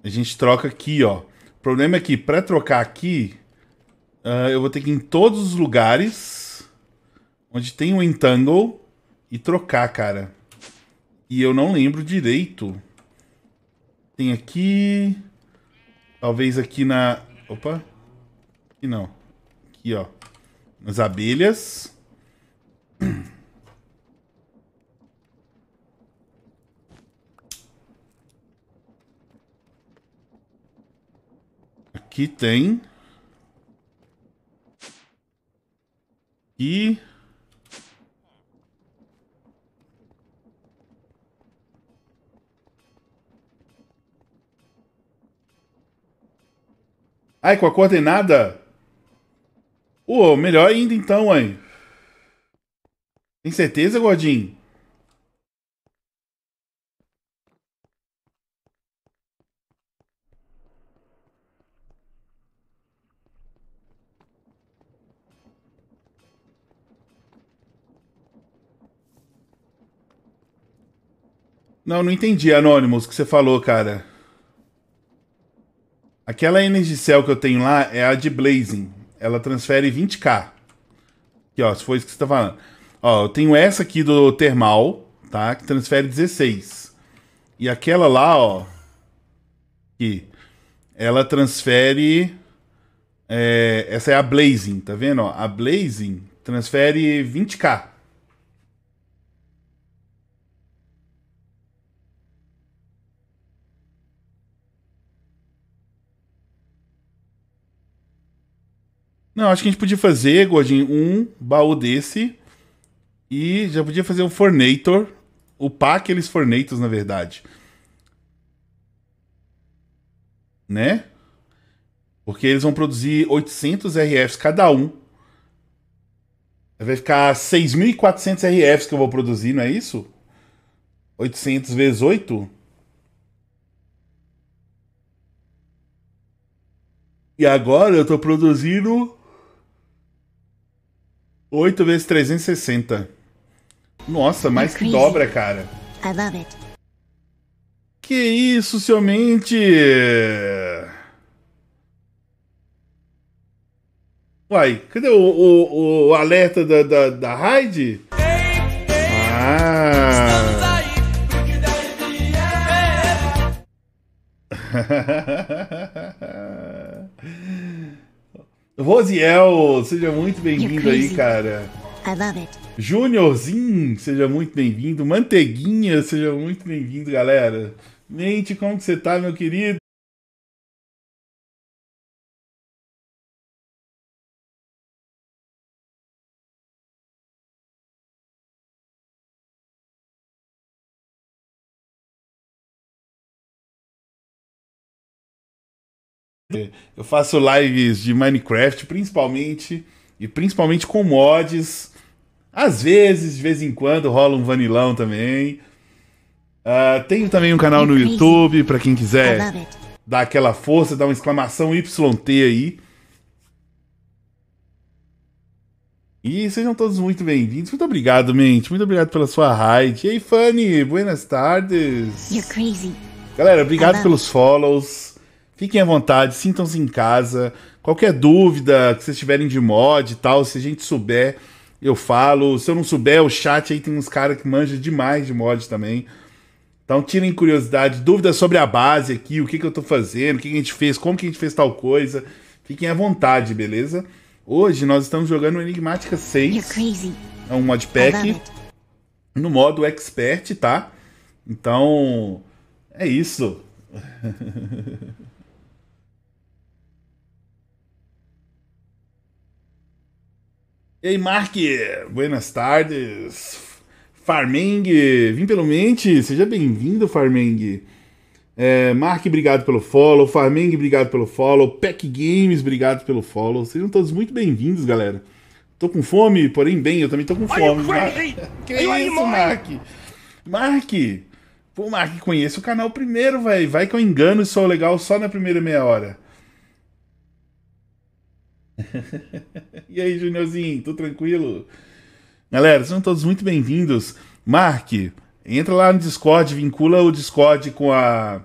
A gente troca aqui, ó. O problema é que para trocar aqui, uh, eu vou ter que ir em todos os lugares onde tem o um entangle e trocar, cara. E eu não lembro direito. Tem aqui... Talvez aqui na... Opa. Aqui não. Aqui, ó. Nas abelhas. Aqui tem. E... Ai, com a coordenada? Pô, melhor ainda então, aí. Tem certeza, gordinho? Não, não entendi, Anonymous, que você falou, cara. Aquela Energy Cell que eu tenho lá é a de Blazing. Ela transfere 20k. Aqui, ó, se foi isso que você tá falando. Ó, eu tenho essa aqui do Termal, tá? Que transfere 16. E aquela lá, ó. Aqui. Ela transfere. É, essa é a Blazing, tá vendo? Ó, a Blazing transfere 20k. Não, acho que a gente podia fazer, Godinho, um baú desse. E já podia fazer um Fornator. Upar aqueles Fornators, na verdade. Né? Porque eles vão produzir 800 RFs cada um. Vai ficar 6.400 RFs que eu vou produzir, não é isso? 800 vezes 8? E agora eu tô produzindo 8 vezes 360. Nossa, mais que dobra, cara. I love it. Que isso, seu mente! Uai, cadê o, o, o alerta da, da, da Raid? Ah! Rosiel, seja muito bem-vindo aí, cara. Juniorzinho, seja muito bem-vindo. Manteiguinha, seja muito bem-vindo, galera. Mente, como que você tá, meu querido? Eu faço lives de Minecraft, principalmente, e principalmente com mods. Às vezes, de vez em quando, rola um vanilão também. Uh, tenho também um canal no YouTube, para quem quiser dar aquela força, dar uma exclamação YT aí. E sejam todos muito bem-vindos. Muito obrigado, mente. Muito obrigado pela sua raid. E aí, Fanny, buenas tardes. Galera, obrigado pelos follows. Fiquem à vontade, sintam-se em casa. Qualquer dúvida que vocês tiverem de mod e tal, se a gente souber, eu falo. Se eu não souber, o chat aí tem uns caras que manjam demais de mod também. Então tirem curiosidade, dúvidas sobre a base aqui, o que, que eu tô fazendo, o que, que a gente fez, como que a gente fez tal coisa. Fiquem à vontade, beleza? Hoje nós estamos jogando Enigmática 6. É um modpack no modo expert, tá? Então, é isso. Ei, Mark, buenas tardes. Farmeng, vim pelo Mente, seja bem-vindo, Farmeng. É, Mark, obrigado pelo follow. Farmeng, obrigado pelo follow. Pack Games, obrigado pelo follow. Sejam todos muito bem-vindos, galera. Tô com fome, porém bem, eu também tô com fome. Mar... Tá? Que é isso, Mark? Mark, pô, Mark, conheça o canal primeiro, velho. Vai que eu engano e sou legal só na primeira meia hora. e aí, Juniorzinho, tudo tranquilo? Galera, sejam todos muito bem-vindos. Mark, entra lá no Discord, vincula o Discord com a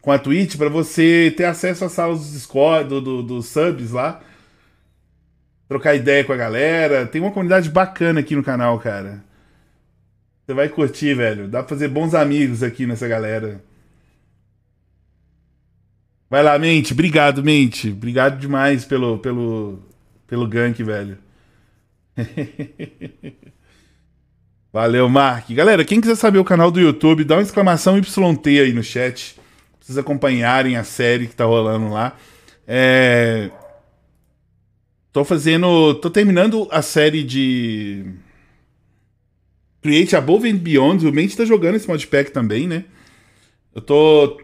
com a Twitch para você ter acesso às salas do Discord, dos do, do subs lá. Trocar ideia com a galera. Tem uma comunidade bacana aqui no canal, cara. Você vai curtir, velho. Dá pra fazer bons amigos aqui nessa galera. Vai lá, Mente. Obrigado, Mente. Obrigado demais pelo, pelo, pelo gank, velho. Valeu, Mark. Galera, quem quiser saber o canal do YouTube, dá uma exclamação YT aí no chat. Pra vocês acompanharem a série que tá rolando lá. É... Tô fazendo. Tô terminando a série de. Create Above and Beyond. O Mente tá jogando esse modpack também, né? Eu tô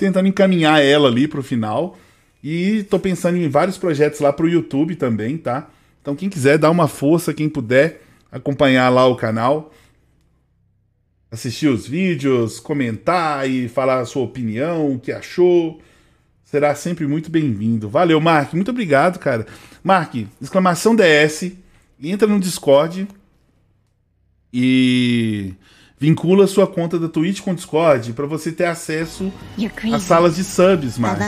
tentando encaminhar ela ali pro final. E tô pensando em vários projetos lá pro YouTube também, tá? Então quem quiser dar uma força, quem puder acompanhar lá o canal, assistir os vídeos, comentar e falar a sua opinião, o que achou, será sempre muito bem-vindo. Valeu, Mark, muito obrigado, cara. Mark, exclamação DS, entra no Discord e Vincula sua conta da Twitch com o Discord para você ter acesso às salas de subs, mano.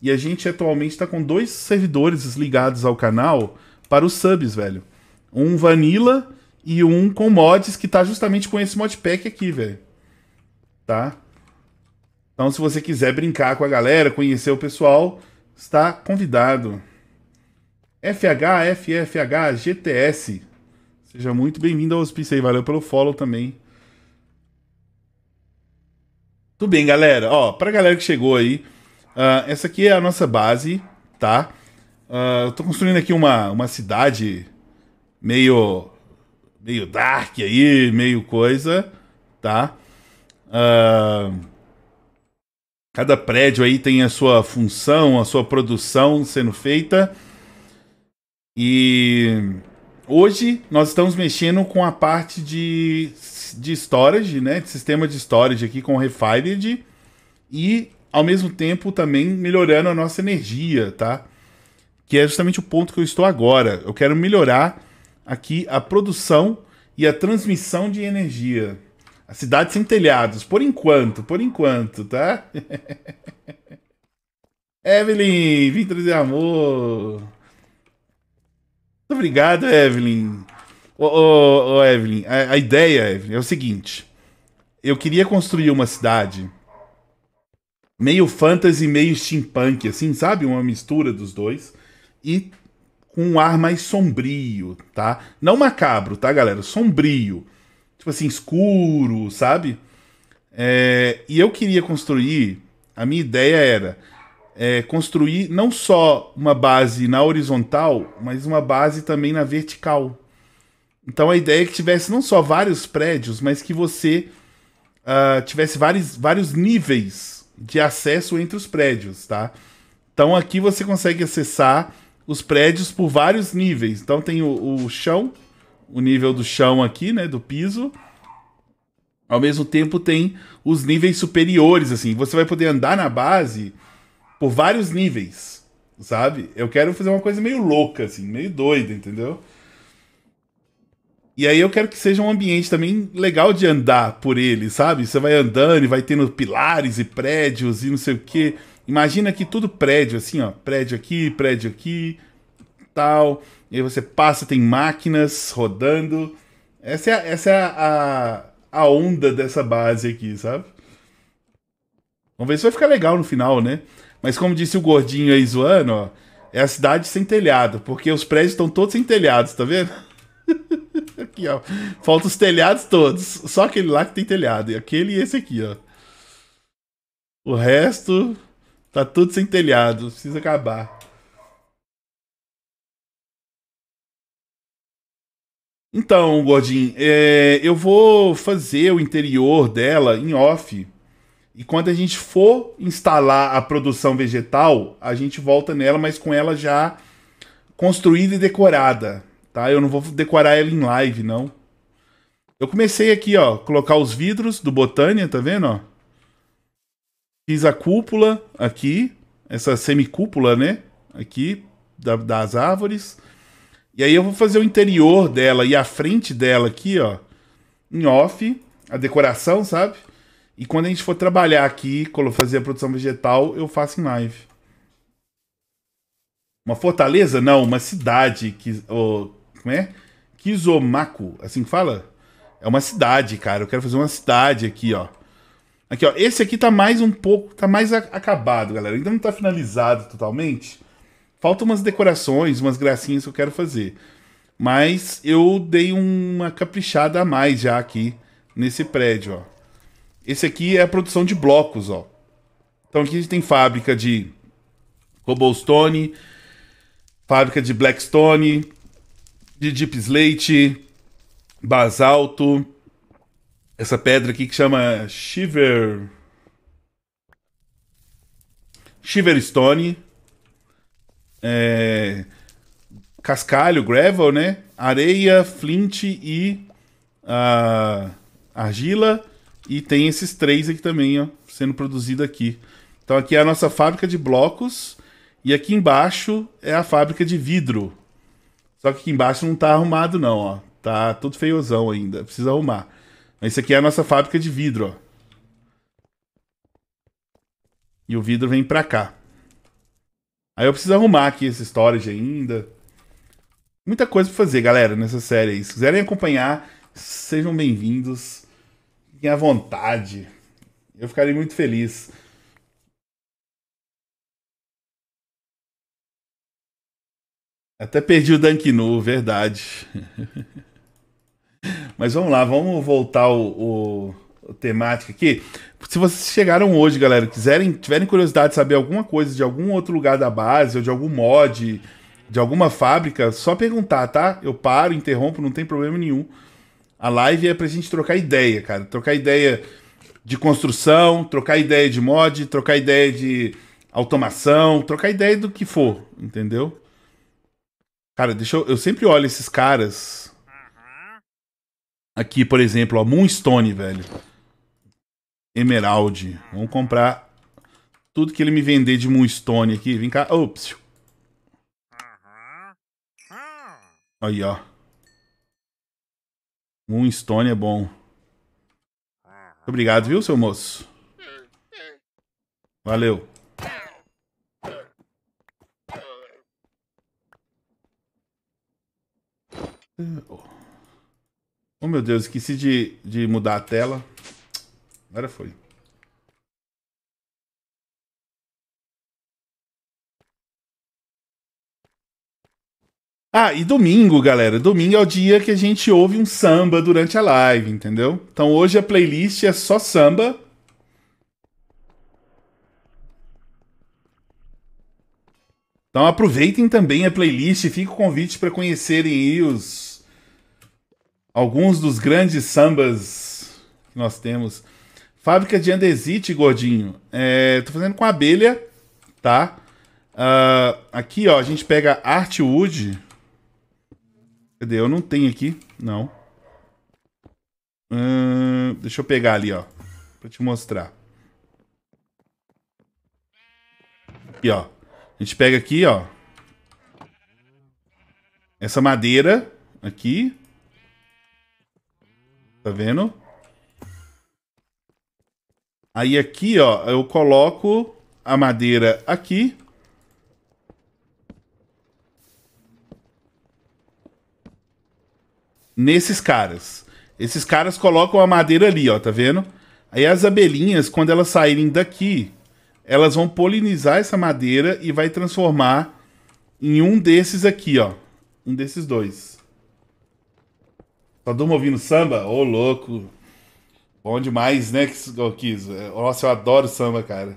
E a gente atualmente está com dois servidores ligados ao canal para os subs, velho. Um Vanilla e um com mods que tá justamente com esse modpack aqui, velho. Tá? Então, se você quiser brincar com a galera, conhecer o pessoal, está convidado. FH, FFH, GTS. Seja muito bem-vindo ao hospício aí. Valeu pelo follow também. Tudo bem, galera. Ó, pra galera que chegou aí, uh, essa aqui é a nossa base, tá? Uh, eu tô construindo aqui uma, uma cidade meio meio dark aí, meio coisa, tá? Uh, cada prédio aí tem a sua função, a sua produção sendo feita. E hoje nós estamos mexendo com a parte de de storage, né? De sistema de storage aqui com Refired e ao mesmo tempo também melhorando a nossa energia, tá? Que é justamente o ponto que eu estou agora. Eu quero melhorar aqui a produção e a transmissão de energia. A cidade sem telhados, por enquanto, por enquanto, tá? Evelyn, vim trazer amor. Muito obrigado, Evelyn. Ô, ô, ô Evelyn, a, a ideia, Evelyn, é o seguinte. Eu queria construir uma cidade meio fantasy, meio steampunk, assim, sabe? Uma mistura dos dois. E com um ar mais sombrio, tá? Não macabro, tá, galera? Sombrio. Tipo assim, escuro, sabe? É... e eu queria construir. A minha ideia era é, construir não só uma base na horizontal, mas uma base também na vertical. Então a ideia é que tivesse não só vários prédios, mas que você uh, tivesse vários, vários níveis de acesso entre os prédios, tá? Então aqui você consegue acessar os prédios por vários níveis. Então tem o, o chão, o nível do chão aqui, né, do piso. Ao mesmo tempo tem os níveis superiores, assim. Você vai poder andar na base por vários níveis, sabe? Eu quero fazer uma coisa meio louca, assim, meio doida, entendeu? E aí eu quero que seja um ambiente também legal de andar por ele, sabe? Você vai andando e vai tendo pilares e prédios e não sei o quê. Imagina que tudo prédio, assim, ó. Prédio aqui, prédio aqui, tal. E aí você passa, tem máquinas rodando. Essa é, a, essa é a, a, a onda dessa base aqui, sabe? Vamos ver se vai ficar legal no final, né? Mas como disse o gordinho aí zoando, ó. É a cidade sem telhado, porque os prédios estão todos sem telhados, tá vendo? aqui, ó. Falta os telhados todos. Só aquele lá que tem telhado. Aquele e esse aqui, ó. O resto tá tudo sem telhado. Precisa acabar. Então, Gordinho, é, eu vou fazer o interior dela em off. E quando a gente for instalar a produção vegetal, a gente volta nela, mas com ela já construída e decorada. Tá? Eu não vou decorar ela em live, não. Eu comecei aqui, ó, colocar os vidros do Botânia, tá vendo, ó? Fiz a cúpula aqui, essa semicúpula, né? Aqui, da, das árvores. E aí eu vou fazer o interior dela e a frente dela aqui, ó, em off, a decoração, sabe? E quando a gente for trabalhar aqui, fazer a produção vegetal, eu faço em live. Uma fortaleza? Não, uma cidade que, oh, como é? Kizomaku, assim que fala? É uma cidade, cara. Eu quero fazer uma cidade aqui, ó. Aqui, ó. Esse aqui tá mais um pouco, tá mais acabado, galera. Ainda não tá finalizado totalmente. Faltam umas decorações, umas gracinhas que eu quero fazer. Mas eu dei uma caprichada a mais já aqui nesse prédio, ó. Esse aqui é a produção de blocos, ó. Então aqui a gente tem fábrica de cobblestone, fábrica de blackstone, de deep slate, basalto, essa pedra aqui que chama Shiver. Shiverstone, é, cascalho, gravel, né? Areia, flint e uh, argila. E tem esses três aqui também, ó, sendo produzido aqui. Então aqui é a nossa fábrica de blocos. E aqui embaixo é a fábrica de vidro. Só que aqui embaixo não tá arrumado, não, ó. Tá tudo feiosão ainda. Precisa arrumar. Mas isso aqui é a nossa fábrica de vidro, ó. E o vidro vem pra cá. Aí eu preciso arrumar aqui esse storage ainda. Muita coisa pra fazer, galera, nessa série aí. Se quiserem acompanhar, sejam bem-vindos. Fiquem à vontade. Eu ficarei muito feliz. Até perdi o Dankinu, verdade. Mas vamos lá, vamos voltar o, o, o temática aqui. Se vocês chegaram hoje, galera, quiserem, tiverem curiosidade de saber alguma coisa de algum outro lugar da base ou de algum mod, de alguma fábrica, só perguntar, tá? Eu paro, interrompo, não tem problema nenhum. A live é pra gente trocar ideia, cara. Trocar ideia de construção, trocar ideia de mod, trocar ideia de automação, trocar ideia do que for, entendeu? Cara, deixa eu. Eu sempre olho esses caras. Aqui, por exemplo, ó, Moonstone, velho. Emerald. Vamos comprar tudo que ele me vender de Moonstone aqui. Vem cá. Ops. Aí, ó. Moonstone é bom. obrigado, viu, seu moço? Valeu. Oh meu Deus, esqueci de, de mudar a tela. Agora foi. Ah, e domingo, galera. Domingo é o dia que a gente ouve um samba durante a live, entendeu? Então hoje a playlist é só samba. Então aproveitem também a playlist, fica o convite para conhecerem os alguns dos grandes sambas que nós temos. Fábrica de andesite, gordinho. É, tô fazendo com abelha, tá? Uh, aqui, ó, a gente pega Artwood. Cadê? Eu não tenho aqui. Não. Uh, deixa eu pegar ali, ó. Pra te mostrar. Aqui, ó. A gente pega aqui, ó. Essa madeira aqui. Tá vendo? Aí aqui, ó, eu coloco a madeira aqui. Nesses caras. Esses caras colocam a madeira ali, ó, tá vendo? Aí as abelhinhas, quando elas saírem daqui, elas vão polinizar essa madeira e vai transformar em um desses aqui, ó. Um desses dois. Só tá durmo ouvindo samba? Ô, louco. Bom demais, né, Kiz? É, nossa, eu adoro samba, cara.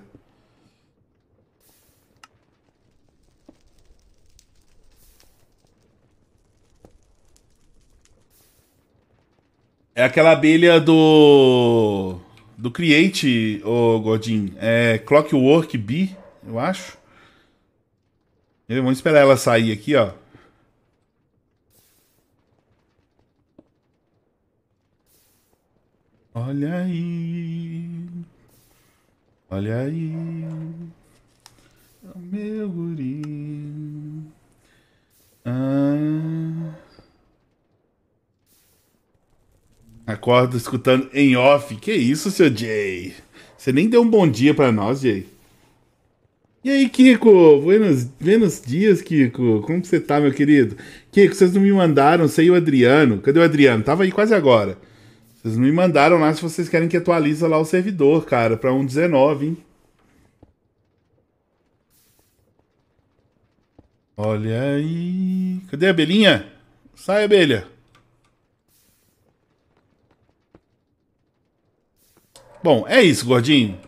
É aquela abelha do. Do Create, o Godin. É Clockwork Bee, eu acho. Vamos esperar ela sair aqui, ó. Olha aí, olha aí, é o meu guri. Ah. Acordo escutando em off. Que isso, seu Jay? Você nem deu um bom dia para nós, Jay. E aí, Kiko? Buenos, buenos dias, Kiko. Como você tá, meu querido? Kiko, vocês não me mandaram, sei o Adriano. Cadê o Adriano? Tava aí quase agora. Vocês me mandaram lá se vocês querem que atualize lá o servidor, cara, pra um hein? Olha aí. Cadê a abelhinha? Sai, abelha. Bom, é isso, gordinho.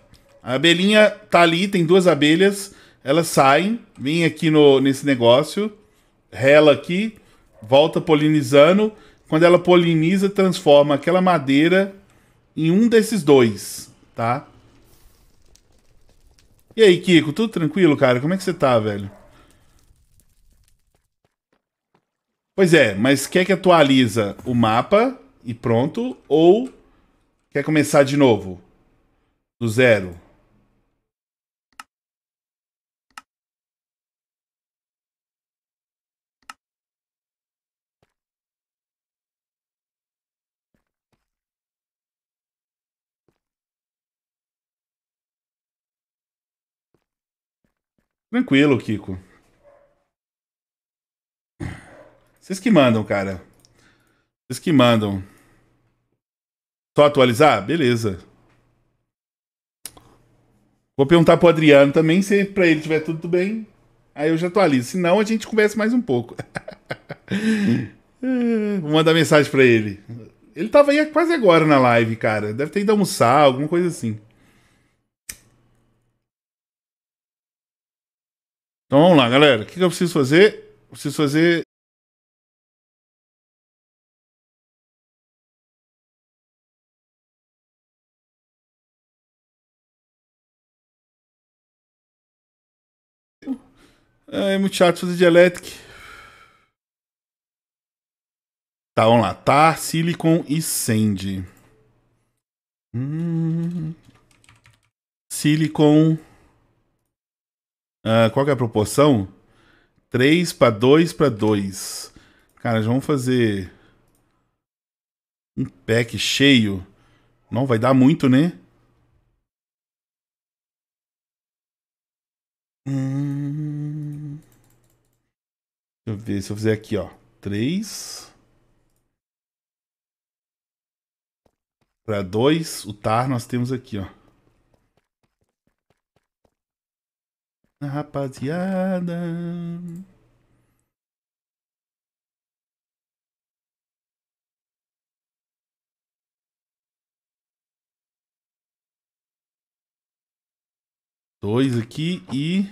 A abelhinha tá ali, tem duas abelhas. Elas saem, vêm aqui no, nesse negócio, rela aqui, volta polinizando quando ela poliniza, transforma aquela madeira em um desses dois, tá? E aí, Kiko, tudo tranquilo, cara? Como é que você tá, velho? Pois é, mas quer que atualiza o mapa e pronto, ou quer começar de novo? Do zero? Tranquilo, Kiko. Vocês que mandam, cara. Vocês que mandam. Só atualizar? Beleza. Vou perguntar pro Adriano também se pra ele tiver tudo bem. Aí eu já atualizo. Se não, a gente conversa mais um pouco. Vou mandar mensagem pra ele. Ele tava aí quase agora na live, cara. Deve ter ido almoçar, alguma coisa assim. Então vamos lá, galera. O que eu preciso fazer? Eu preciso fazer É, é muito chato fazer dielétrica. Tá, vamos lá. tá. silicon e sand. Hum. Silicon. Uh, qual é a proporção? 3 para 2 para 2. Cara, já vamos fazer um pack cheio. Não vai dar muito, né? Hum... Deixa eu ver se eu fizer aqui, ó. 3 para 2, o tar nós temos aqui, ó. rapaziada. Dois aqui e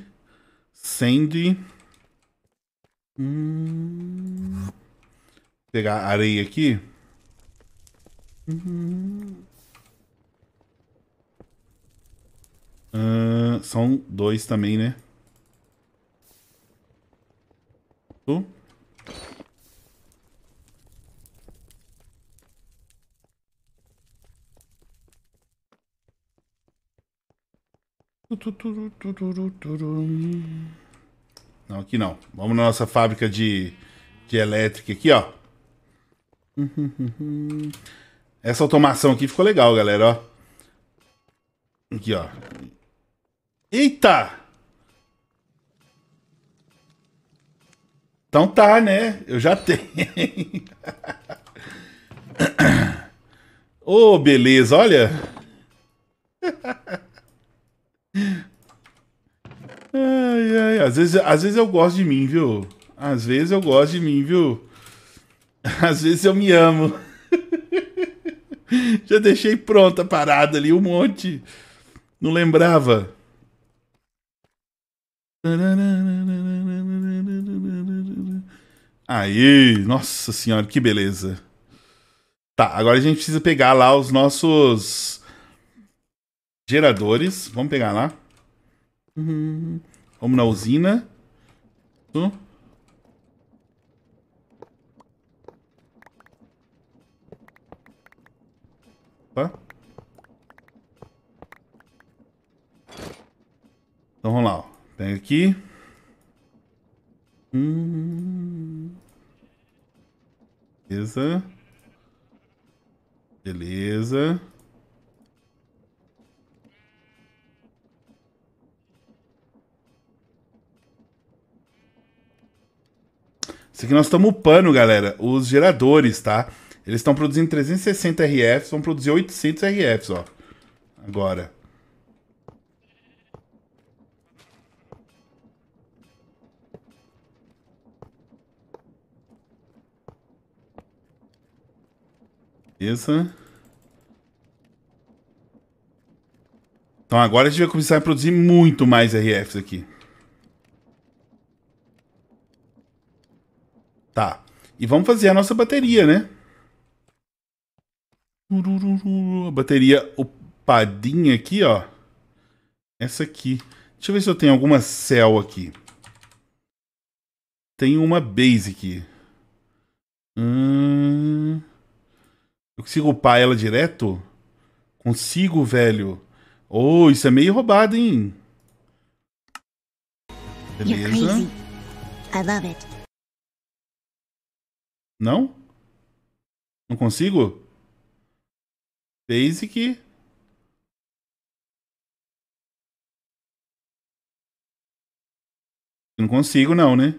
Sandy. Hum. Pegar areia aqui. Hum. Uh, são dois também, né? Tu? Não, aqui não. Vamos na nossa fábrica de, de elétrica aqui, ó. Essa automação aqui ficou legal, galera, ó. Aqui, ó. Eita! Então tá, né? Eu já tenho. Ô, oh, beleza, olha. Ai, ai, às vezes, às vezes eu gosto de mim, viu? Às vezes eu gosto de mim, viu? Às vezes eu me amo. Já deixei pronta a parada ali um monte. Não lembrava. Aí, nossa senhora, que beleza. Tá, agora a gente precisa pegar lá os nossos geradores. Vamos pegar lá. Vamos na usina. Opa. Então vamos lá, ó. Tem aqui. Hum. Beleza. Beleza. Isso aqui nós estamos upando, galera, os geradores, tá? Eles estão produzindo 360 RFs, vão produzir 800 RFs, ó. Agora. Beleza. Então agora a gente vai começar a produzir muito mais RFs aqui. Tá. E vamos fazer a nossa bateria, né? A bateria opadinha aqui, ó. Essa aqui. Deixa eu ver se eu tenho alguma cell aqui. Tem uma base aqui. Hum... Eu consigo upar ela direto? Consigo, velho. Ô, oh, isso é meio roubado, hein? Beleza. Não? Não consigo? Basic. Não consigo não, né?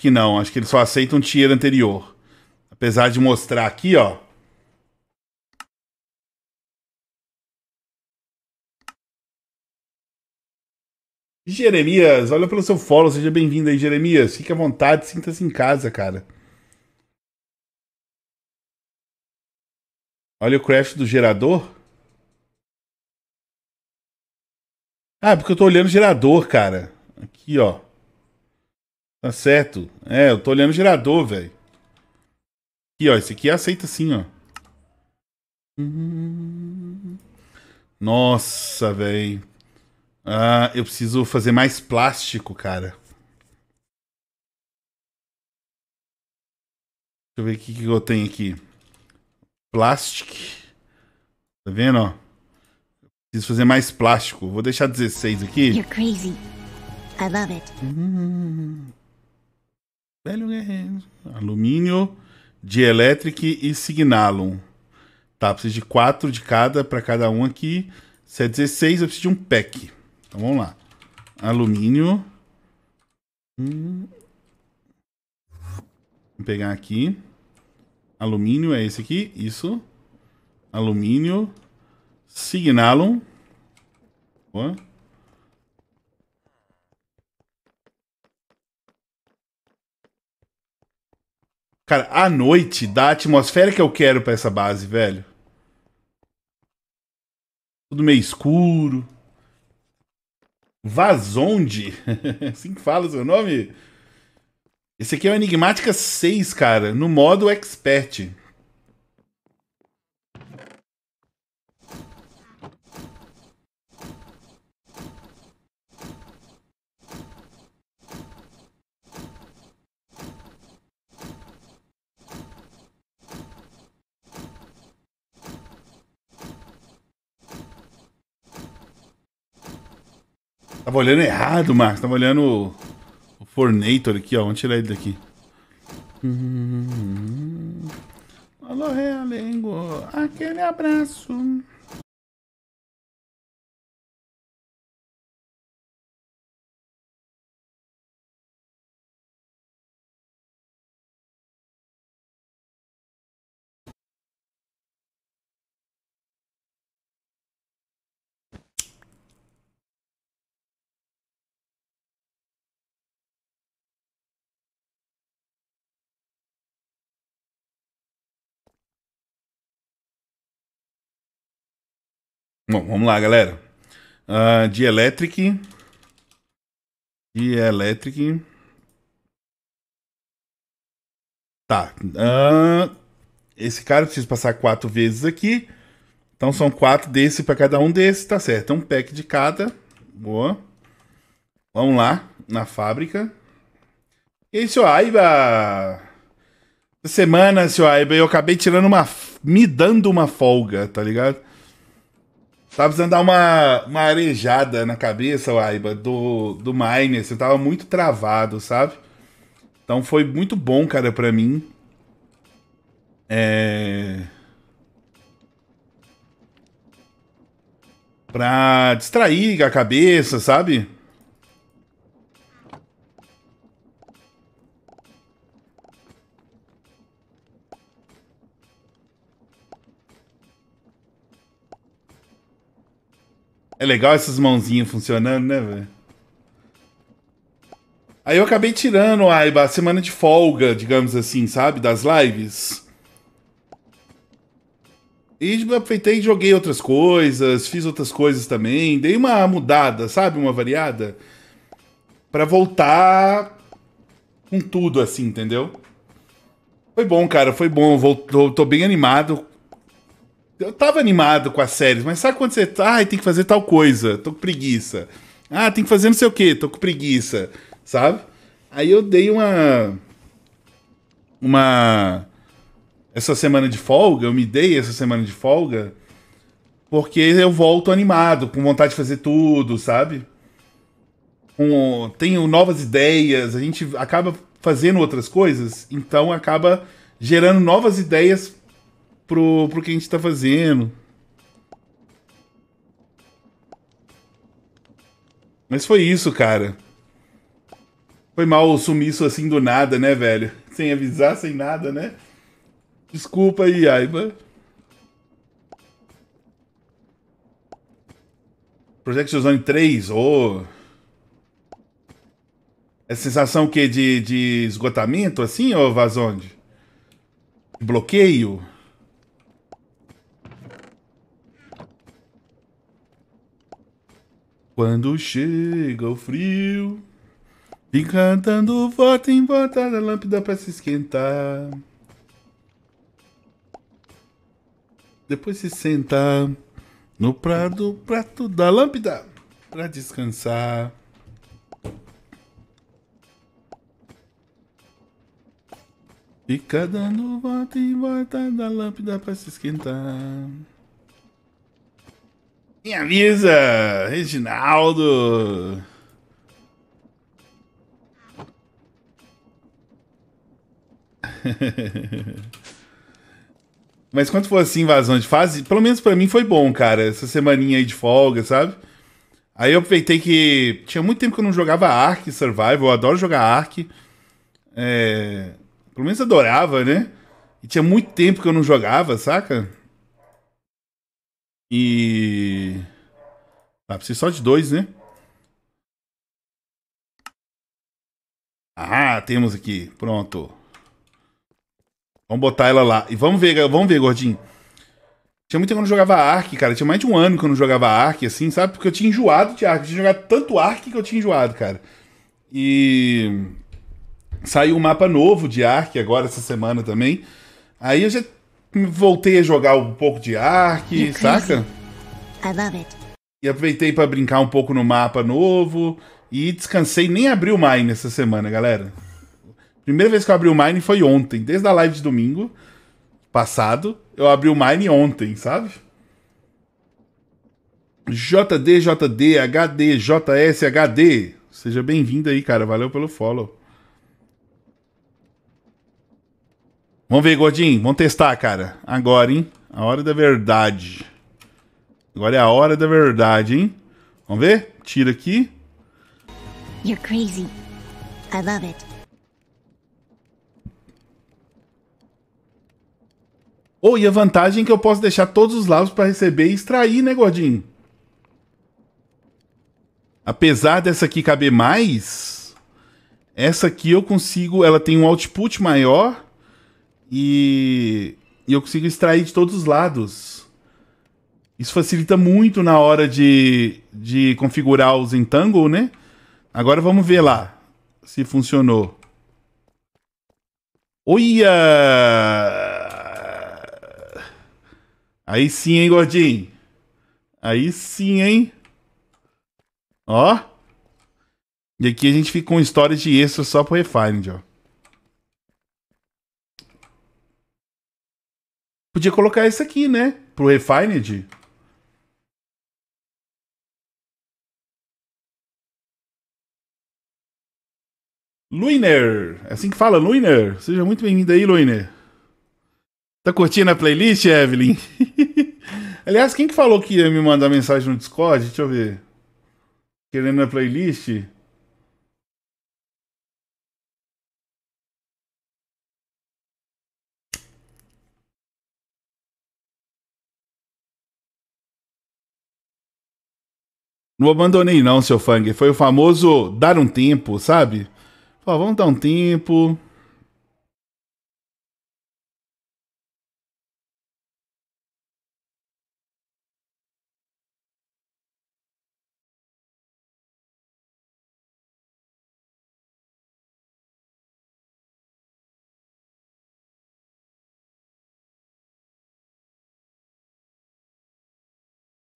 que não. Acho que eles só aceitam um tier anterior. Apesar de mostrar aqui, ó. Jeremias, olha pelo seu follow, seja bem-vindo aí, Jeremias. Fique à vontade, sinta-se em casa, cara. Olha o crash do gerador. Ah, é porque eu tô olhando o gerador, cara. Aqui, ó. Tá certo. É, eu tô olhando o gerador, velho. Aqui, ó. Esse aqui aceita sim, ó. Nossa, velho. Ah, eu preciso fazer mais plástico, cara. Deixa eu ver o que, que eu tenho aqui. plástico Tá vendo, ó? Preciso fazer mais plástico. Vou deixar 16 aqui. You're crazy. I love it. Hum. Velho guerreiro. É, alumínio, dielétric e signalum. Tá, preciso de quatro de cada para cada um aqui. Se é 16, eu preciso de um pack. Então vamos lá. Alumínio. Hum. Vou pegar aqui. Alumínio é esse aqui. Isso. Alumínio. Signalum. Boa. Cara, a noite dá a atmosfera que eu quero para essa base, velho. Tudo meio escuro. Vazonde? assim que fala o seu nome? Esse aqui é o Enigmática 6, cara, no modo Expert. Tava olhando errado, Max. Tava olhando o, o Fornator aqui, ó. Vamos tirar ele daqui. Uhum. Alô, Realengo. Aquele abraço. Bom, vamos lá, galera. Uh, de Electric. De Electric. Tá. Uh, esse cara precisa passar quatro vezes aqui. Então são quatro desse para cada um desses, tá certo. É um pack de cada. Boa. Vamos lá, na fábrica. E aí, seu Aiba? Essa semana, seu Aiba, eu acabei tirando uma. me dando uma folga, tá ligado? Tava precisando dar uma, uma arejada na cabeça, Aiba, do, do Miner. Você tava muito travado, sabe? Então foi muito bom, cara, pra mim. É. Pra distrair a cabeça, sabe? É legal essas mãozinhas funcionando, né, velho? Aí eu acabei tirando a semana de folga, digamos assim, sabe? Das lives. E aproveitei e joguei outras coisas, fiz outras coisas também. Dei uma mudada, sabe? Uma variada. para voltar com tudo, assim, entendeu? Foi bom, cara, foi bom. Voltou, tô bem animado eu tava animado com as séries, mas sabe quando você tá, ah, tem que fazer tal coisa, tô com preguiça. Ah, tem que fazer não sei o que, tô com preguiça, sabe? Aí eu dei uma uma essa semana de folga, eu me dei essa semana de folga porque eu volto animado, com vontade de fazer tudo, sabe? tenho novas ideias, a gente acaba fazendo outras coisas, então acaba gerando novas ideias pro, pro que a gente tá fazendo. Mas foi isso, cara. Foi mal o sumiço assim do nada, né, velho? Sem avisar, sem nada, né? Desculpa aí, Aiba. Project Zone 3, ô... Oh. É sensação que de, de esgotamento, assim, ô Vazonde? Bloqueio? Quando chega o frio, fica cantando volta em volta da lâmpada para se esquentar. Depois se senta no prado, prato da lâmpada para descansar. Fica dando volta em volta da lâmpada para se esquentar. Me avisa, Reginaldo. Mas quanto for assim, invasão de fase, pelo menos para mim foi bom, cara. Essa semaninha aí de folga, sabe? Aí eu aproveitei que tinha muito tempo que eu não jogava Ark Survival, eu adoro jogar Ark. É... Pelo menos adorava, né? E tinha muito tempo que eu não jogava, saca? E. Tá, precisa só de dois, né? Ah, temos aqui. Pronto. Vamos botar ela lá. E vamos ver, vamos ver, gordinho. Tinha muito tempo que eu não jogava Ark, cara. Tinha mais de um ano que eu não jogava Ark, assim, sabe? Porque eu tinha enjoado de Ark. Eu tinha jogado tanto Ark que eu tinha enjoado, cara. E. Saiu um mapa novo de Ark agora essa semana também. Aí eu já voltei a jogar um pouco de Ark, saca? E aproveitei para brincar um pouco no mapa novo e descansei, nem abri o Mine essa semana, galera. Primeira vez que eu abri o Mine foi ontem, desde a live de domingo passado, eu abri o Mine ontem, sabe? Jdjdhdjshd, Seja bem-vindo aí, cara. Valeu pelo follow. Vamos ver, Gordinho. Vamos testar, cara. Agora, hein? A hora da verdade. Agora é a hora da verdade, hein? Vamos ver? Tira aqui. You're crazy. I love it. Oh, e a vantagem é que eu posso deixar todos os lados para receber e extrair, né, Gordinho. Apesar dessa aqui caber mais, essa aqui eu consigo, ela tem um output maior e, e eu consigo extrair de todos os lados. Isso facilita muito na hora de, de configurar os entangle, né? Agora vamos ver lá se funcionou. Olha! Aí sim, hein, gordinho? Aí sim, hein? Ó. E aqui a gente fica com histórias de extra só pro Refined, ó. Podia colocar isso aqui, né? Pro Refined. Luiner, é assim que fala, Luiner. Seja muito bem-vindo aí, Luiner. Tá curtindo a playlist, Evelyn? Aliás, quem que falou que ia me mandar mensagem no Discord? Deixa eu ver. Querendo a playlist? Não abandonei não, seu Fang. Foi o famoso dar um tempo, sabe? Falei, vamos dar um tempo,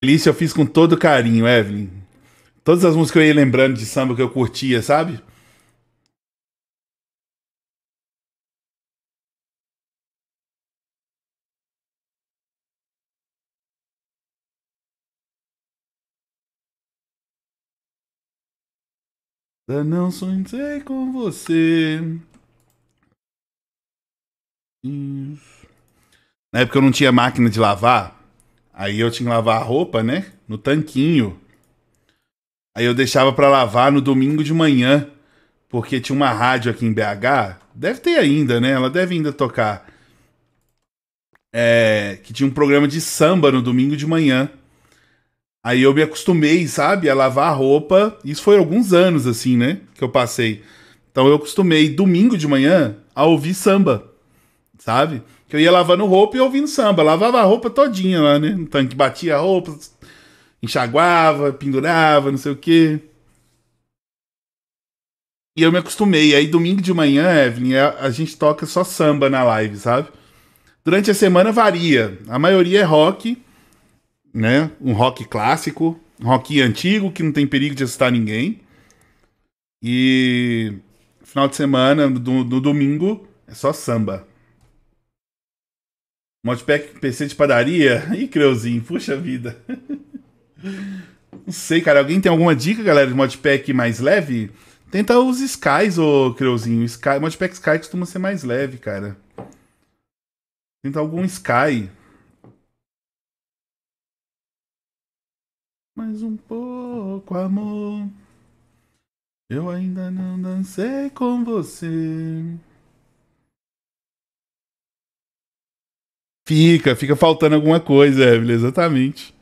Playlist eu fiz com todo carinho, Evelyn. Todas as músicas que eu ia lembrando de samba que eu curtia, sabe? Eu não sonhei com você. Isso. Na época eu não tinha máquina de lavar. Aí eu tinha que lavar a roupa, né? No tanquinho. Aí eu deixava para lavar no domingo de manhã, porque tinha uma rádio aqui em BH, deve ter ainda, né? Ela deve ainda tocar. É, que tinha um programa de samba no domingo de manhã. Aí eu me acostumei, sabe, a lavar a roupa. Isso foi alguns anos assim, né, que eu passei. Então eu acostumei domingo de manhã a ouvir samba, sabe? Que eu ia lavando roupa e ouvindo samba. Lavava a roupa todinha lá, né? No tanque. Batia a roupa, enxaguava, pendurava, não sei o quê. E eu me acostumei. Aí domingo de manhã, Evelyn, a, gente toca só samba na live, sabe? Durante a semana varia. A maioria é rock, né? Um rock clássico, um rock antigo que não tem perigo de assustar ninguém. E final de semana, no, no domingo, é só samba. Modpack PC de padaria? Ih, Creuzinho, puxa vida. Não sei, cara. Alguém tem alguma dica, galera, de modpack mais leve? Tenta os Skies, ô Creuzinho. Sky, modpack Sky costuma ser mais leve, cara. Tenta algum Sky. Mais um pouco, amor. Eu ainda não dancei com você. Fica, fica faltando alguma coisa, é, exatamente.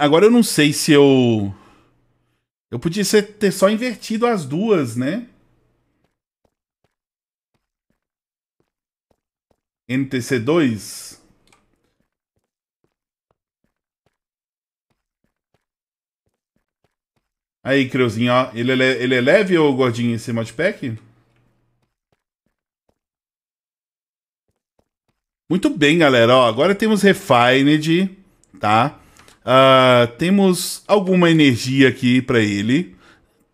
Agora eu não sei se eu. Eu podia ser, ter só invertido as duas, né? NTC2. Aí, Creuzinho, ó. Ele é, ele é leve ou gordinho esse modpack? Muito bem, galera. Ó, agora temos Refined, tá? Uh, temos alguma energia aqui para ele.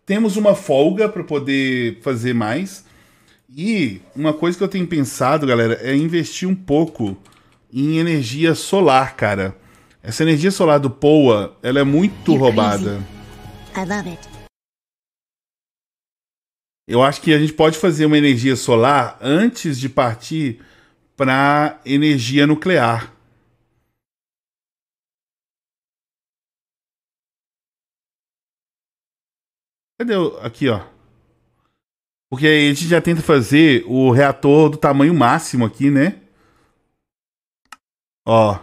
Temos uma folga para poder fazer mais. E uma coisa que eu tenho pensado, galera, é investir um pouco em energia solar, cara. Essa energia solar do Poa, ela é muito roubada. I love it. Eu acho que a gente pode fazer uma energia solar antes de partir para energia nuclear. Cadê o... Aqui, ó. Porque a gente já tenta fazer o reator do tamanho máximo aqui, né? Ó.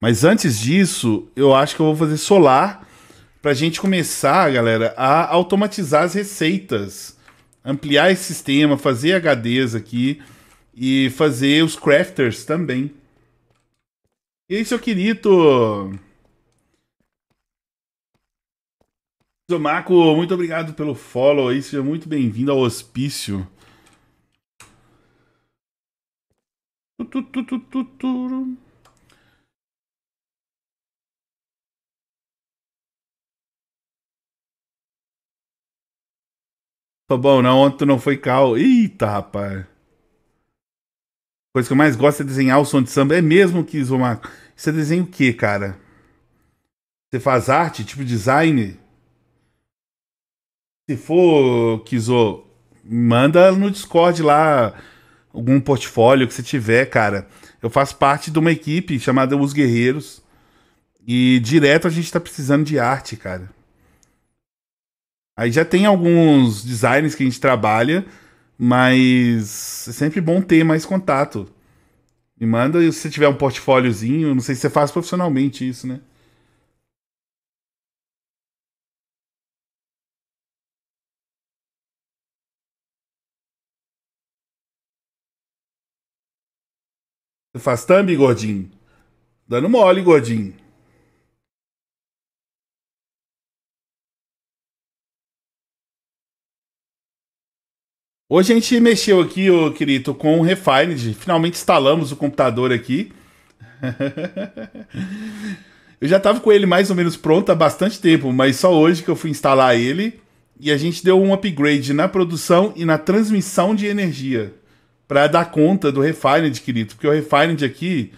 Mas antes disso, eu acho que eu vou fazer solar para a gente começar, galera, a automatizar as receitas, ampliar esse sistema, fazer HDs aqui e fazer os crafters também. E aí, seu querido? Marco, muito obrigado pelo follow aí, seja muito bem-vindo ao hospício. Tu, tu, tu, Tô bom, não, ontem tu não foi cal. Eita, rapaz. Coisa que eu mais gosto é desenhar o som de samba. É mesmo que Zomaco. Você desenha o que, cara? Você faz arte, tipo design? Se for, Kizo, manda no Discord lá algum portfólio que você tiver, cara. Eu faço parte de uma equipe chamada Os Guerreiros. E direto a gente tá precisando de arte, cara. Aí já tem alguns designs que a gente trabalha, mas é sempre bom ter mais contato. Me manda se você tiver um portfóliozinho, não sei se você faz profissionalmente isso, né? Você faz thumb, gordinho? Dando mole, gordinho. Hoje a gente mexeu aqui, ô querido, com o Refined. Finalmente instalamos o computador aqui. eu já estava com ele mais ou menos pronto há bastante tempo, mas só hoje que eu fui instalar ele e a gente deu um upgrade na produção e na transmissão de energia para dar conta do Refined, querido, porque o Refined aqui,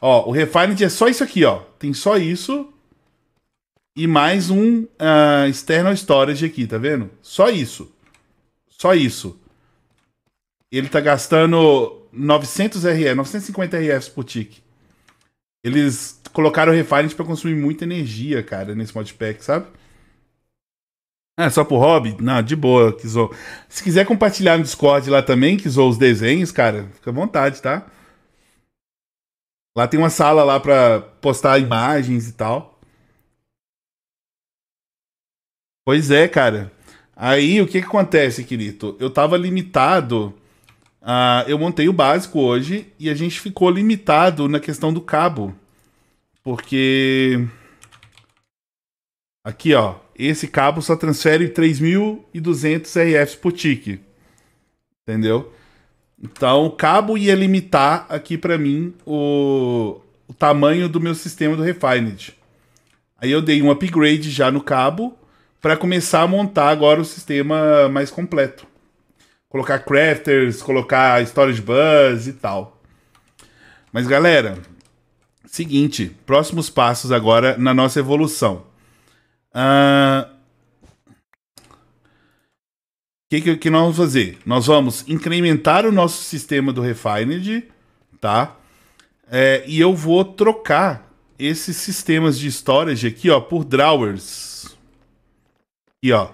ó, o Refined é só isso aqui, ó. Tem só isso e mais um uh, external storage aqui, tá vendo? Só isso. Só isso ele tá gastando 900 RF, 950 RFs por tique. Eles colocaram o Refined pra consumir muita energia, cara, nesse modpack, sabe? Ah, só pro hobby? Não, de boa, Kizou. Se quiser compartilhar no Discord lá também, Kizou, os desenhos, cara, fica à vontade, tá? Lá tem uma sala lá pra postar imagens e tal. Pois é, cara. Aí, o que que acontece, querido? Eu tava limitado Uh, eu montei o básico hoje e a gente ficou limitado na questão do cabo. Porque. Aqui, ó. Esse cabo só transfere 3.200 RFs por tique. Entendeu? Então, o cabo ia limitar aqui para mim o... o tamanho do meu sistema do Refined. Aí eu dei um upgrade já no cabo para começar a montar agora o sistema mais completo colocar crafters, colocar storage bus e tal. Mas galera, seguinte, próximos passos agora na nossa evolução. Uh... Ah, o que, que, que, nós vamos fazer? Nós vamos incrementar o nosso sistema do Refined, tá? É, e eu vou trocar esses sistemas de storage aqui, ó, por drawers. Aqui, ó.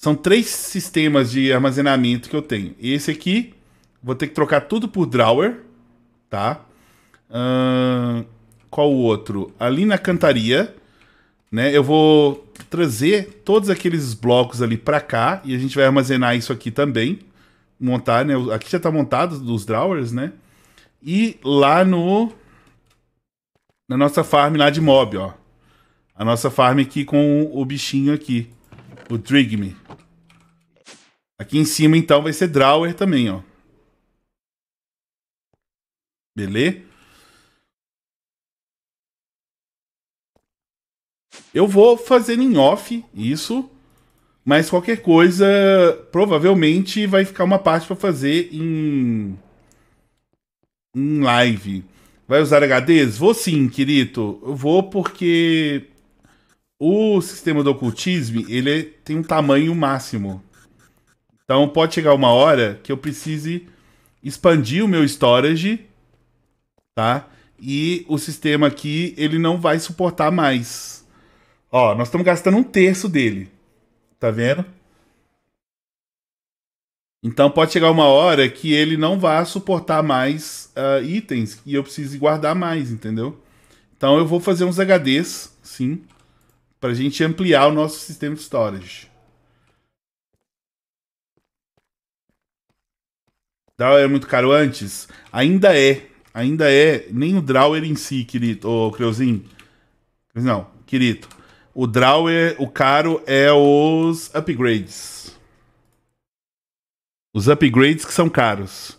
São três sistemas de armazenamento que eu tenho. Esse aqui, vou ter que trocar tudo por drawer, tá? Uh, qual o outro? Ali na cantaria, né? Eu vou trazer todos aqueles blocos ali para cá e a gente vai armazenar isso aqui também. Montar, né? Aqui já tá montado dos drawers, né? E lá no... Na nossa farm lá de mob, ó. A nossa farm aqui com o bichinho aqui. O Drigme. Aqui em cima, então, vai ser Drawer também, ó. Beleza? Eu vou fazer em off isso, mas qualquer coisa provavelmente vai ficar uma parte para fazer em em live. Vai usar HDs? Vou sim, querido. Eu vou porque o sistema do ocultismo, ele tem um tamanho máximo. Então pode chegar uma hora que eu precise expandir o meu storage, tá? E o sistema aqui, ele não vai suportar mais. Ó, nós estamos gastando um terço dele. Tá vendo? Então pode chegar uma hora que ele não vai suportar mais uh, itens e eu preciso guardar mais, entendeu? Então eu vou fazer uns HDs, sim para a gente ampliar o nosso sistema de storage. Draw era muito caro antes? Ainda é. Ainda é. Nem o Drawer em si, querido. Ô, Creuzinho. Não, querido. O Drawer, é, o caro é os upgrades. Os upgrades que são caros.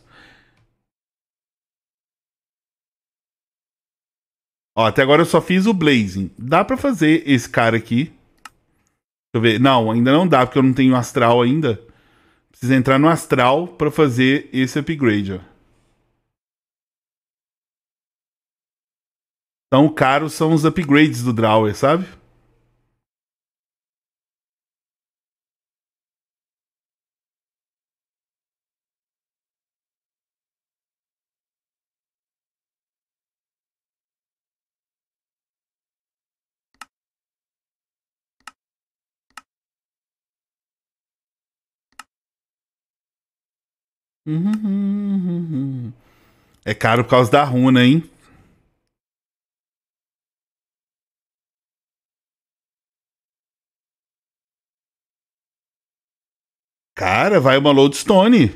Ó, até agora eu só fiz o Blazing. Dá pra fazer esse cara aqui. Deixa eu ver. Não, ainda não dá, porque eu não tenho astral ainda. Precisa entrar no astral pra fazer esse upgrade, ó. Então, caros são os upgrades do Drawer, sabe? É caro por causa da runa, hein? Cara, vai uma Lodestone.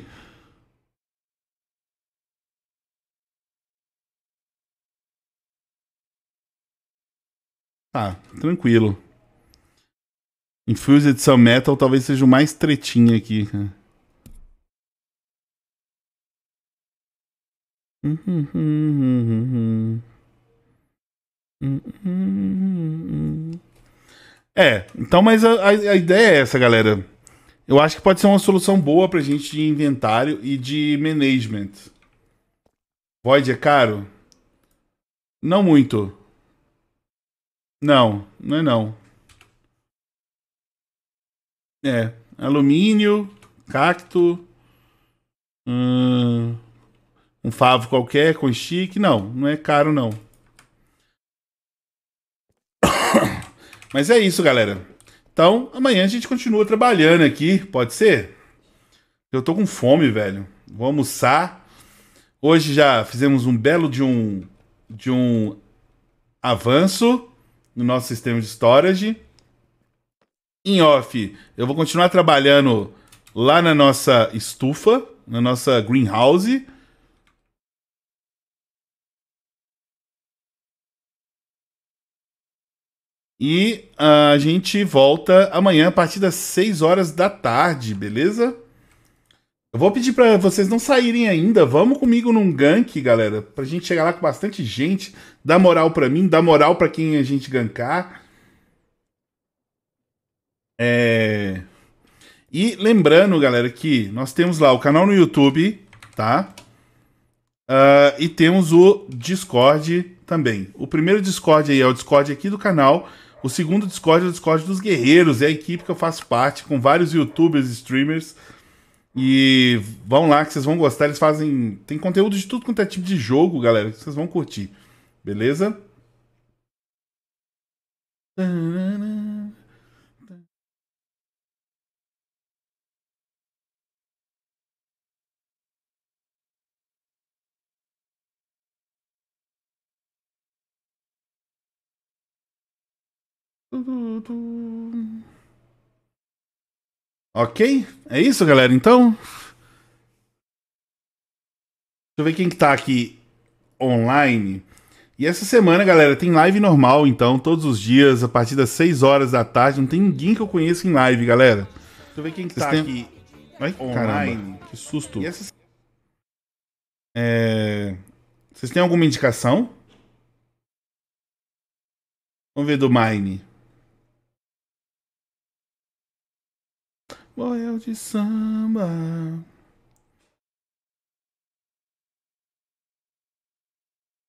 Tá, ah, tranquilo. Infused Sun Metal talvez seja o mais tretinho aqui, cara. É, então, mas a, a, ideia é essa, galera. Eu acho que pode ser uma solução boa pra gente de inventário e de management. Void é caro? Não muito. Não, não é não. É, alumínio, cacto. Hum um favo qualquer com chique. Não, não é caro, não. Mas é isso, galera. Então, amanhã a gente continua trabalhando aqui, pode ser? Eu tô com fome, velho. Vou almoçar. Hoje já fizemos um belo de um de um avanço no nosso sistema de storage. Em off, eu vou continuar trabalhando lá na nossa estufa, na nossa greenhouse. E a gente volta amanhã a partir das 6 horas da tarde, beleza? Eu vou pedir para vocês não saírem ainda. Vamos comigo num gank, galera, pra gente chegar lá com bastante gente. Dá moral pra mim, dá moral pra quem a gente gankar. É... E lembrando, galera, que nós temos lá o canal no YouTube, tá? Uh, e temos o Discord também. O primeiro Discord aí é o Discord aqui do canal. O segundo Discord é o Discord dos Guerreiros, é a equipe que eu faço parte, com vários youtubers e streamers. E vão lá que vocês vão gostar. Eles fazem. Tem conteúdo de tudo quanto é tipo de jogo, galera, que vocês vão curtir. Beleza? Ok? É isso, galera, então? Deixa eu ver quem que tá aqui online. E essa semana, galera, tem live normal, então, todos os dias, a partir das 6 horas da tarde. Não tem ninguém que eu conheça em live, galera. Deixa eu ver quem que Vocês tá tem... aqui Ai, online. Caramba, que susto. Essa... É... Vocês têm alguma indicação? Vamos ver do Mine. Boel de samba.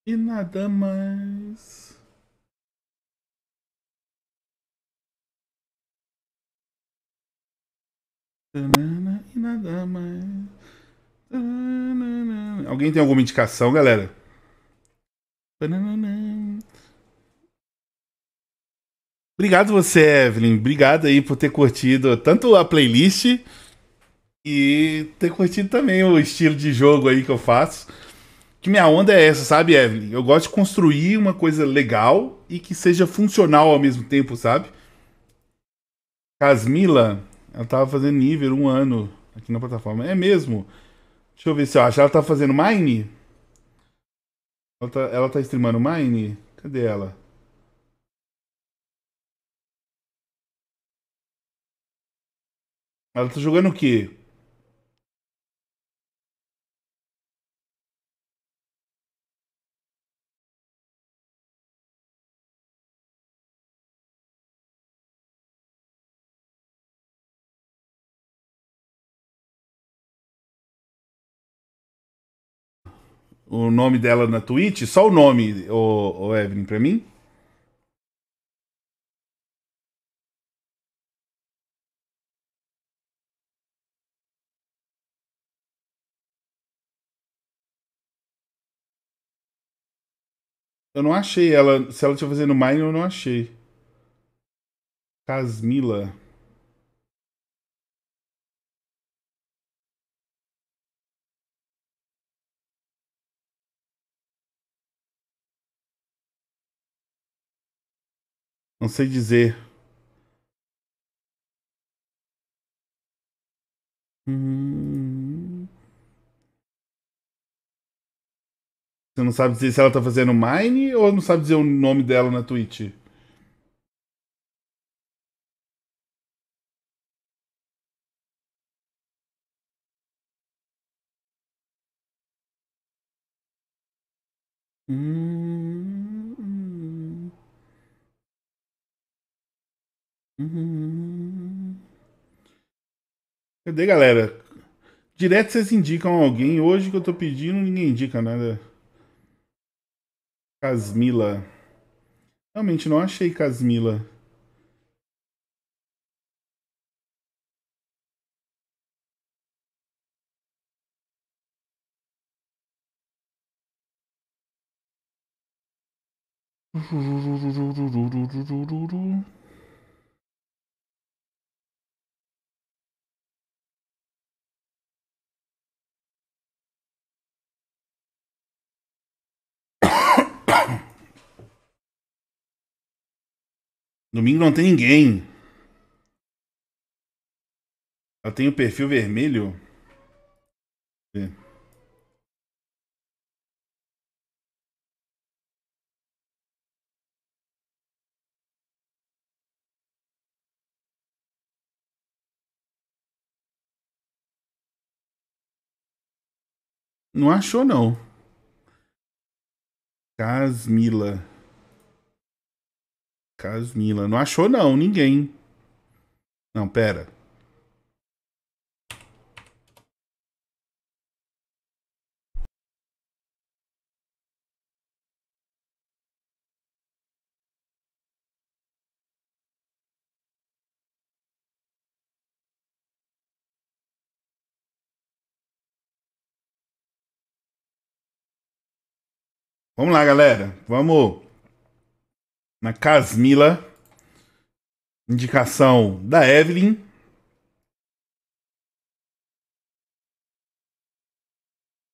E nada mais. E nada mais. Alguém tem alguma indicação, galera? Obrigado você, Evelyn. Obrigado aí por ter curtido tanto a playlist e ter curtido também o estilo de jogo aí que eu faço. Que minha onda é essa, sabe, Evelyn? Eu gosto de construir uma coisa legal e que seja funcional ao mesmo tempo, sabe? Casmila, ela tava fazendo nível um ano aqui na plataforma. É mesmo? Deixa eu ver se eu acho. Ela tá fazendo Mine? Ela tá, ela tá streamando Mine? Cadê ela? Ela tá jogando o quê? O nome dela na Twitch? Só o nome, o, o Evelyn, pra mim? Eu não achei ela. Se ela tinha fazendo Mine, eu não achei. Casmila. Não sei dizer. Hum. Você não sabe dizer se ela tá fazendo Mine ou não sabe dizer o nome dela na Twitch? Hum, hum, hum. Cadê, galera? Direto vocês indicam alguém. Hoje que eu tô pedindo, ninguém indica nada. Casmila. Realmente não achei Casmila. Domingo não tem ninguém. Eu tenho perfil vermelho. Não achou, não. Casmila. Casmila. Não achou, não, ninguém. Não, pera. Vamos lá, galera. Vamos na Casmila. Indicação da Evelyn.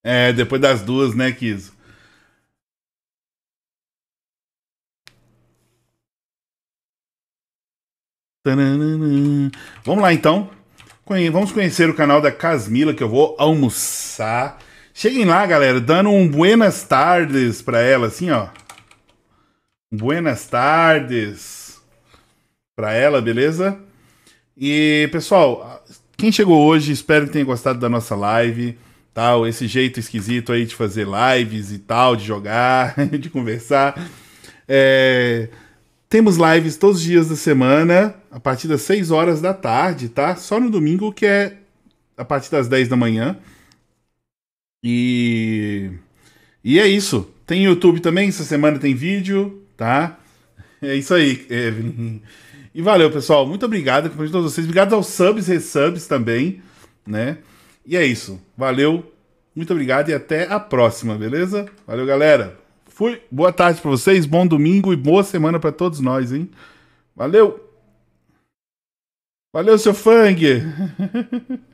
É, depois das duas, né, Kiso? Vamos lá então. Vamos conhecer o canal da Casmila que eu vou almoçar Cheguem lá, galera, dando um buenas tardes pra ela, assim, ó. Buenas tardes pra ela, beleza? E, pessoal, quem chegou hoje, espero que tenha gostado da nossa live, tal, tá? esse jeito esquisito aí de fazer lives e tal, de jogar, de conversar. É, temos lives todos os dias da semana, a partir das 6 horas da tarde, tá? Só no domingo, que é a partir das 10 da manhã. E, e é isso. Tem YouTube também, essa semana tem vídeo, tá? É isso aí, Evelyn. E valeu, pessoal. Muito obrigado por todos vocês. Obrigado aos subs e resubs também, né? E é isso. Valeu. Muito obrigado e até a próxima, beleza? Valeu, galera. Fui. Boa tarde para vocês, bom domingo e boa semana para todos nós, hein? Valeu. Valeu, seu Fang.